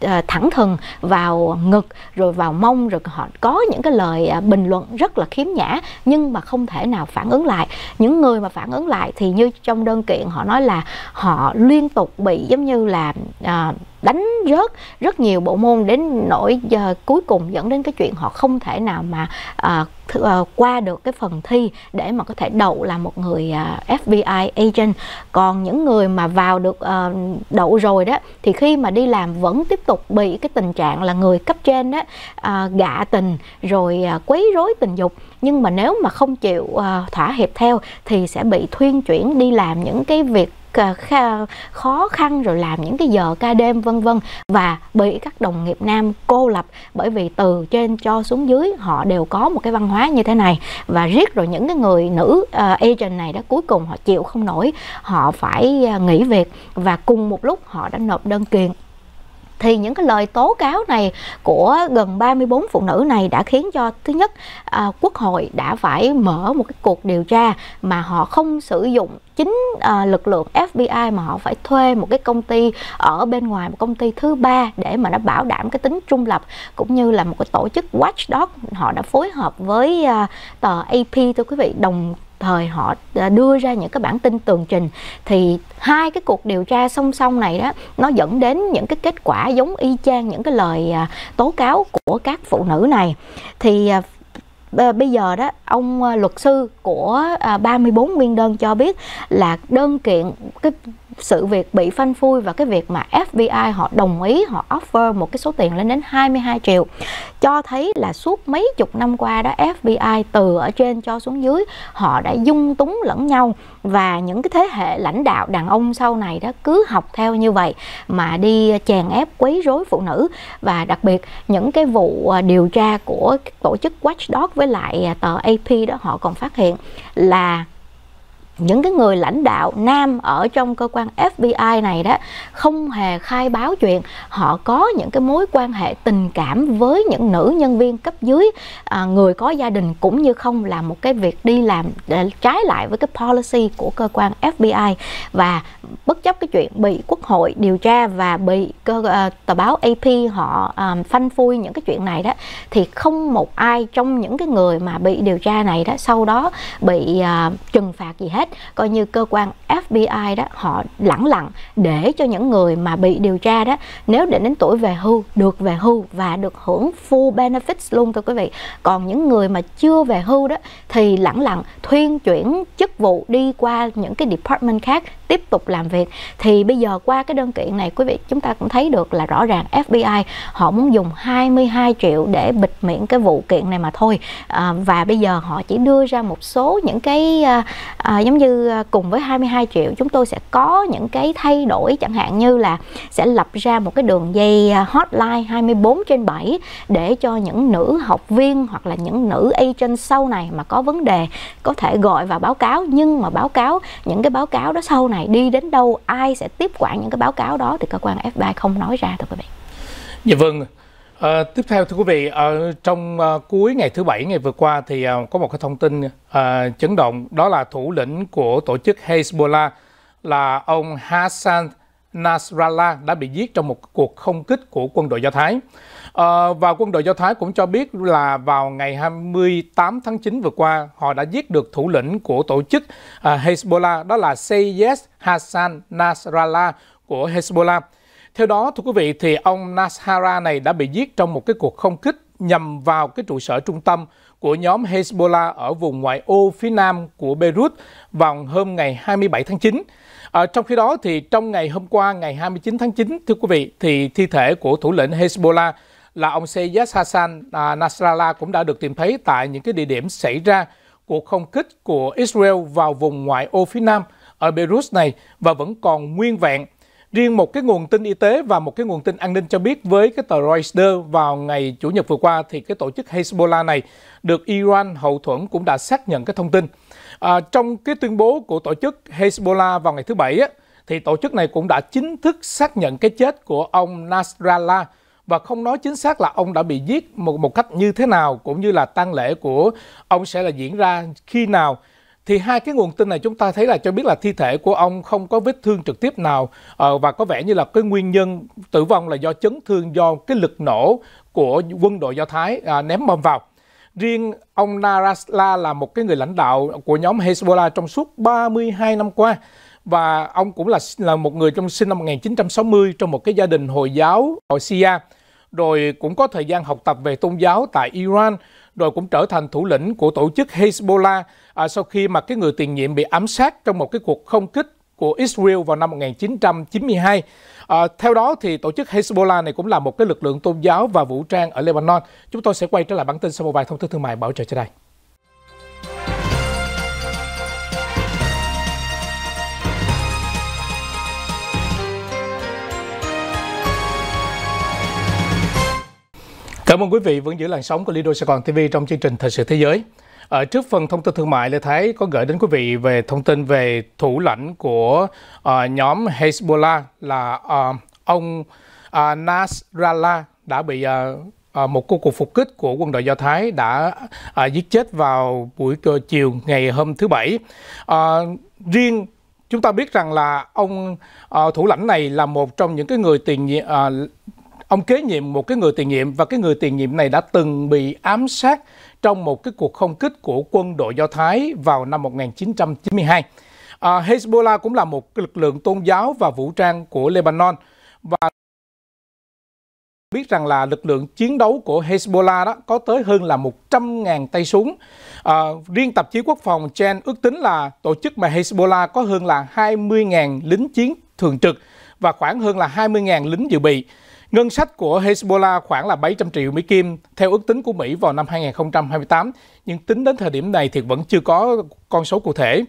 Ờ, thẳng thừng vào ngực rồi vào mông rồi họ có những cái lời à, bình luận rất là khiếm nhã nhưng mà không thể nào phản ứng lại những người mà phản ứng lại thì như trong đơn kiện họ nói là họ liên tục bị giống như là uh, đánh rớt rất nhiều bộ môn đến nỗi giờ cuối cùng dẫn đến cái chuyện họ không thể nào mà à, th- à, qua được cái phần thi để mà có thể đậu là một người à, FBI agent còn những người mà vào được à, đậu rồi đó thì khi mà đi làm vẫn tiếp tục bị cái tình trạng là người cấp trên đó à, gạ tình rồi à, quấy rối tình dục nhưng mà nếu mà không chịu à, thỏa hiệp theo thì sẽ bị thuyên chuyển đi làm những cái việc khó khăn rồi làm những cái giờ ca đêm vân vân và bị các đồng nghiệp nam cô lập bởi vì từ trên cho xuống dưới họ đều có một cái văn hóa như thế này và riết rồi những cái người nữ uh, agent này đó cuối cùng họ chịu không nổi họ phải uh, nghỉ việc và cùng một lúc họ đã nộp đơn kiện thì những cái lời tố cáo này của gần 34 phụ nữ này đã khiến cho thứ nhất à, quốc hội đã phải mở một cái cuộc điều tra mà họ không sử dụng chính à, lực lượng FBI mà họ phải thuê một cái công ty ở bên ngoài một công ty thứ ba để mà nó bảo đảm cái tính trung lập cũng như là một cái tổ chức watchdog họ đã phối hợp với à, tờ AP thưa quý vị đồng thời họ à, đưa ra những cái bản tin tường trình thì hai cái cuộc điều tra song song này đó nó dẫn đến những cái kết quả giống y chang những cái lời à, tố cáo của các phụ nữ này thì à, bây giờ đó ông luật sư của 34 nguyên đơn cho biết là đơn kiện cái sự việc bị phanh phui và cái việc mà FBI họ đồng ý họ offer một cái số tiền lên đến 22 triệu cho thấy là suốt mấy chục năm qua đó FBI từ ở trên cho xuống dưới họ đã dung túng lẫn nhau và những cái thế hệ lãnh đạo đàn ông sau này đó cứ học theo như vậy mà đi chèn ép quấy rối phụ nữ và đặc biệt những cái vụ à, điều tra của tổ chức Watchdog với lại à, tờ AP đó họ còn phát hiện là những cái người lãnh đạo nam ở trong cơ quan FBI này đó không hề khai báo chuyện họ có những cái mối quan hệ tình cảm với những nữ nhân viên cấp dưới à, người có gia đình cũng như không làm một cái việc đi làm để trái lại với cái policy của cơ quan FBI và bất chấp cái chuyện bị quốc hội điều tra và bị cơ à, tờ báo AP họ à, phanh phui những cái chuyện này đó thì không một ai trong những cái người mà bị điều tra này đó sau đó bị à, trừng phạt gì hết cách coi như cơ quan FBI đó họ lẳng lặng để cho những người mà bị điều tra đó nếu để đến tuổi về hưu được về hưu và được hưởng full benefits luôn thưa quý vị còn những người mà chưa về hưu đó thì lẳng lặng thuyên chuyển chức vụ đi qua những cái department khác tiếp tục làm việc thì bây giờ qua cái đơn kiện này quý vị chúng ta cũng thấy được là rõ ràng FBI họ muốn dùng 22 triệu để bịt miệng cái vụ kiện này mà thôi à, và bây giờ họ chỉ đưa ra một số những cái à, à, giống như à, cùng với 22 triệu chúng tôi sẽ có những cái thay đổi chẳng hạn như là sẽ lập ra một cái đường dây à, hotline 24 trên 7 để cho những nữ học viên hoặc là những nữ agent sau này mà có vấn đề có thể gọi và báo cáo nhưng mà báo cáo những cái báo cáo đó sau này đi đến đâu ai sẽ tiếp quản những cái báo cáo đó thì cơ quan F3 không nói ra thưa quý vị. Dạ vâng. À, tiếp theo thưa quý vị, ở ờ, trong à, cuối ngày thứ bảy ngày vừa qua thì à, có một cái thông tin à, chấn động đó là thủ lĩnh của tổ chức Hezbollah là ông Hassan Nasrallah đã bị giết trong một cuộc không kích của quân đội Do Thái. À, và quân đội Do Thái cũng cho biết là vào ngày 28 tháng 9 vừa qua, họ đã giết được thủ lĩnh của tổ chức à, Hezbollah, đó là Sayyed Hassan Nasrallah của Hezbollah. Theo đó, thưa quý vị, thì ông Nashara này đã bị giết trong một cái cuộc không kích nhằm vào cái trụ sở trung tâm của nhóm Hezbollah ở vùng ngoại ô phía nam của Beirut vào hôm ngày 27 tháng 9. À, trong khi đó thì trong ngày hôm qua ngày 29 tháng 9 thưa quý vị thì thi thể của thủ lĩnh Hezbollah là ông Sayyid Hassan à, Nasrallah cũng đã được tìm thấy tại những cái địa điểm xảy ra cuộc không kích của Israel vào vùng ngoại ô phía nam ở Beirut này và vẫn còn nguyên vẹn Riêng một cái nguồn tin y tế và một cái nguồn tin an ninh cho biết với cái tờ Reuters vào ngày Chủ nhật vừa qua thì cái tổ chức Hezbollah này được Iran hậu thuẫn cũng đã xác nhận cái thông tin. À, trong cái tuyên bố của tổ chức Hezbollah vào ngày thứ Bảy á, thì tổ chức này cũng đã chính thức xác nhận cái chết của ông Nasrallah và không nói chính xác là ông đã bị giết một một cách như thế nào cũng như là tang lễ của ông sẽ là diễn ra khi nào thì hai cái nguồn tin này chúng ta thấy là cho biết là thi thể của ông không có vết thương trực tiếp nào ờ, và có vẻ như là cái nguyên nhân tử vong là do chấn thương do cái lực nổ của quân đội Do Thái à, ném bom vào. Riêng ông Narasla là một cái người lãnh đạo của nhóm Hezbollah trong suốt 32 năm qua và ông cũng là là một người trong sinh năm 1960 trong một cái gia đình hồi giáo ở syria rồi cũng có thời gian học tập về tôn giáo tại Iran rồi cũng trở thành thủ lĩnh của tổ chức Hezbollah à, sau khi mà cái người tiền nhiệm bị ám sát trong một cái cuộc không kích của Israel vào năm 1992. À, theo đó thì tổ chức Hezbollah này cũng là một cái lực lượng tôn giáo và vũ trang ở Lebanon. Chúng tôi sẽ quay trở lại bản tin sau một vài thông tin thương mại bảo trợ trên đây. Cảm ơn quý vị vẫn giữ làn sóng của Lido Sài Gòn TV trong chương trình Thời sự thế giới. Ở ờ, trước phần thông tin thương mại, Lê Thái có gửi đến quý vị về thông tin về thủ lãnh của uh, nhóm Hezbollah là uh, ông uh, Nasrallah đã bị uh, một cuộc phục kích của quân đội Do Thái đã à, giết chết vào buổi cơ chiều ngày hôm thứ Bảy. À, riêng chúng ta biết rằng là ông à, thủ lãnh này là một trong những cái người tiền nhiệm, à, ông kế nhiệm một cái người tiền nhiệm và cái người tiền nhiệm này đã từng bị ám sát trong một cái cuộc không kích của quân đội Do Thái vào năm 1992. À, Hezbollah cũng là một lực lượng tôn giáo và vũ trang của Lebanon và biết rằng là lực lượng chiến đấu của Hezbollah đó có tới hơn là 100.000 tay súng. À, riêng tạp chí quốc phòng Chen ước tính là tổ chức mà Hezbollah có hơn là 20.000 lính chiến thường trực và khoảng hơn là 20.000 lính dự bị. Ngân sách của Hezbollah khoảng là 700 triệu Mỹ Kim theo ước tính của Mỹ vào năm 2028, nhưng tính đến thời điểm này thì vẫn chưa có con số cụ thể.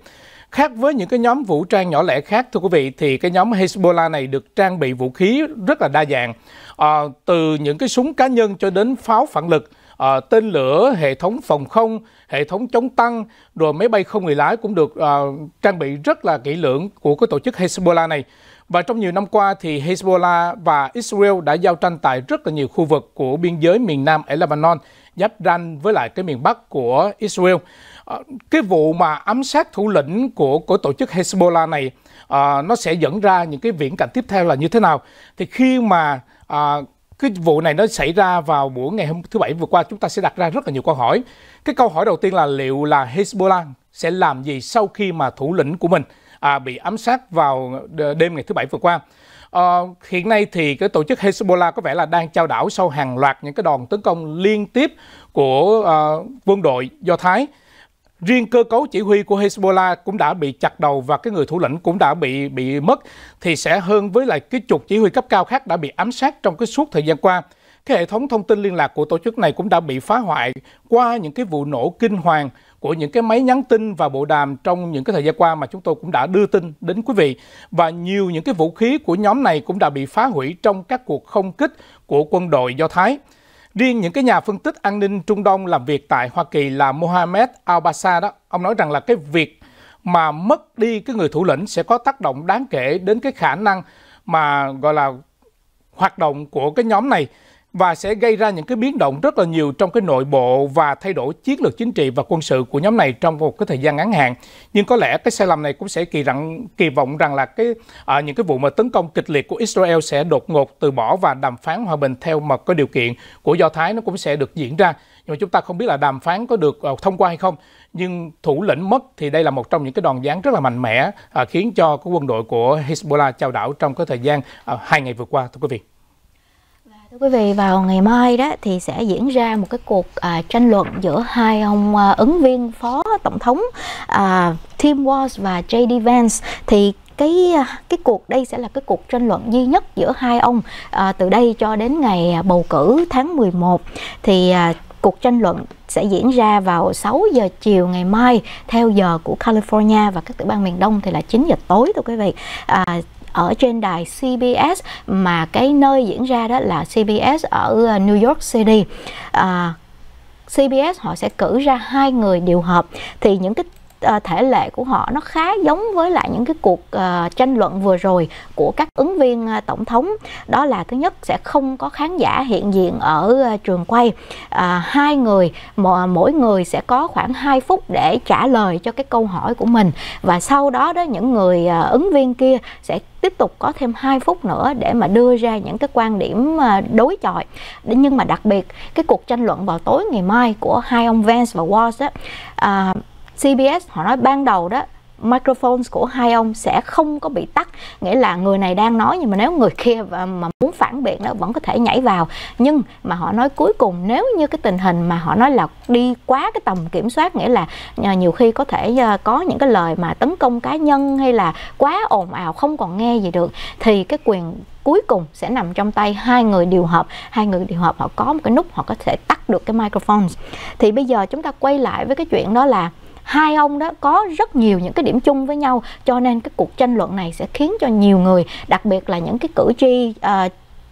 Khác với những cái nhóm vũ trang nhỏ lẻ khác, thưa quý vị, thì cái nhóm Hezbollah này được trang bị vũ khí rất là đa dạng, à, từ những cái súng cá nhân cho đến pháo phản lực, à, tên lửa, hệ thống phòng không, hệ thống chống tăng, rồi máy bay không người lái cũng được à, trang bị rất là kỹ lưỡng của cái tổ chức Hezbollah này. Và trong nhiều năm qua thì Hezbollah và Israel đã giao tranh tại rất là nhiều khu vực của biên giới miền Nam ở Lebanon, giáp ranh với lại cái miền Bắc của Israel. Ờ, cái vụ mà ám sát thủ lĩnh của của tổ chức Hezbollah này ờ, nó sẽ dẫn ra những cái viễn cảnh tiếp theo là như thế nào? Thì khi mà ờ, cái vụ này nó xảy ra vào buổi ngày hôm thứ bảy vừa qua chúng ta sẽ đặt ra rất là nhiều câu hỏi. Cái câu hỏi đầu tiên là liệu là Hezbollah sẽ làm gì sau khi mà thủ lĩnh của mình à, bị ám sát vào ờ, đêm ngày thứ bảy vừa qua. À, hiện nay thì cái tổ chức Hezbollah có vẻ là đang trao đảo sau hàng loạt những cái đòn tấn công liên tiếp của à, quân đội Do Thái. Riêng cơ cấu chỉ huy của Hezbollah cũng đã bị chặt đầu và cái người thủ lĩnh cũng đã bị bị mất thì sẽ hơn với lại cái trục chỉ huy cấp cao khác đã bị ám sát trong cái suốt thời gian qua. Cái hệ thống thông tin liên lạc của tổ chức này cũng đã bị phá hoại qua những cái vụ nổ kinh hoàng của những cái máy nhắn tin và bộ đàm trong những cái thời gian qua mà chúng tôi cũng đã đưa tin đến quý vị. Và nhiều những cái vũ khí của nhóm này cũng đã bị phá hủy trong các cuộc không kích của quân đội Do Thái. Riêng những cái nhà phân tích an ninh Trung Đông làm việc tại Hoa Kỳ là mohamed Al-Basa đó, ông nói rằng là cái việc mà mất đi cái người thủ lĩnh sẽ có tác động đáng kể đến cái khả năng mà gọi là hoạt động của cái nhóm này và sẽ gây ra những cái biến động rất là nhiều trong cái nội bộ và thay đổi chiến lược chính trị và quân sự của nhóm này trong một cái thời gian ngắn hạn. Nhưng có lẽ cái sai lầm này cũng sẽ kỳ rằng kỳ vọng rằng là cái à, những cái vụ mà tấn công kịch liệt của Israel sẽ đột ngột từ bỏ và đàm phán hòa bình theo mà có điều kiện của Do Thái nó cũng sẽ được diễn ra. Nhưng mà chúng ta không biết là đàm phán có được à, thông qua hay không. Nhưng thủ lĩnh mất thì đây là một trong những cái đòn giáng rất là mạnh mẽ à, khiến cho cái quân đội của Hezbollah chao đảo trong cái thời gian à, hai ngày vừa qua thưa quý vị. Thưa quý vị, vào ngày mai đó thì sẽ diễn ra một cái cuộc à, tranh luận giữa hai ông à, ứng viên phó tổng thống à, Tim Walz và JD Vance thì cái à, cái cuộc đây sẽ là cái cuộc tranh luận duy nhất giữa hai ông à, từ đây cho đến ngày à, bầu cử tháng 11 thì à, cuộc tranh luận sẽ diễn ra vào 6 giờ chiều ngày mai theo giờ của California và các tiểu bang miền Đông thì là 9 giờ tối thưa quý vị. À, ở trên đài CBS mà cái nơi diễn ra đó là CBS ở ờ, New York City à, CBS họ sẽ cử ra hai người điều hợp thì những cái ờ, thể lệ của họ nó khá giống với lại những cái cuộc uh, tranh luận vừa rồi của các ứng viên uh, tổng thống đó là thứ nhất sẽ không có khán giả hiện diện ở uh, trường quay à, hai người mỗi người sẽ có khoảng 2 phút để trả lời cho cái câu hỏi của mình và sau đó đó những người ứng viên kia sẽ tiếp tục có thêm 2 phút nữa để mà đưa ra những cái quan điểm à, đối chọi nhưng mà đặc biệt cái cuộc tranh luận vào tối ngày mai của hai ông Vance và Walsh á, à, CBS họ nói ban đầu đó microphones của hai ông sẽ không có bị tắt nghĩa là người này đang nói nhưng mà nếu người kia mà muốn phản biện nó vẫn có thể nhảy vào nhưng mà họ nói cuối cùng nếu như cái tình hình mà họ nói là đi quá cái tầm kiểm soát nghĩa là à, nhiều khi có thể à, có những cái lời mà tấn công cá nhân hay là quá ồn ào không còn nghe gì được thì cái quyền cuối cùng sẽ nằm trong tay hai người điều hợp hai người điều hợp họ có một cái nút họ có thể tắt được cái microphone thì bây giờ chúng ta quay lại với cái chuyện đó là hai ông đó có rất nhiều những cái điểm chung với nhau cho nên cái cuộc tranh luận này sẽ khiến cho nhiều người đặc biệt là những cái cử tri uh,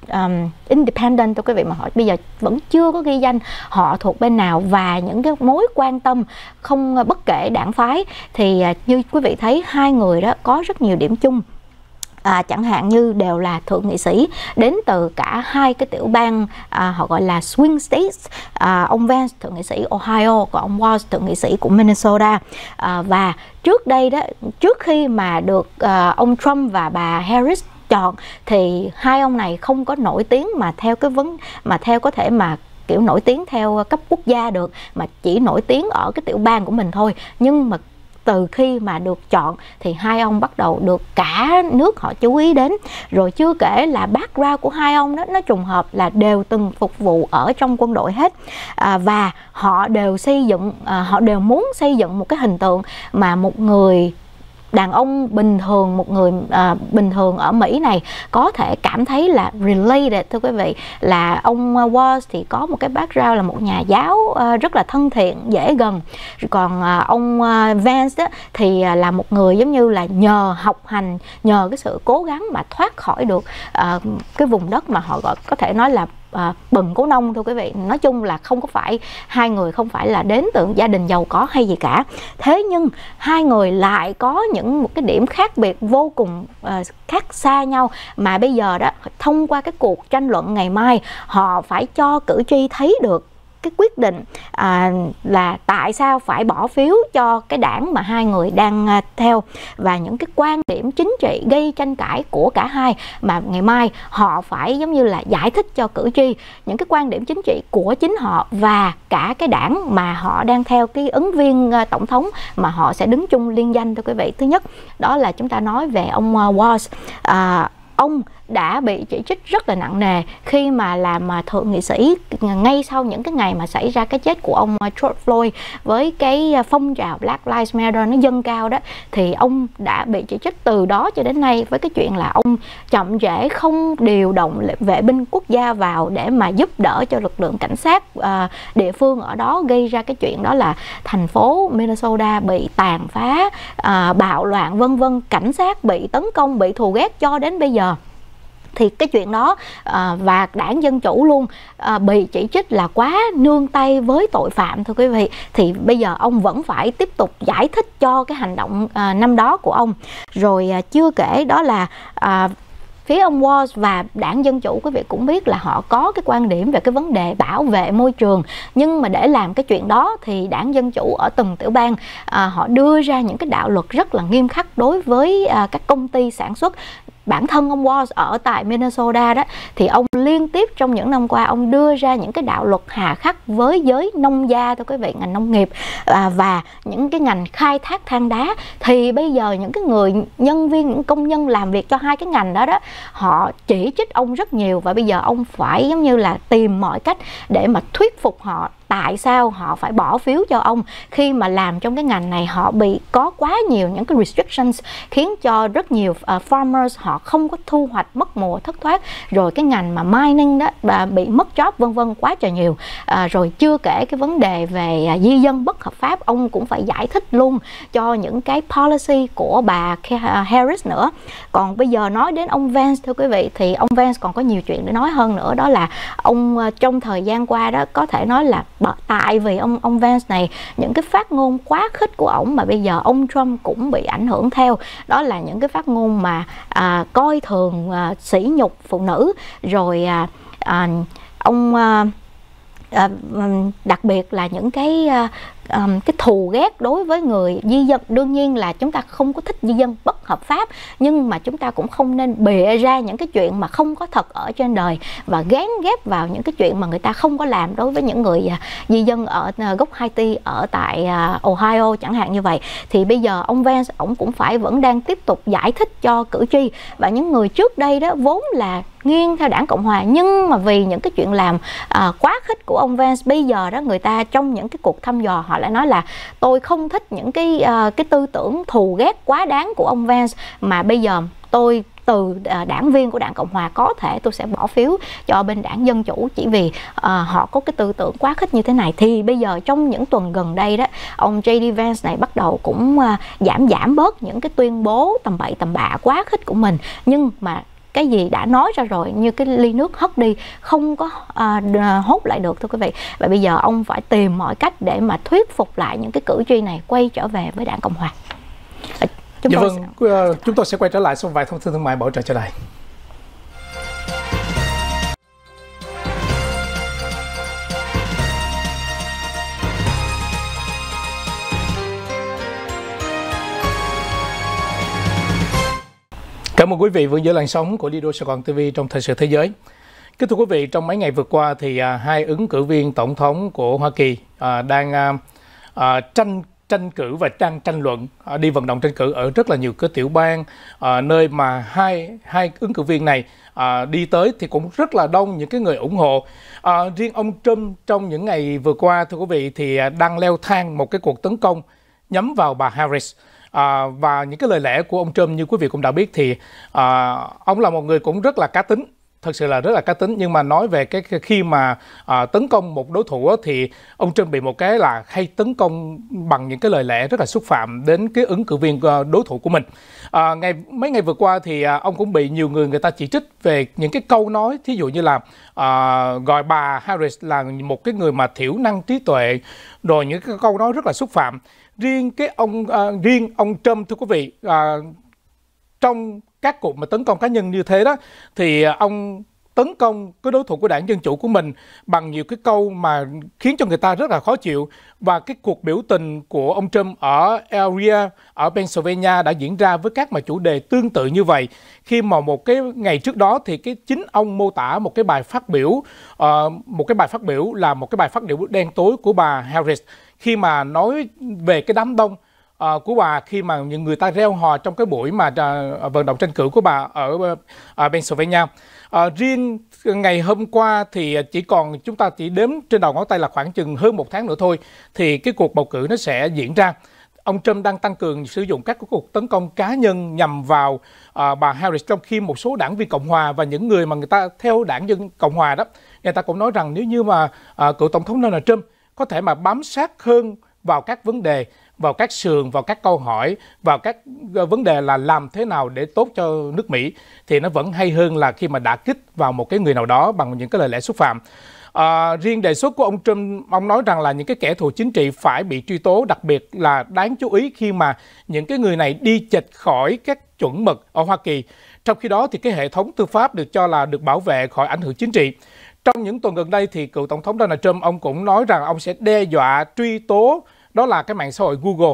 um, independent tôi quý vị mà hỏi bây giờ vẫn chưa có ghi danh họ thuộc bên nào và những cái mối quan tâm không ờ, bất kể đảng phái thì ờ, như quý vị thấy hai người đó có rất nhiều điểm chung à, chẳng hạn như đều là thượng nghị sĩ đến từ cả hai cái tiểu bang à, họ gọi là swing states à, ông Vance thượng nghị sĩ Ohio còn ông Walsh thượng nghị sĩ của Minnesota à, và trước đây đó trước khi mà được à, ông Trump và bà Harris chọn thì hai ông này không có nổi tiếng mà theo cái vấn mà theo có thể mà kiểu nổi tiếng theo cấp quốc gia được mà chỉ nổi tiếng ở cái tiểu bang của mình thôi nhưng mà từ khi mà được chọn thì hai ông bắt đầu được cả nước họ chú ý đến rồi chưa kể là background của hai ông đó nó trùng hợp là đều từng phục vụ ở trong quân đội hết à, và họ đều xây dựng à, họ đều muốn xây dựng một cái hình tượng mà một người đàn ông bình thường một người à, bình thường ở Mỹ này có thể cảm thấy là related thưa quý vị là ông Walsh thì có một cái background là một nhà giáo à, rất là thân thiện dễ gần còn à, ông à, Vance đó, thì à, là một người giống như là nhờ học hành nhờ cái sự cố gắng mà thoát khỏi được à, cái vùng đất mà họ gọi có thể nói là à, bần cố nông thôi quý vị nói chung là không có phải hai người không phải là đến từ gia đình giàu có hay gì cả thế nhưng hai người lại có những một cái điểm khác biệt vô cùng à, khác xa nhau mà bây giờ đó thông qua cái cuộc tranh luận ngày mai họ phải cho cử tri thấy được cái quyết định à, là tại sao phải bỏ phiếu cho cái đảng mà hai người đang à, theo và những cái quan điểm chính trị gây tranh cãi của cả hai mà ngày mai họ phải giống như là giải thích cho cử tri những cái quan điểm chính trị của chính họ và cả cái đảng mà họ đang theo cái ứng viên à, tổng thống mà họ sẽ đứng chung liên danh thưa quý vị thứ nhất đó là chúng ta nói về ông à, Walsh à, ông đã bị chỉ trích rất là nặng nề khi mà làm mà thượng nghị sĩ ngay sau những cái ngày mà xảy ra cái chết của ông à, George Floyd với cái à, phong trào Black Lives Matter nó dâng cao đó thì ông đã bị chỉ trích từ đó cho đến nay với cái chuyện là ông chậm trễ không điều động vệ binh quốc gia vào để mà giúp đỡ cho lực lượng cảnh sát à, địa phương ở đó gây ra cái chuyện đó là thành phố Minnesota bị tàn phá bạo loạn vân vân cảnh sát bị tấn công bị thù ghét cho đến bây giờ thì cái chuyện đó à, và đảng dân chủ luôn à, bị chỉ trích là quá nương tay với tội phạm thưa quý vị thì bây giờ ông vẫn phải tiếp tục giải thích cho cái hành động à, năm đó của ông rồi à, chưa kể đó là à, phía ông Walsh và đảng Dân Chủ quý vị cũng biết là họ có cái quan điểm về cái vấn đề bảo vệ môi trường nhưng mà để làm cái chuyện đó thì đảng Dân Chủ ở từng tiểu bang à, họ đưa ra những cái đạo luật rất là nghiêm khắc đối với à, các công ty sản xuất bản thân ông Walls ở tại Minnesota đó thì ông liên tiếp trong những năm qua ông đưa ra những cái đạo luật hà khắc với giới nông gia thưa quý vị ngành nông nghiệp à, và những cái ngành khai thác than đá thì bây giờ những cái người nhân viên những công nhân làm việc cho hai cái ngành đó đó họ chỉ trích ông rất nhiều và bây giờ ông phải giống như là tìm mọi cách để mà thuyết phục họ tại sao họ phải bỏ phiếu cho ông khi mà làm trong cái ngành này họ bị có quá nhiều những cái restrictions khiến cho rất nhiều uh, farmers họ không có thu hoạch mất mùa thất thoát rồi cái ngành mà mining đó và bị mất job vân vân quá trời nhiều uh, rồi chưa kể cái vấn đề về uh, di dân bất hợp pháp ông cũng phải giải thích luôn cho những cái policy của bà Harris nữa còn bây giờ nói đến ông Vance thưa quý vị thì ông Vance còn có nhiều chuyện để nói hơn nữa đó là ông uh, trong thời gian qua đó có thể nói là tại vì ông ông Vance này những cái phát ngôn quá khích của ổng mà bây giờ ông Trump cũng bị ảnh hưởng theo đó là những cái phát ngôn mà à, coi thường à, sỉ nhục phụ nữ rồi à, à, ông à, À, đặc biệt là những cái à, um, cái thù ghét đối với người di dân đương nhiên là chúng ta không có thích di dân bất hợp pháp nhưng mà chúng ta cũng không nên bịa ra những cái chuyện mà không có thật ở trên đời và gán ghép vào những cái chuyện mà người ta không có làm đối với những người à, di dân ở à, gốc Haiti ở tại à, Ohio chẳng hạn như vậy thì bây giờ ông Vance ông cũng phải vẫn đang tiếp tục giải thích cho cử tri và những người trước đây đó vốn là nghiêng theo đảng cộng hòa nhưng mà vì những cái chuyện làm à, quá khích của ông Vance bây giờ đó người ta trong những cái cuộc thăm dò họ lại nói là tôi không thích những cái uh, cái tư tưởng thù ghét quá đáng của ông Vance mà bây giờ tôi từ ờ, đảng viên của đảng cộng hòa có thể tôi sẽ bỏ phiếu cho bên đảng dân chủ chỉ vì uh, họ có cái tư tưởng quá khích như thế này thì bây giờ trong những tuần gần đây đó ông jd vance này bắt đầu cũng uh, giảm giảm bớt những cái tuyên bố tầm bậy tầm bạ quá khích của mình nhưng mà cái gì đã nói ra rồi như cái ly nước hất đi không có à, hốt lại được thưa quý vị và bây giờ ông phải tìm mọi cách để mà thuyết phục lại những cái cử tri này quay trở về với đảng cộng hòa à, chúng dạ vâng sẽ... À, chúng tôi sẽ quay trở lại sau vài thông tin thương mại bảo trợ trở lại Cảm ơn quý vị vẫn giữ làn sóng của Lido Sài Gòn TV trong thời sự thế giới. Kính thưa quý vị, trong mấy ngày vừa qua thì à, hai ứng cử viên tổng thống của Hoa Kỳ à, đang à, à, tranh tranh cử và đang tranh luận à, đi vận động tranh cử ở rất là nhiều cái tiểu bang à, nơi mà hai hai ứng cử viên này à, đi tới thì cũng rất là đông những cái người ủng hộ à, riêng ông Trump trong những ngày vừa qua thưa quý vị thì à, đang leo thang một cái cuộc tấn công nhắm vào bà Harris À, và những cái lời lẽ của ông Trump như quý vị cũng đã biết thì à, ông là một người cũng rất là cá tính thật sự là rất là cá tính nhưng mà nói về cái khi mà à, tấn công một đối thủ thì ông Trump bị một cái là hay tấn công bằng những cái lời lẽ rất là xúc phạm đến cái ứng cử viên à, đối thủ của mình à, ngày mấy ngày vừa qua thì à, ông cũng bị nhiều người người ta chỉ trích về những cái câu nói thí dụ như là à, gọi bà Harris là một cái người mà thiểu năng trí tuệ rồi những cái câu nói rất là xúc phạm riêng cái ông uh, riêng ông Trump thưa quý vị uh, trong các cuộc mà tấn công cá nhân như thế đó thì à, ông tấn công cái đối thủ của đảng Dân Chủ của mình bằng nhiều cái câu mà khiến cho người ta rất là khó chịu. Và cái cuộc biểu tình của ông Trump ở Area, ở Pennsylvania đã diễn ra với các mà chủ đề tương tự như vậy. Khi mà một cái ngày trước đó thì cái chính ông mô tả một cái bài phát biểu, uh, một cái bài phát biểu là một cái bài phát biểu đen tối của bà Harris khi mà nói về cái đám đông uh, của bà khi mà những người ta reo hò trong cái buổi mà uh, vận động tranh cử của bà ở uh, Pennsylvania. À, riêng ngày hôm qua thì chỉ còn chúng ta chỉ đếm trên đầu ngón tay là khoảng chừng hơn một tháng nữa thôi thì cái cuộc bầu cử nó sẽ diễn ra ông Trump đang tăng cường sử dụng các cuộc tấn công cá nhân nhằm vào à, bà Harris trong khi một số đảng viên Cộng hòa và những người mà người ta theo đảng dân Cộng hòa đó người ta cũng nói rằng nếu như mà à, cựu tổng thống Donald Trump có thể mà bám sát hơn vào các vấn đề vào các sườn, vào các câu hỏi, vào các ờ, vấn đề là làm thế nào để tốt cho nước Mỹ thì nó vẫn hay hơn là khi mà đã kích vào một cái người nào đó bằng những cái lời lẽ xúc phạm. À, riêng đề xuất của ông Trump, ông nói rằng là những cái kẻ thù chính trị phải bị truy tố, đặc biệt là đáng chú ý khi mà những cái người này đi chệch khỏi các chuẩn mực ở Hoa Kỳ. Trong khi đó thì cái hệ thống tư pháp được cho là được bảo vệ khỏi ảnh hưởng chính trị. Trong những tuần gần đây thì cựu tổng thống Donald Trump ông cũng nói rằng ông sẽ đe dọa truy tố đó là cái mạng xã hội Google.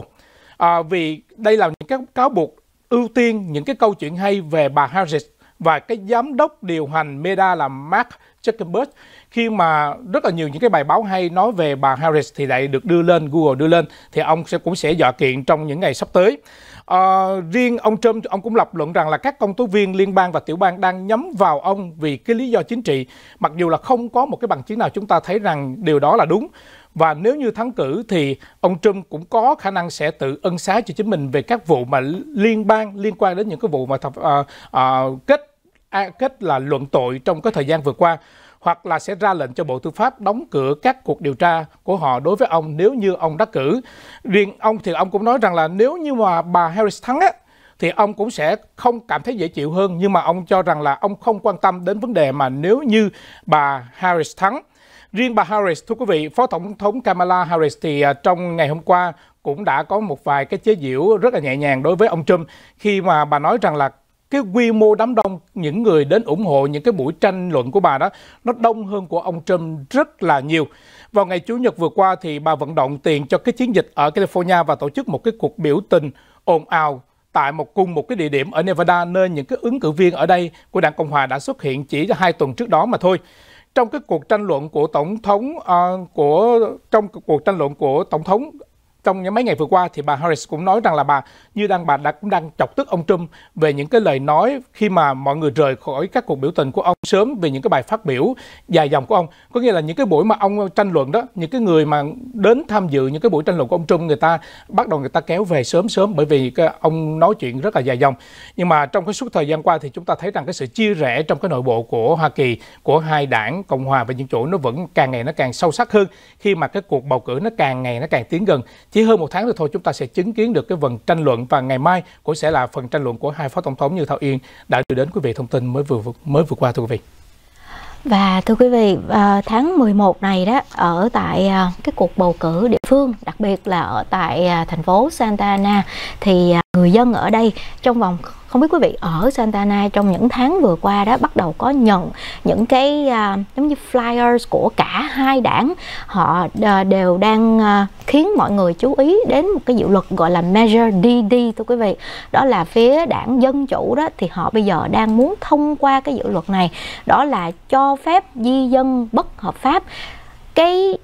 À, vì đây là những cái cáo buộc ưu tiên những cái câu chuyện hay về bà Harris và cái giám đốc điều hành Meta là Mark Zuckerberg khi mà rất là nhiều những cái bài báo hay nói về bà Harris thì lại được đưa lên Google đưa lên thì ông sẽ cũng sẽ dọa kiện trong những ngày sắp tới à, riêng ông Trump ông cũng lập luận rằng là các công tố viên liên bang và tiểu bang đang nhắm vào ông vì cái lý do chính trị mặc dù là không có một cái bằng chứng nào chúng ta thấy rằng điều đó là đúng và nếu như thắng cử thì ông Trump cũng có khả năng sẽ tự ân xá cho chính mình về các vụ mà liên bang liên quan đến những cái vụ mà thập, à, à, kết à, kết là luận tội trong cái thời gian vừa qua hoặc là sẽ ra lệnh cho Bộ Tư pháp đóng cửa các cuộc điều tra của họ đối với ông nếu như ông đắc cử. Riêng ông thì ông cũng nói rằng là nếu như mà bà Harris thắng á, thì ông cũng sẽ không cảm thấy dễ chịu hơn nhưng mà ông cho rằng là ông không quan tâm đến vấn đề mà nếu như bà Harris thắng Riêng bà Harris, thưa quý vị, Phó Tổng thống Kamala Harris thì à, trong ngày hôm qua cũng đã có một vài cái chế giễu rất là nhẹ nhàng đối với ông Trump khi mà bà nói rằng là cái quy mô đám đông những người đến ủng hộ những cái buổi tranh luận của bà đó nó đông hơn của ông Trump rất là nhiều. Vào ngày Chủ nhật vừa qua thì bà vận động tiền cho cái chiến dịch ở California và tổ chức một cái cuộc biểu tình ồn ào tại một cung một cái địa điểm ở Nevada nơi những cái ứng cử viên ở đây của đảng Cộng hòa đã xuất hiện chỉ hai tuần trước đó mà thôi trong cái cuộc tranh luận của tổng thống uh, của trong cuộc tranh luận của tổng thống trong những mấy ngày vừa qua thì bà Harris cũng nói rằng là bà như đang bà đã cũng đang chọc tức ông Trump về những cái lời nói khi mà mọi người rời khỏi các cuộc biểu tình của ông sớm về những cái bài phát biểu dài dòng của ông. Có nghĩa là những cái buổi mà ông tranh luận đó, những cái người mà đến tham dự những cái buổi tranh luận của ông Trump người ta bắt đầu người ta kéo về sớm sớm bởi vì cái ông nói chuyện rất là dài dòng. Nhưng mà trong cái suốt thời gian qua thì chúng ta thấy rằng cái sự chia rẽ trong cái nội bộ của Hoa Kỳ của hai đảng Cộng hòa và Dân chủ nó vẫn càng ngày nó càng sâu sắc hơn khi mà cái cuộc bầu cử nó càng ngày nó càng tiến gần chỉ hơn một tháng nữa thôi chúng ta sẽ chứng kiến được cái phần tranh luận và ngày mai cũng sẽ là phần tranh luận của hai phó tổng thống như Thảo Yên đã đưa đến quý vị thông tin mới vừa mới vừa qua thưa quý vị. Và thưa quý vị, à, tháng 11 này đó ở tại à, cái cuộc bầu cử địa phương, đặc biệt là ở tại à, thành phố Santa Ana thì người dân ở đây trong vòng không biết quý vị ở Santa Ana trong những tháng vừa qua đó bắt đầu có nhận những cái à, giống như flyers của cả hai đảng họ à, đều đang à, khiến mọi người chú ý đến một cái dự luật gọi là Measure DD thưa quý vị đó là phía đảng dân chủ đó thì họ bây giờ đang muốn thông qua cái dự luật này đó là cho phép di dân bất hợp pháp cái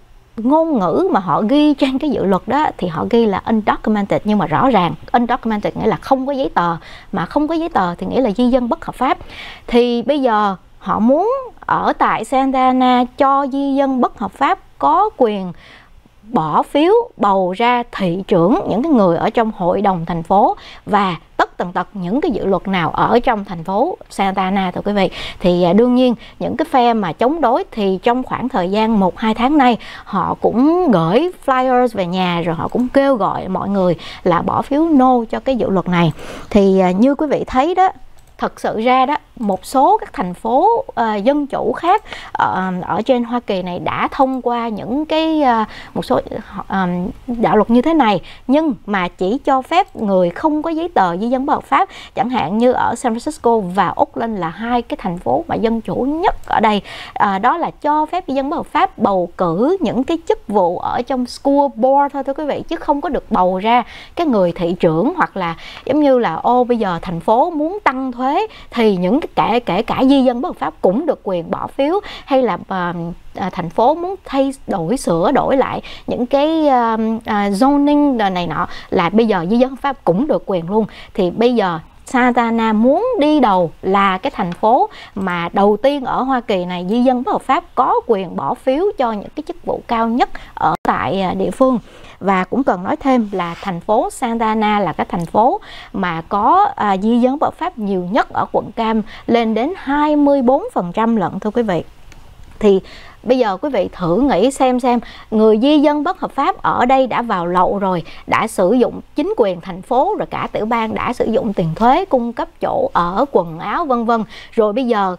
ngôn ngữ mà họ ghi trên cái dự luật đó thì họ ghi là undocumented nhưng mà rõ ràng undocumented nghĩa là không có giấy tờ mà không có giấy tờ thì nghĩa là di dân bất hợp pháp thì bây giờ họ muốn ở tại Santa Ana cho di dân bất hợp pháp có quyền bỏ phiếu bầu ra thị trưởng những cái người ở trong hội đồng thành phố và tất tần tật những cái dự luật nào ở trong thành phố Santa Ana thưa quý vị thì à, đương nhiên những cái phe mà chống đối thì trong khoảng thời gian 1 2 tháng nay họ cũng gửi flyers về nhà rồi họ cũng kêu gọi mọi người là bỏ phiếu no cho cái dự luật này thì à, như quý vị thấy đó thật sự ra đó một số các thành phố uh, dân chủ khác uh, ở trên Hoa Kỳ này đã thông qua những cái uh, một số um, đạo luật như thế này nhưng mà chỉ cho phép người không có giấy tờ di dân bất hợp pháp chẳng hạn như ở San Francisco và Oakland là hai cái thành phố mà dân chủ nhất ở đây uh, đó là cho phép di dân bất hợp pháp bầu cử những cái chức vụ ở trong school board thôi thưa quý vị chứ không có được bầu ra cái người thị trưởng hoặc là giống như là ô bây giờ thành phố muốn tăng thuế thuế thì những kể kể cả di dân bất hợp pháp cũng được quyền bỏ phiếu hay là uh, thành phố muốn thay đổi sửa đổi lại những cái uh, uh, zoning này nọ là bây giờ di dân pháp cũng được quyền luôn thì bây giờ Santana muốn đi đầu là cái thành phố mà đầu tiên ở Hoa Kỳ này di dân bất hợp pháp có quyền bỏ phiếu cho những cái chức vụ cao nhất ở tại à, địa phương và cũng cần nói thêm là thành phố Santa Ana là cái thành phố mà có à, di dân bất hợp pháp nhiều nhất ở quận Cam lên đến 24% lận thưa quý vị thì bây giờ quý vị thử nghĩ xem xem người di dân bất hợp pháp ở đây đã vào lậu rồi đã sử dụng chính quyền thành phố rồi cả tiểu bang đã sử dụng tiền thuế cung cấp chỗ ở quần áo vân vân rồi bây giờ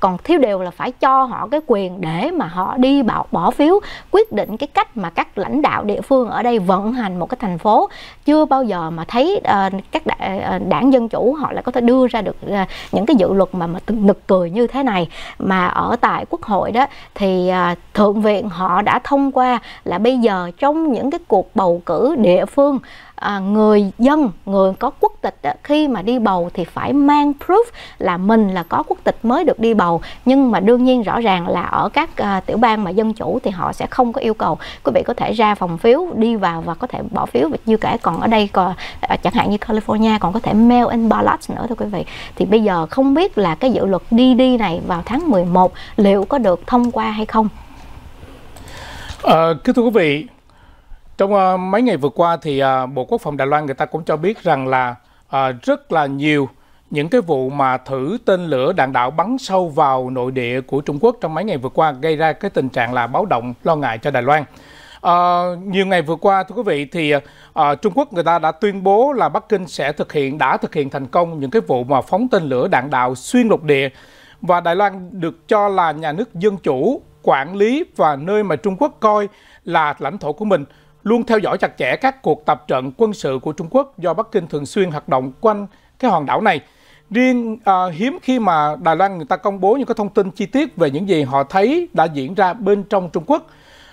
còn thiếu điều là phải cho họ cái quyền để mà họ đi bỏ, bỏ phiếu quyết định cái cách mà các lãnh đạo địa phương ở đây vận hành một cái thành phố chưa bao giờ mà thấy uh, các đảng, uh, ờ, đảng dân chủ họ lại có thể đưa ra được uh, những cái dự luật mà mà nực cười như thế này mà ở tại quốc hội đó thì uh, thượng viện họ đã thông qua là bây giờ trong những cái cuộc bầu cử địa phương à, người dân người có quốc tịch đó, khi mà đi bầu thì phải mang proof là mình là có quốc tịch mới được đi bầu nhưng mà đương nhiên rõ ràng là ở các à, tiểu bang mà dân chủ thì họ sẽ không có yêu cầu quý vị có thể ra phòng phiếu đi vào và có thể bỏ phiếu và chưa kể còn ở đây còn à, chẳng hạn như California còn có thể mail in ballot nữa thôi quý vị thì bây giờ không biết là cái dự luật DD này vào tháng 11 liệu có được thông qua hay không à, kính thưa quý vị trong ờ, mấy ngày vừa qua thì ờ, Bộ Quốc phòng Đài Loan người ta cũng cho biết rằng là ờ, rất là nhiều những cái vụ mà thử tên lửa đạn đạo bắn sâu vào nội địa của Trung Quốc trong mấy ngày vừa qua gây ra cái tình trạng là báo động lo ngại cho Đài Loan. À, nhiều ngày vừa qua thưa quý vị thì à, Trung Quốc người ta đã tuyên bố là Bắc Kinh sẽ thực hiện đã thực hiện thành công những cái vụ mà phóng tên lửa đạn đạo xuyên lục địa và Đài Loan được cho là nhà nước dân chủ quản lý và nơi mà Trung Quốc coi là lãnh thổ của mình luôn theo dõi chặt chẽ các cuộc tập trận quân sự của Trung Quốc do Bắc Kinh thường xuyên hoạt động quanh cái hòn đảo này. Riêng à, hiếm khi mà Đài Loan người ta công bố những cái thông tin chi tiết về những gì họ thấy đã diễn ra bên trong Trung Quốc.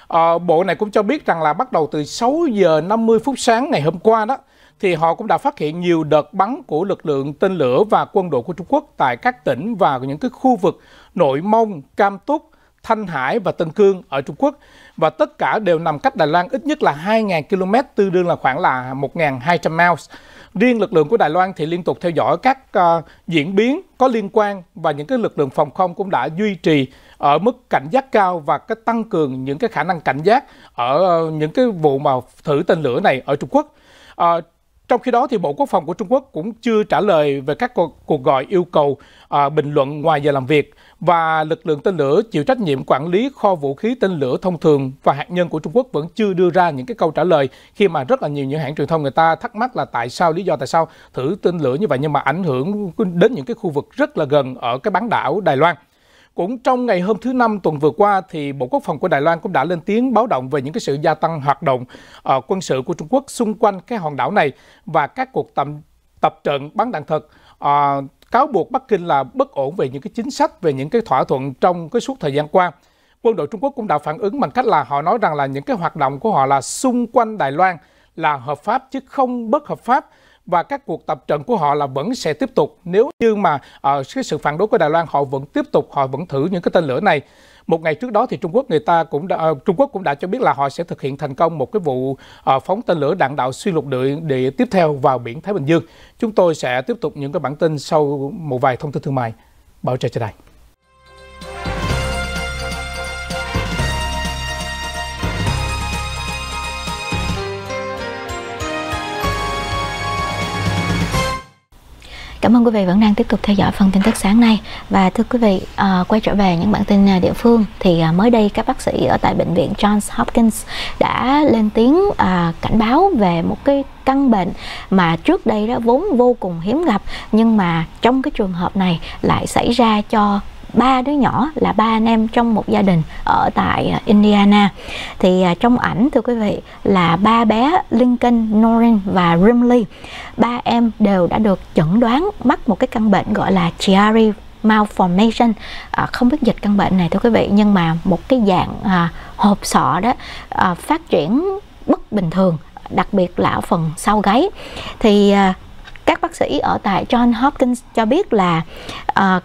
À, bộ này cũng cho biết rằng là bắt đầu từ 6 giờ 50 phút sáng ngày hôm qua đó thì họ cũng đã phát hiện nhiều đợt bắn của lực lượng tên lửa và quân đội của Trung Quốc tại các tỉnh và những cái khu vực Nội Mông, Cam Túc, Thanh Hải và Tân Cương ở Trung Quốc và tất cả đều nằm cách Đài Loan ít nhất là 2.000 km tương đương là khoảng là 1.200 miles. Riêng lực lượng của Đài Loan thì liên tục theo dõi các uh, diễn biến có liên quan và những cái lực lượng phòng không cũng đã duy trì ở mức cảnh giác cao và cái tăng cường những cái khả năng cảnh giác ở uh, những cái vụ mà thử tên lửa này ở Trung Quốc. Uh, trong khi đó thì Bộ Quốc phòng của Trung Quốc cũng chưa trả lời về các cuộc gọi yêu cầu à, bình luận ngoài giờ làm việc và lực lượng tên lửa chịu trách nhiệm quản lý kho vũ khí tên lửa thông thường và hạt nhân của Trung Quốc vẫn chưa đưa ra những cái câu trả lời khi mà rất là nhiều những hãng truyền thông người ta thắc mắc là tại sao lý do tại sao thử tên lửa như vậy nhưng mà ảnh hưởng đến những cái khu vực rất là gần ở cái bán đảo Đài Loan. Cũng trong ngày hôm thứ Năm tuần vừa qua thì Bộ Quốc phòng của Đài Loan cũng đã lên tiếng báo động về những cái sự gia tăng hoạt động uh, quân sự của Trung Quốc xung quanh cái hòn đảo này và các cuộc tập tập trận bắn đạn thật uh, cáo buộc Bắc Kinh là bất ổn về những cái chính sách, về những cái thỏa thuận trong cái suốt thời gian qua. Quân đội Trung Quốc cũng đã phản ứng bằng cách là họ nói rằng là những cái hoạt động của họ là xung quanh Đài Loan là hợp pháp chứ không bất hợp pháp và các cuộc tập trận của họ là vẫn sẽ tiếp tục nếu như mà uh, cái sự phản đối của Đài Loan họ vẫn tiếp tục họ vẫn thử những cái tên lửa này một ngày trước đó thì Trung Quốc người ta cũng đã, ờ, Trung Quốc cũng đã cho biết là họ sẽ thực hiện thành công một cái vụ ờ, phóng tên lửa đạn đạo xuyên lục địa để tiếp theo vào biển Thái Bình Dương. Chúng tôi sẽ tiếp tục những cái bản tin sau một vài thông tin thương mại. Bảo trợ cho đài. Cảm ơn quý vị vẫn đang tiếp tục theo dõi phần tin tức sáng nay và thưa quý vị à, quay trở về những bản tin à, địa phương thì à, mới đây các bác sĩ ở tại bệnh viện Johns Hopkins đã lên tiếng à, cảnh báo về một cái căn bệnh mà trước đây đó vốn vô cùng hiếm gặp nhưng mà trong cái trường hợp này lại xảy ra cho ba đứa nhỏ là ba anh em trong một gia đình ở tại à, Indiana thì à, trong ảnh thưa quý vị là ba bé Lincoln, Norin và Rimley ba em đều đã được chẩn đoán mắc một cái căn bệnh gọi là Chiari malformation à, không biết dịch căn bệnh này thưa quý vị nhưng mà một cái dạng à, hộp sọ đó à, phát triển bất bình thường đặc biệt là ở phần sau gáy thì à, các bác sĩ ở tại John Hopkins cho biết là à,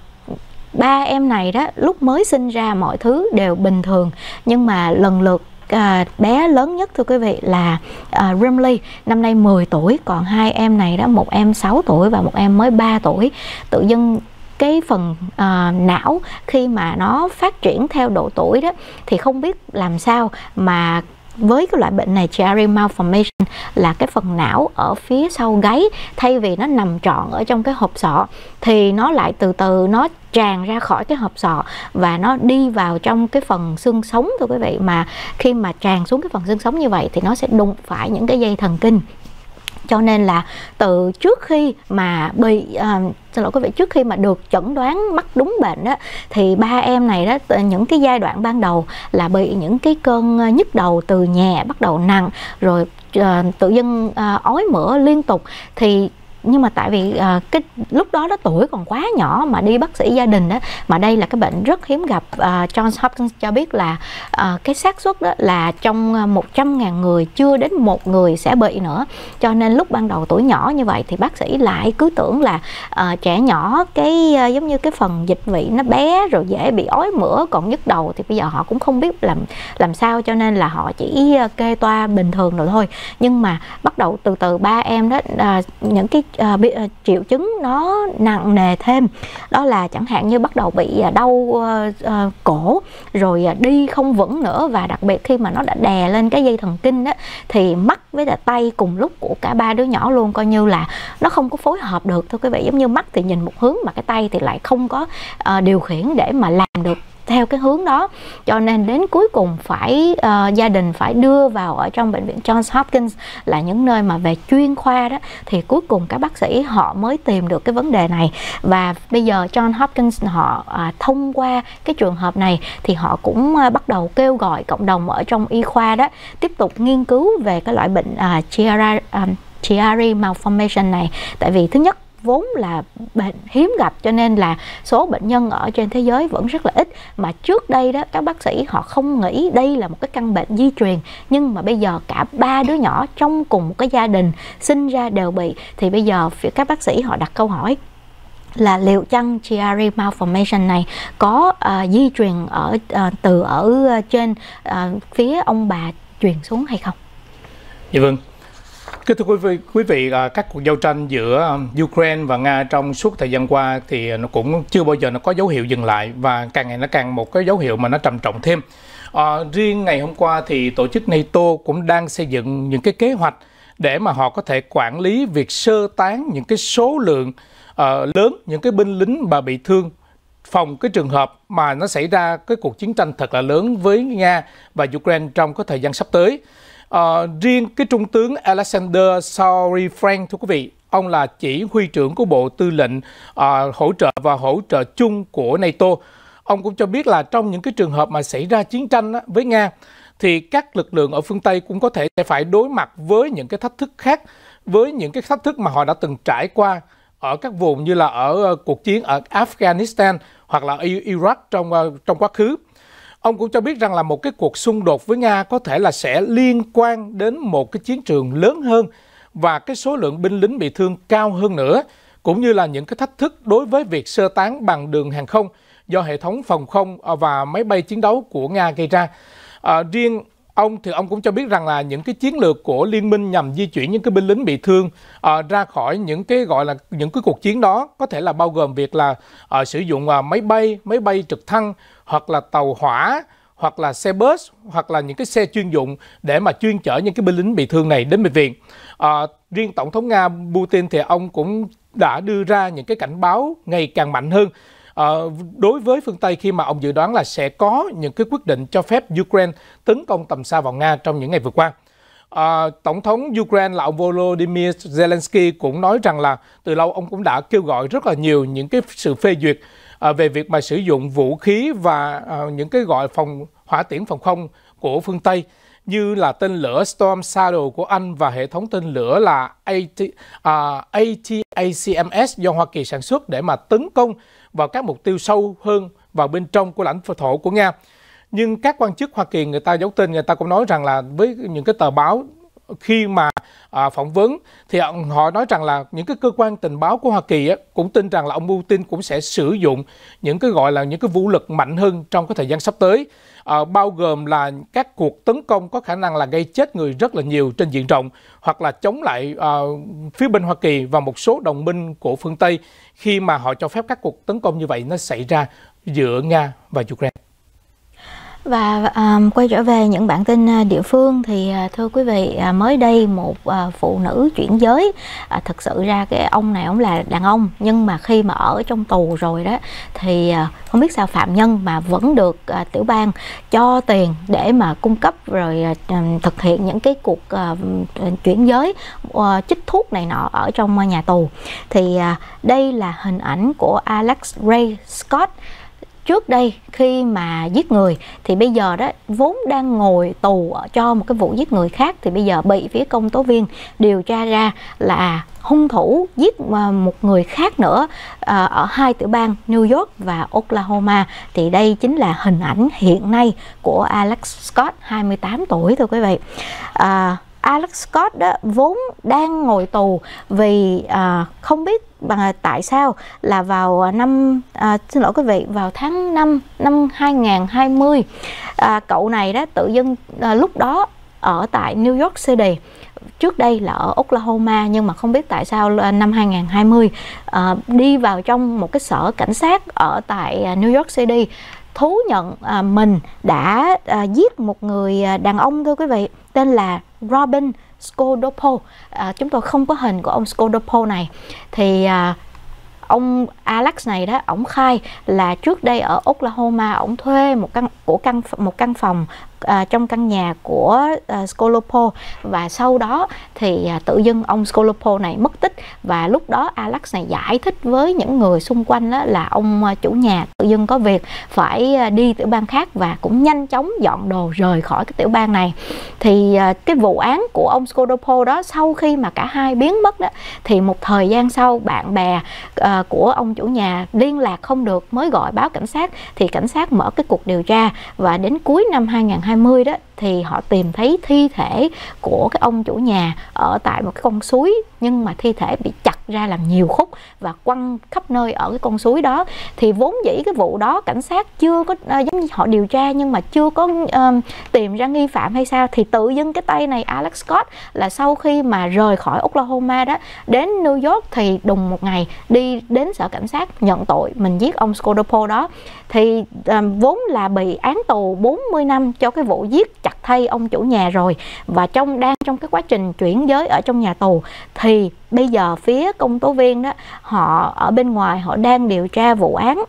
ba em này đó lúc mới sinh ra mọi thứ đều bình thường nhưng mà lần lượt à, bé lớn nhất thưa quý vị là à, Rimley năm nay 10 tuổi còn hai em này đó một em 6 tuổi và một em mới 3 tuổi tự dưng cái phần uh, não khi mà nó phát triển theo độ tuổi đó thì không biết làm sao mà với cái loại bệnh này cherry malformation là cái phần não ở phía sau gáy thay vì nó nằm trọn ở trong cái hộp sọ thì nó lại từ từ nó tràn ra khỏi cái hộp sọ và nó đi vào trong cái phần xương sống thưa quý vị mà khi mà tràn xuống cái phần xương sống như vậy thì nó sẽ đụng phải những cái dây thần kinh cho nên là từ trước khi mà bị à, xin lỗi quý vị trước khi mà được chẩn đoán mắc đúng bệnh đó thì ba em này đó những cái giai đoạn ban đầu là bị những cái cơn à, nhức đầu từ nhẹ bắt đầu nặng rồi uh, tự dưng uh, ói mửa liên tục thì nhưng mà tại vì à, cái lúc đó đó tuổi còn quá nhỏ mà đi bác sĩ gia đình đó mà đây là cái bệnh rất hiếm gặp à, Johns Hopkins cho biết là à, cái xác suất đó là trong 100.000 người chưa đến một người sẽ bị nữa cho nên lúc ban đầu tuổi nhỏ như vậy thì bác sĩ lại cứ tưởng là à, trẻ nhỏ cái à, giống như cái phần dịch vị nó bé rồi dễ bị ói mửa còn nhức đầu thì bây giờ họ cũng không biết làm làm sao cho nên là họ chỉ kê toa bình thường rồi thôi nhưng mà bắt đầu từ từ ba em đó à, những cái à, bị, à, triệu chứng nó nặng nề thêm đó là chẳng hạn như bắt đầu bị à, đau à, à, cổ rồi à, đi không vững nữa và đặc biệt khi mà nó đã đè lên cái dây thần kinh đó thì mắt với tay cùng lúc của cả ba đứa nhỏ luôn coi như là nó không có phối hợp được thôi quý vị giống như mắt thì nhìn một hướng mà cái tay thì lại không có à, điều khiển để mà làm được theo cái hướng đó cho nên đến cuối cùng phải uh, gia đình phải đưa vào ở trong bệnh viện Johns Hopkins là những nơi mà về chuyên khoa đó thì cuối cùng các bác sĩ họ mới tìm được cái vấn đề này và bây giờ Johns Hopkins họ uh, thông qua cái trường hợp này thì họ cũng uh, bắt đầu kêu gọi cộng đồng ở trong y khoa đó tiếp tục nghiên cứu về cái loại bệnh uh, Chiari, um, malformation này tại vì thứ nhất vốn là bệnh hiếm gặp cho nên là số bệnh nhân ở trên thế giới vẫn rất là ít mà trước đây đó các bác sĩ họ không nghĩ đây là một cái căn bệnh di truyền nhưng mà bây giờ cả ba đứa nhỏ trong cùng một cái gia đình sinh ra đều bị thì bây giờ phía các bác sĩ họ đặt câu hỏi là liệu chăng Chiari malformation này có uh, di truyền ở uh, từ ở ờ, trên uh, phía ông bà truyền xuống hay không? Dạ vâng, Kính thưa quý vị, quý vị à, các cuộc giao tranh giữa à, Ukraine và Nga trong suốt thời gian qua thì nó cũng chưa bao giờ nó có dấu hiệu dừng lại và càng ngày nó càng một cái dấu hiệu mà nó trầm trọng thêm. À, riêng ngày hôm qua thì tổ chức NATO cũng đang xây dựng những cái kế hoạch để mà họ có thể quản lý việc sơ tán những cái số lượng uh, lớn những cái binh lính mà bị thương phòng cái trường hợp mà nó xảy ra cái cuộc chiến tranh thật là lớn với Nga và Ukraine trong cái thời gian sắp tới. À, riêng cái trung tướng Alexander Sauri Frank thưa quý vị, ông là chỉ huy trưởng của Bộ Tư lệnh à, hỗ trợ và hỗ trợ chung của NATO. Ông cũng cho biết là trong những cái trường hợp mà xảy ra chiến tranh á, với Nga thì các lực lượng ở phương Tây cũng có thể sẽ phải đối mặt với những cái thách thức khác, với những cái thách thức mà họ đã từng trải qua ở các vùng như là ở ờ, cuộc chiến ở Afghanistan hoặc là Iraq trong trong quá khứ. Ông cũng cho biết rằng là một cái cuộc xung đột với Nga có thể là sẽ liên quan đến một cái chiến trường lớn hơn và cái số lượng binh lính bị thương cao hơn nữa, cũng như là những cái thách thức đối với việc sơ tán bằng đường hàng không do hệ thống phòng không và máy bay chiến đấu của Nga gây ra. À, riêng Ông thì ông cũng cho biết rằng là những cái chiến lược của liên minh nhằm di chuyển những cái binh lính bị thương uh, ra khỏi những cái gọi là những cái cuộc chiến đó có thể là bao gồm việc là uh, sử dụng uh, máy bay, máy bay trực thăng hoặc là tàu hỏa hoặc là xe bus hoặc là những cái xe chuyên dụng để mà chuyên chở những cái binh lính bị thương này đến bệnh viện. À, riêng tổng thống Nga Putin thì ông cũng đã đưa ra những cái cảnh báo ngày càng mạnh hơn Ờ, đối với phương Tây khi mà ông dự đoán là sẽ có những cái quyết định cho phép Ukraine tấn công tầm xa vào Nga trong những ngày vừa qua. À, Tổng thống Ukraine là ông Volodymyr Zelensky cũng nói rằng là từ lâu ông cũng đã kêu gọi rất là nhiều những cái sự phê duyệt à, về việc mà sử dụng vũ khí và à, những cái gọi phòng hỏa tiễn phòng không của phương Tây như là tên lửa Storm Shadow của Anh và hệ thống tên lửa là AT, uh, ATACMS do Hoa Kỳ sản xuất để mà tấn công vào các mục tiêu sâu hơn vào bên trong của lãnh thổ của Nga. Nhưng các quan chức Hoa Kỳ người ta giấu tên người ta cũng nói rằng là với những cái tờ báo khi mà à, phỏng vấn thì họ nói rằng là những cái cơ quan tình báo của Hoa Kỳ á, cũng tin rằng là ông Putin cũng sẽ sử dụng những cái gọi là những cái vũ lực mạnh hơn trong cái thời gian sắp tới à, bao gồm là các cuộc tấn công có khả năng là gây chết người rất là nhiều trên diện rộng hoặc là chống lại à, phía bên Hoa Kỳ và một số đồng minh của phương Tây khi mà họ cho phép các cuộc tấn công như vậy nó xảy ra giữa Nga và Ukraine. Và um, quay trở về những bản tin à, địa phương thì à, thưa quý vị mới đây một uh, phụ nữ chuyển giới uh, thực sự ra cái ông này ông là đàn ông nhưng mà khi mà ở trong tù rồi đó thì uh, không biết sao phạm nhân mà vẫn được uh, tiểu bang cho tiền để mà cung cấp rồi uh, thực hiện những cái cuộc uh, chuyển giới uh, chích thuốc này nọ ở trong nhà tù thì uh, đây là hình ảnh của Alex Ray Scott trước đây khi mà giết người thì bây giờ đó vốn đang ngồi tù cho một cái vụ giết người khác thì bây giờ bị phía công tố viên điều tra ra là hung thủ giết ờ, một người khác nữa ờ, ở hai tiểu bang New York và Oklahoma thì đây chính là hình ảnh hiện nay của Alex Scott 28 tuổi thưa quý vị. À, Alex Scott đó vốn đang ngồi tù vì à, không biết bằng tại sao là vào à, năm à, xin lỗi quý vị vào tháng 5 năm 2020 à, cậu này đó tự dưng à, lúc đó ở tại New York City trước đây là ở Oklahoma nhưng mà không biết tại sao à, năm 2020 à, đi vào trong một cái sở cảnh sát ở tại à, New York City thú nhận à, mình đã à, giết một người đàn ông thôi quý vị tên là Robin Scodopo à, chúng tôi không có hình của ông Scodopo này thì à, ông Alex này đó ổng khai là trước đây ở Oklahoma ổng thuê một căn của căn một căn phòng à, trong căn nhà của à, Scolopo và sau đó thì à, tự dưng ông Scolopo này mất tích và lúc đó Alex này giải thích với những người xung quanh đó là ông à, chủ nhà tự dưng có việc phải à, đi tiểu bang khác và cũng nhanh chóng dọn đồ rời khỏi cái tiểu bang này thì à, cái vụ án của ông Scolopo đó sau khi mà cả hai biến mất đó thì một thời gian sau bạn bè à, của ông chủ nhà liên lạc không được mới gọi báo cảnh sát thì cảnh sát mở cái cuộc điều tra và đến cuối năm 2020 20 đó thì họ tìm thấy thi thể của cái ông chủ nhà ở tại một cái con suối nhưng mà thi thể bị chặt ra làm nhiều khúc và quăng khắp nơi ở cái con suối đó thì vốn dĩ cái vụ đó cảnh sát chưa có à, giống như họ điều tra nhưng mà chưa có um, tìm ra nghi phạm hay sao thì tự dưng cái tay này Alex Scott là sau khi mà rời khỏi Oklahoma đó đến New York thì đùng một ngày đi đến sở cảnh sát nhận tội mình giết ông Scodopo đó thì um, vốn là bị án tù 40 năm cho cái vụ giết chặt thay ông chủ nhà rồi và trong đang trong cái quá trình chuyển giới ở trong nhà tù thì bây giờ phía công tố viên đó họ ở bên ngoài họ đang điều tra vụ án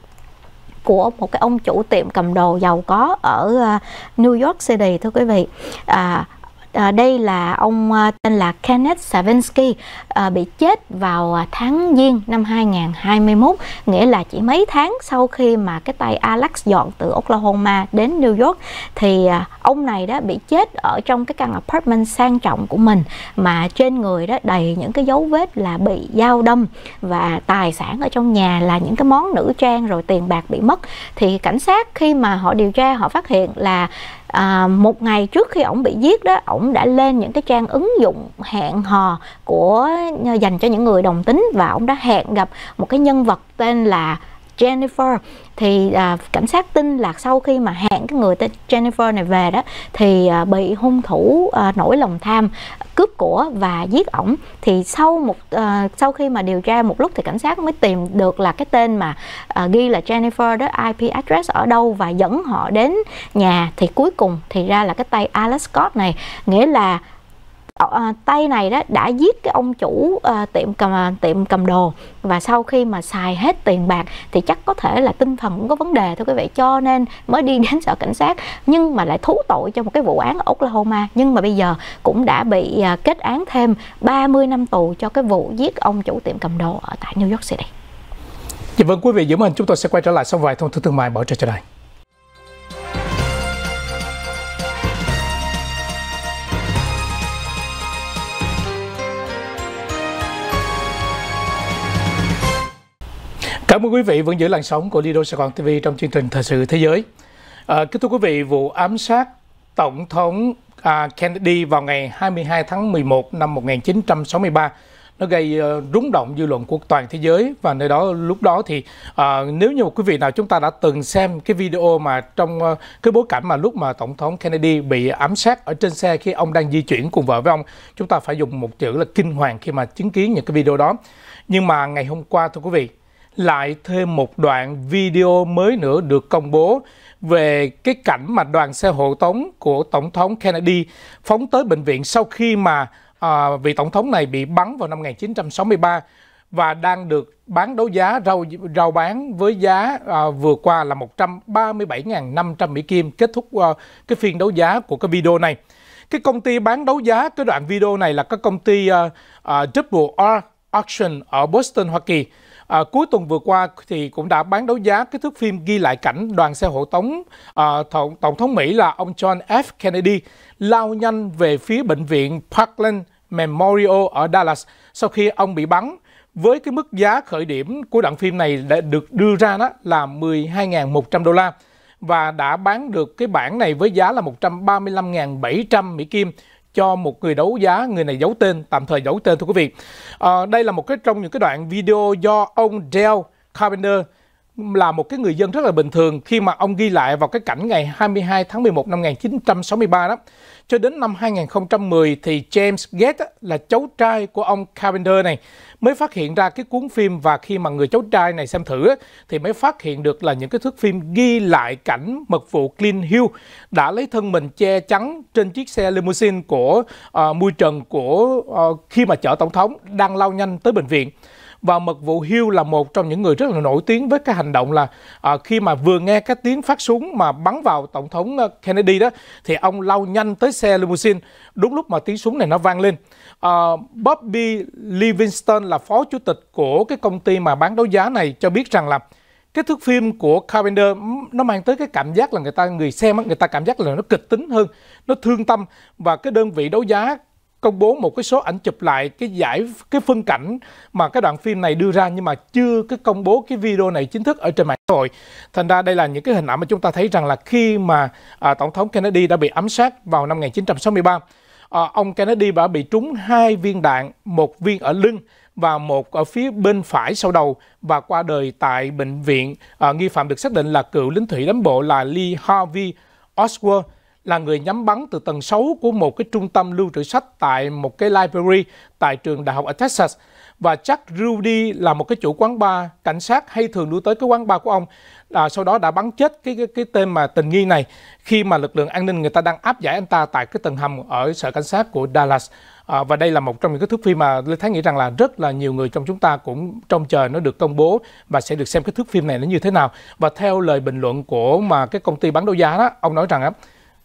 của một cái ông chủ tiệm cầm đồ giàu có ở à, New York City thưa quý vị à, à, đây là ông à, tên là Kenneth Savinsky à, ờ, bị chết vào tháng giêng năm 2021 nghĩa là chỉ mấy tháng sau khi mà cái tay Alex dọn từ Oklahoma đến New York thì à, ông này đó bị chết ở trong cái căn apartment sang trọng của mình mà trên người đó đầy những cái dấu vết là bị dao đâm và tài sản ở trong nhà là những cái món nữ trang rồi tiền bạc bị mất thì cảnh sát khi mà họ điều tra họ phát hiện là à, một ngày trước khi ổng bị giết đó ổng đã lên những cái trang ứng dụng hẹn hò của dành cho những người đồng tính và ổng đã hẹn gặp một cái nhân vật tên là Jennifer thì à, cảnh sát tin là sau khi mà hẹn cái người tên Jennifer này về đó thì à, bị hung thủ à, nổi lòng tham cướp của và giết ổng thì sau một à, sau khi mà điều tra một lúc thì cảnh sát mới tìm được là cái tên mà à, ghi là Jennifer đó IP address ở đâu và dẫn họ đến nhà thì cuối cùng thì ra là cái tay Alex Scott này nghĩa là à, tay này đó đã giết cái ông chủ à, tiệm cầm à, tiệm cầm đồ và sau khi mà xài hết tiền bạc thì chắc có thể là tinh thần cũng có vấn đề thôi quý vị cho nên mới đi đến sở cảnh sát nhưng mà lại thú tội cho một cái vụ án ở Oklahoma nhưng mà bây giờ cũng đã bị à, kết án thêm 30 năm tù cho cái vụ giết ông chủ tiệm cầm đồ ở tại New York City. Dạ vâng quý vị, giữ mình chúng tôi sẽ quay trở lại sau vài thông tin thương mại bỏ trở trở đài. Cảm ơn quý vị vẫn giữ làn sóng của Lido Sài Gòn TV trong chương trình Thời sự Thế giới. À, kính thưa quý vị, vụ ám sát Tổng thống à, Kennedy vào ngày 22 tháng 11 năm 1963 nó gây uh, rúng động dư luận của toàn thế giới và nơi đó lúc đó thì uh, nếu như quý vị nào chúng ta đã từng xem cái video mà trong uh, cái bối cảnh mà lúc mà tổng thống Kennedy bị ám sát ở trên xe khi ông đang di chuyển cùng vợ với ông chúng ta phải dùng một chữ là kinh hoàng khi mà chứng kiến những cái video đó nhưng mà ngày hôm qua thưa quý vị lại thêm một đoạn video mới nữa được công bố về cái cảnh mà đoàn xe hộ tống của Tổng thống Kennedy phóng tới bệnh viện sau khi mà à, vị Tổng thống này bị bắn vào năm 1963 và đang được bán đấu giá rau rau bán với giá à, vừa qua là 137.500 Mỹ Kim kết thúc à, cái phiên đấu giá của cái video này. Cái công ty bán đấu giá cái đoạn video này là các công ty uh, uh, Double R Auction ở Boston, Hoa Kỳ. À, cuối tuần vừa qua thì cũng đã bán đấu giá cái thước phim ghi lại cảnh đoàn xe hộ tống à, tổng, tổng thống Mỹ là ông John F. Kennedy lao nhanh về phía bệnh viện Parkland Memorial ở Dallas sau khi ông bị bắn với cái mức giá khởi điểm của đoạn phim này đã được đưa ra đó là 12.100 đô la và đã bán được cái bản này với giá là 135.700 Mỹ Kim cho một người đấu giá người này giấu tên tạm thời giấu tên thưa quý vị à, đây là một cái trong những cái đoạn video do ông Dale Carpenter là một cái người dân rất là bình thường khi mà ông ghi lại vào cái cảnh ngày 22 tháng 11 năm 1963 đó cho đến năm 2010 thì James Gates là cháu trai của ông Carpenter này mới phát hiện ra cái cuốn phim và khi mà người cháu trai này xem thử thì mới phát hiện được là những cái thước phim ghi lại cảnh mật vụ Clint Hill đã lấy thân mình che chắn trên chiếc xe limousine của uh, mui trần của uh, khi mà chở tổng thống đang lao nhanh tới bệnh viện và mật vụ Hill là một trong những người rất là nổi tiếng với cái hành động là à, khi mà vừa nghe cái tiếng phát súng mà bắn vào tổng thống ờ, Kennedy đó thì ông lao nhanh tới xe limousine đúng lúc mà tiếng súng này nó vang lên. À, Bobby Livingston là phó chủ tịch của cái công ty mà bán đấu giá này cho biết rằng là cái thước phim của Carpenter nó mang tới cái cảm giác là người ta người xem người ta cảm giác là nó kịch tính hơn, nó thương tâm và cái đơn vị đấu giá công bố một cái số ảnh chụp lại cái giải cái phân cảnh mà cái đoạn phim này đưa ra nhưng mà chưa cái công bố cái video này chính thức ở trên mạng xã hội thành ra đây là những cái hình ảnh mà chúng ta thấy rằng là khi mà à, tổng thống Kennedy đã bị ám sát vào năm 1963 à, ông Kennedy đã bị trúng hai viên đạn một viên ở lưng và một ở phía bên phải sau đầu và qua đời tại bệnh viện à, nghi phạm được xác định là cựu lính thủy đánh bộ là Lee Harvey Oswald là người nhắm bắn từ tầng 6 của một cái trung tâm lưu trữ sách tại một cái library tại trường đại học ở Texas. Và chắc Rudy là một cái chủ quán bar, cảnh sát hay thường lui tới cái quán bar của ông. là sau đó đã bắn chết cái, cái cái tên mà tình nghi này khi mà lực lượng an ninh người ta đang áp giải anh ta tại cái tầng hầm ở sở cảnh sát của Dallas. À, và đây là một trong những cái thước phim mà Lê Thái nghĩ rằng là rất là nhiều người trong chúng ta cũng trông chờ nó được công bố và sẽ được xem cái thước phim này nó như thế nào. Và theo lời bình luận của mà cái công ty bán đấu giá đó, ông nói rằng á,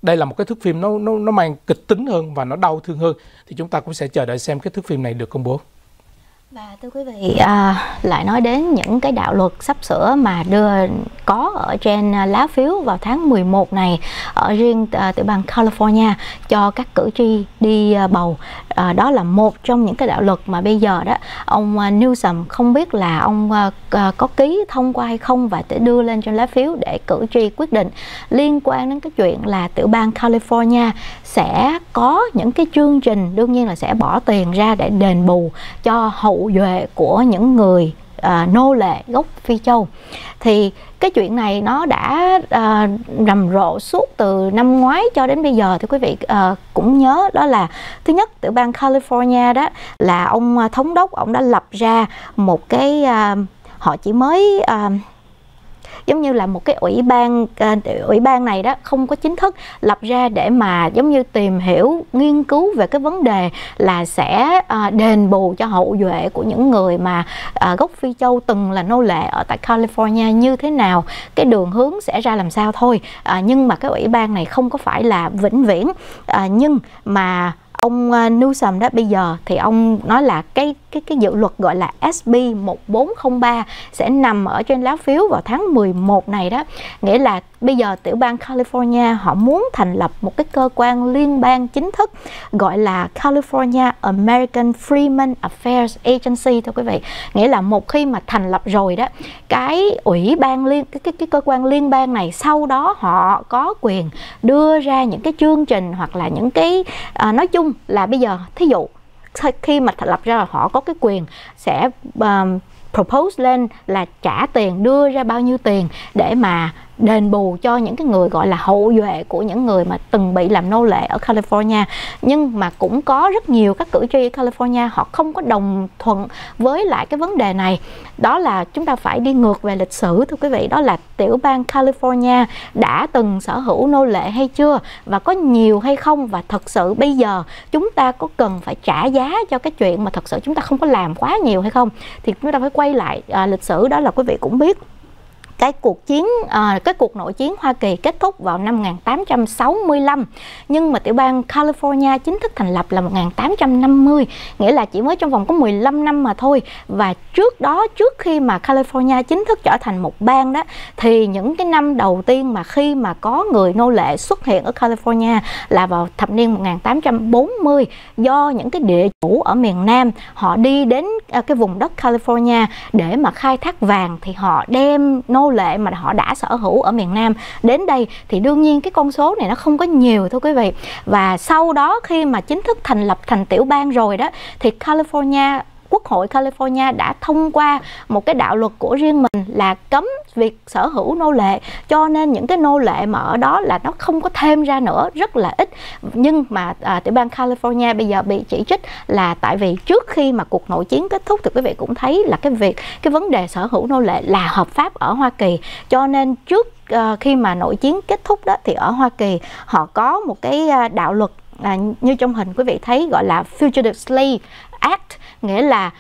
đây là một cái thước phim nó nó nó mang kịch tính hơn và nó đau thương hơn thì chúng ta cũng sẽ chờ đợi xem cái thước phim này được công bố và thưa quý vị, à, lại nói đến những cái đạo luật sắp sửa mà đưa có ở trên à, lá phiếu vào tháng 11 này ở riêng à, tiểu bang California cho các cử tri đi à, bầu. À, đó là một trong những cái đạo luật mà bây giờ đó ông à, Newsom không biết là ông à, à, có ký thông qua hay không và sẽ đưa lên trên lá phiếu để cử tri quyết định liên quan đến cái chuyện là tiểu bang California sẽ có những cái chương trình đương nhiên là sẽ bỏ tiền ra để đền bù cho hậu hữu duệ của những người à, nô lệ gốc Phi Châu thì cái chuyện này nó đã à, rầm rộ suốt từ năm ngoái cho đến bây giờ thì quý vị à, cũng nhớ đó là thứ nhất tiểu bang California đó là ông à, thống đốc ông đã lập ra một cái à, họ chỉ mới à, giống như là một cái ủy ban à, ủy ban này đó không có chính thức lập ra để mà giống như tìm hiểu nghiên cứu về cái vấn đề là sẽ à, đền bù cho hậu duệ của những người mà à, gốc phi châu từng là nô lệ ở tại California như thế nào cái đường hướng sẽ ra làm sao thôi nhưng mà cái ủy ban này không có phải là vĩnh viễn nhưng mà ông à, Newsom đó bây giờ thì ông nói là cái cái cái dự luật gọi là SB 1403 sẽ nằm ở trên lá phiếu vào tháng 11 này đó. Nghĩa là bây giờ tiểu bang California họ muốn thành lập một cái cơ quan liên bang chính thức gọi là California American Freeman Affairs Agency thôi quý vị. Nghĩa là một khi mà thành lập rồi đó, cái ủy ban liên cái cái, cái cơ quan liên bang này sau đó họ có quyền đưa ra những cái chương trình hoặc là những cái à, nói chung là bây giờ thí dụ khi mà thành lập ra là họ có cái quyền sẽ um, propose lên là trả tiền đưa ra bao nhiêu tiền để mà đền bù cho những cái người gọi là hậu duệ của những người mà từng bị làm nô lệ ở California nhưng mà cũng có rất nhiều các cử tri California họ không có đồng thuận với lại cái vấn đề này đó là chúng ta phải đi ngược về lịch sử thưa quý vị đó là tiểu bang California đã từng sở hữu nô lệ hay chưa và có nhiều hay không và thật sự bây giờ chúng ta có cần phải trả giá cho cái chuyện mà thật sự chúng ta không có làm quá nhiều hay không thì chúng ta phải quay lại à, lịch sử đó là quý vị cũng biết cái cuộc chiến à, cái cuộc nội chiến Hoa Kỳ kết thúc vào năm 1865 nhưng mà tiểu bang California chính thức thành lập là 1850 nghĩa là chỉ mới trong vòng có 15 năm mà thôi và trước đó trước khi mà California chính thức trở thành một bang đó thì những cái năm đầu tiên mà khi mà có người nô lệ xuất hiện ở California là vào thập niên 1840 do những cái địa chủ ở miền Nam họ đi đến à, cái vùng đất California để mà khai thác vàng thì họ đem nô lệ mà họ đã sở hữu ở miền Nam đến đây thì đương nhiên cái con số này nó không có nhiều thôi quý vị và sau đó khi mà chính thức thành lập thành tiểu bang rồi đó thì California Quốc hội California đã thông qua một cái đạo luật của riêng mình là cấm việc sở hữu nô lệ cho nên những cái nô lệ mà ở đó là nó không có thêm ra nữa rất là ít nhưng mà à, tiểu bang California bây giờ bị chỉ trích là tại vì trước khi mà cuộc nội chiến kết thúc thì quý vị cũng thấy là cái việc cái vấn đề sở hữu nô lệ là hợp pháp ở Hoa Kỳ cho nên trước uh, khi mà nội chiến kết thúc đó thì ở Hoa Kỳ họ có một cái à, đạo luật À, như trong hình quý vị thấy gọi là Fugitive Slave Act nghĩa là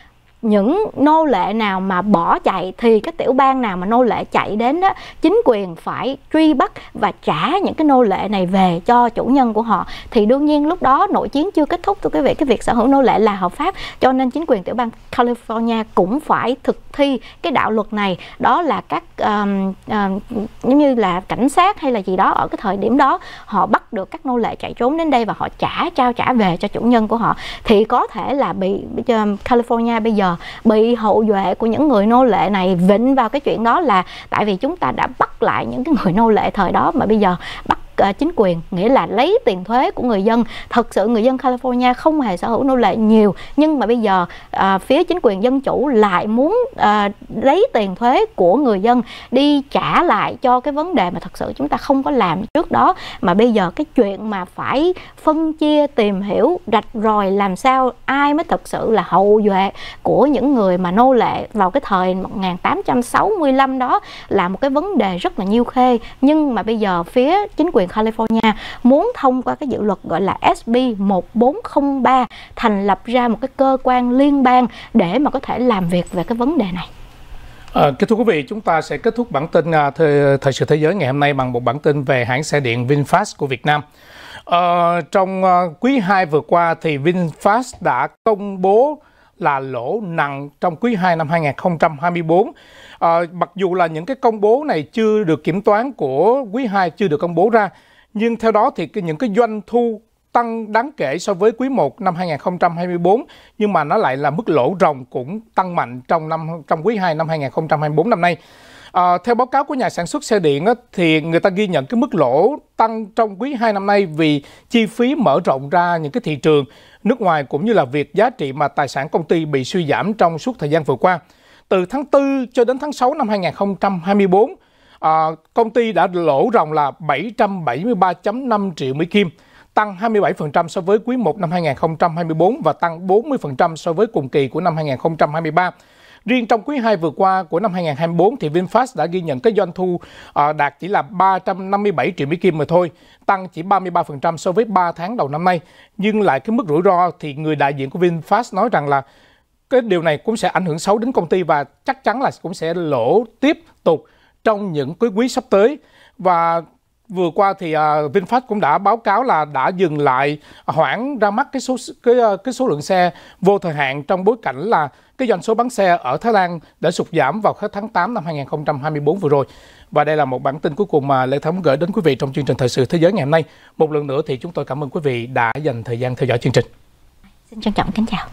những nô lệ nào mà bỏ chạy thì cái tiểu bang nào mà nô lệ chạy đến đó chính quyền phải truy bắt và trả những cái nô lệ này về cho chủ nhân của họ thì đương nhiên lúc đó nội chiến chưa kết thúc thưa quý vị cái việc sở hữu nô lệ là hợp pháp cho nên chính quyền tiểu bang California cũng phải thực thi cái đạo luật này đó là các um, um, giống như là cảnh sát hay là gì đó ở cái thời điểm đó họ bắt được các nô lệ chạy trốn đến đây và họ trả trao trả về cho chủ nhân của họ thì có thể là bị California bây giờ bị hậu duệ của những người nô lệ này vĩnh vào cái chuyện đó là tại vì chúng ta đã bắt lại những cái người nô lệ thời đó mà bây giờ bắt uh, chính quyền nghĩa là lấy tiền thuế của người dân thật sự người dân California không hề sở hữu nô lệ nhiều nhưng mà bây giờ uh, phía chính quyền dân chủ lại muốn uh, lấy tiền thuế của người dân đi trả lại cho cái vấn đề mà thật sự chúng ta không có làm trước đó mà bây giờ cái chuyện mà phải phân chia tìm hiểu rạch ròi làm sao ai mới thật sự là hậu duệ của những người mà nô lệ vào cái thời 1865 đó là một cái vấn đề rất là nhiêu khê nhưng mà bây giờ phía chính quyền quyền California muốn thông qua cái dự luật gọi là SB 1403 thành lập ra một cái cơ quan liên bang để mà có thể làm việc về cái vấn đề này. À, kính thưa quý vị, chúng ta sẽ kết thúc bản tin à, thời, thời sự thế giới ngày hôm nay bằng một bản tin về hãng xe điện VinFast của Việt Nam. À, trong à, quý 2 vừa qua thì VinFast đã công bố là lỗ nặng trong quý 2 năm 2024 À, mặc dù là những cái công bố này chưa được kiểm toán của quý 2 chưa được công bố ra, nhưng theo đó thì những cái doanh thu tăng đáng kể so với quý 1 năm 2024 nhưng mà nó lại là mức lỗ ròng cũng tăng mạnh trong năm trong quý 2 năm 2024 năm nay. À, theo báo cáo của nhà sản xuất xe điện á, thì người ta ghi nhận cái mức lỗ tăng trong quý 2 năm nay vì chi phí mở rộng ra những cái thị trường nước ngoài cũng như là việc giá trị mà tài sản công ty bị suy giảm trong suốt thời gian vừa qua từ tháng 4 cho đến tháng 6 năm 2024, à, công ty đã lỗ ròng là 773.5 triệu Mỹ Kim, tăng 27% so với quý 1 năm 2024 và tăng 40% so với cùng kỳ của năm 2023. Riêng trong quý 2 vừa qua của năm 2024 thì VinFast đã ghi nhận cái doanh thu à, đạt chỉ là 357 triệu Mỹ Kim mà thôi, tăng chỉ 33% so với 3 tháng đầu năm nay. Nhưng lại cái mức rủi ro thì người đại diện của VinFast nói rằng là cái điều này cũng sẽ ảnh hưởng xấu đến công ty và chắc chắn là cũng sẽ lỗ tiếp tục trong những cái quý sắp tới và vừa qua thì à, VinFast cũng đã báo cáo là đã dừng lại hoãn ra mắt cái số cái à, cái số lượng xe vô thời hạn trong bối cảnh là cái doanh số bán xe ở Thái Lan đã sụt giảm vào hết tháng 8 năm 2024 vừa rồi. Và đây là một bản tin cuối cùng mà Lê Thống gửi đến quý vị trong chương trình Thời sự Thế giới ngày hôm nay. Một lần nữa thì chúng tôi cảm ơn quý vị đã dành thời gian theo dõi chương trình. Xin trân trọng kính chào.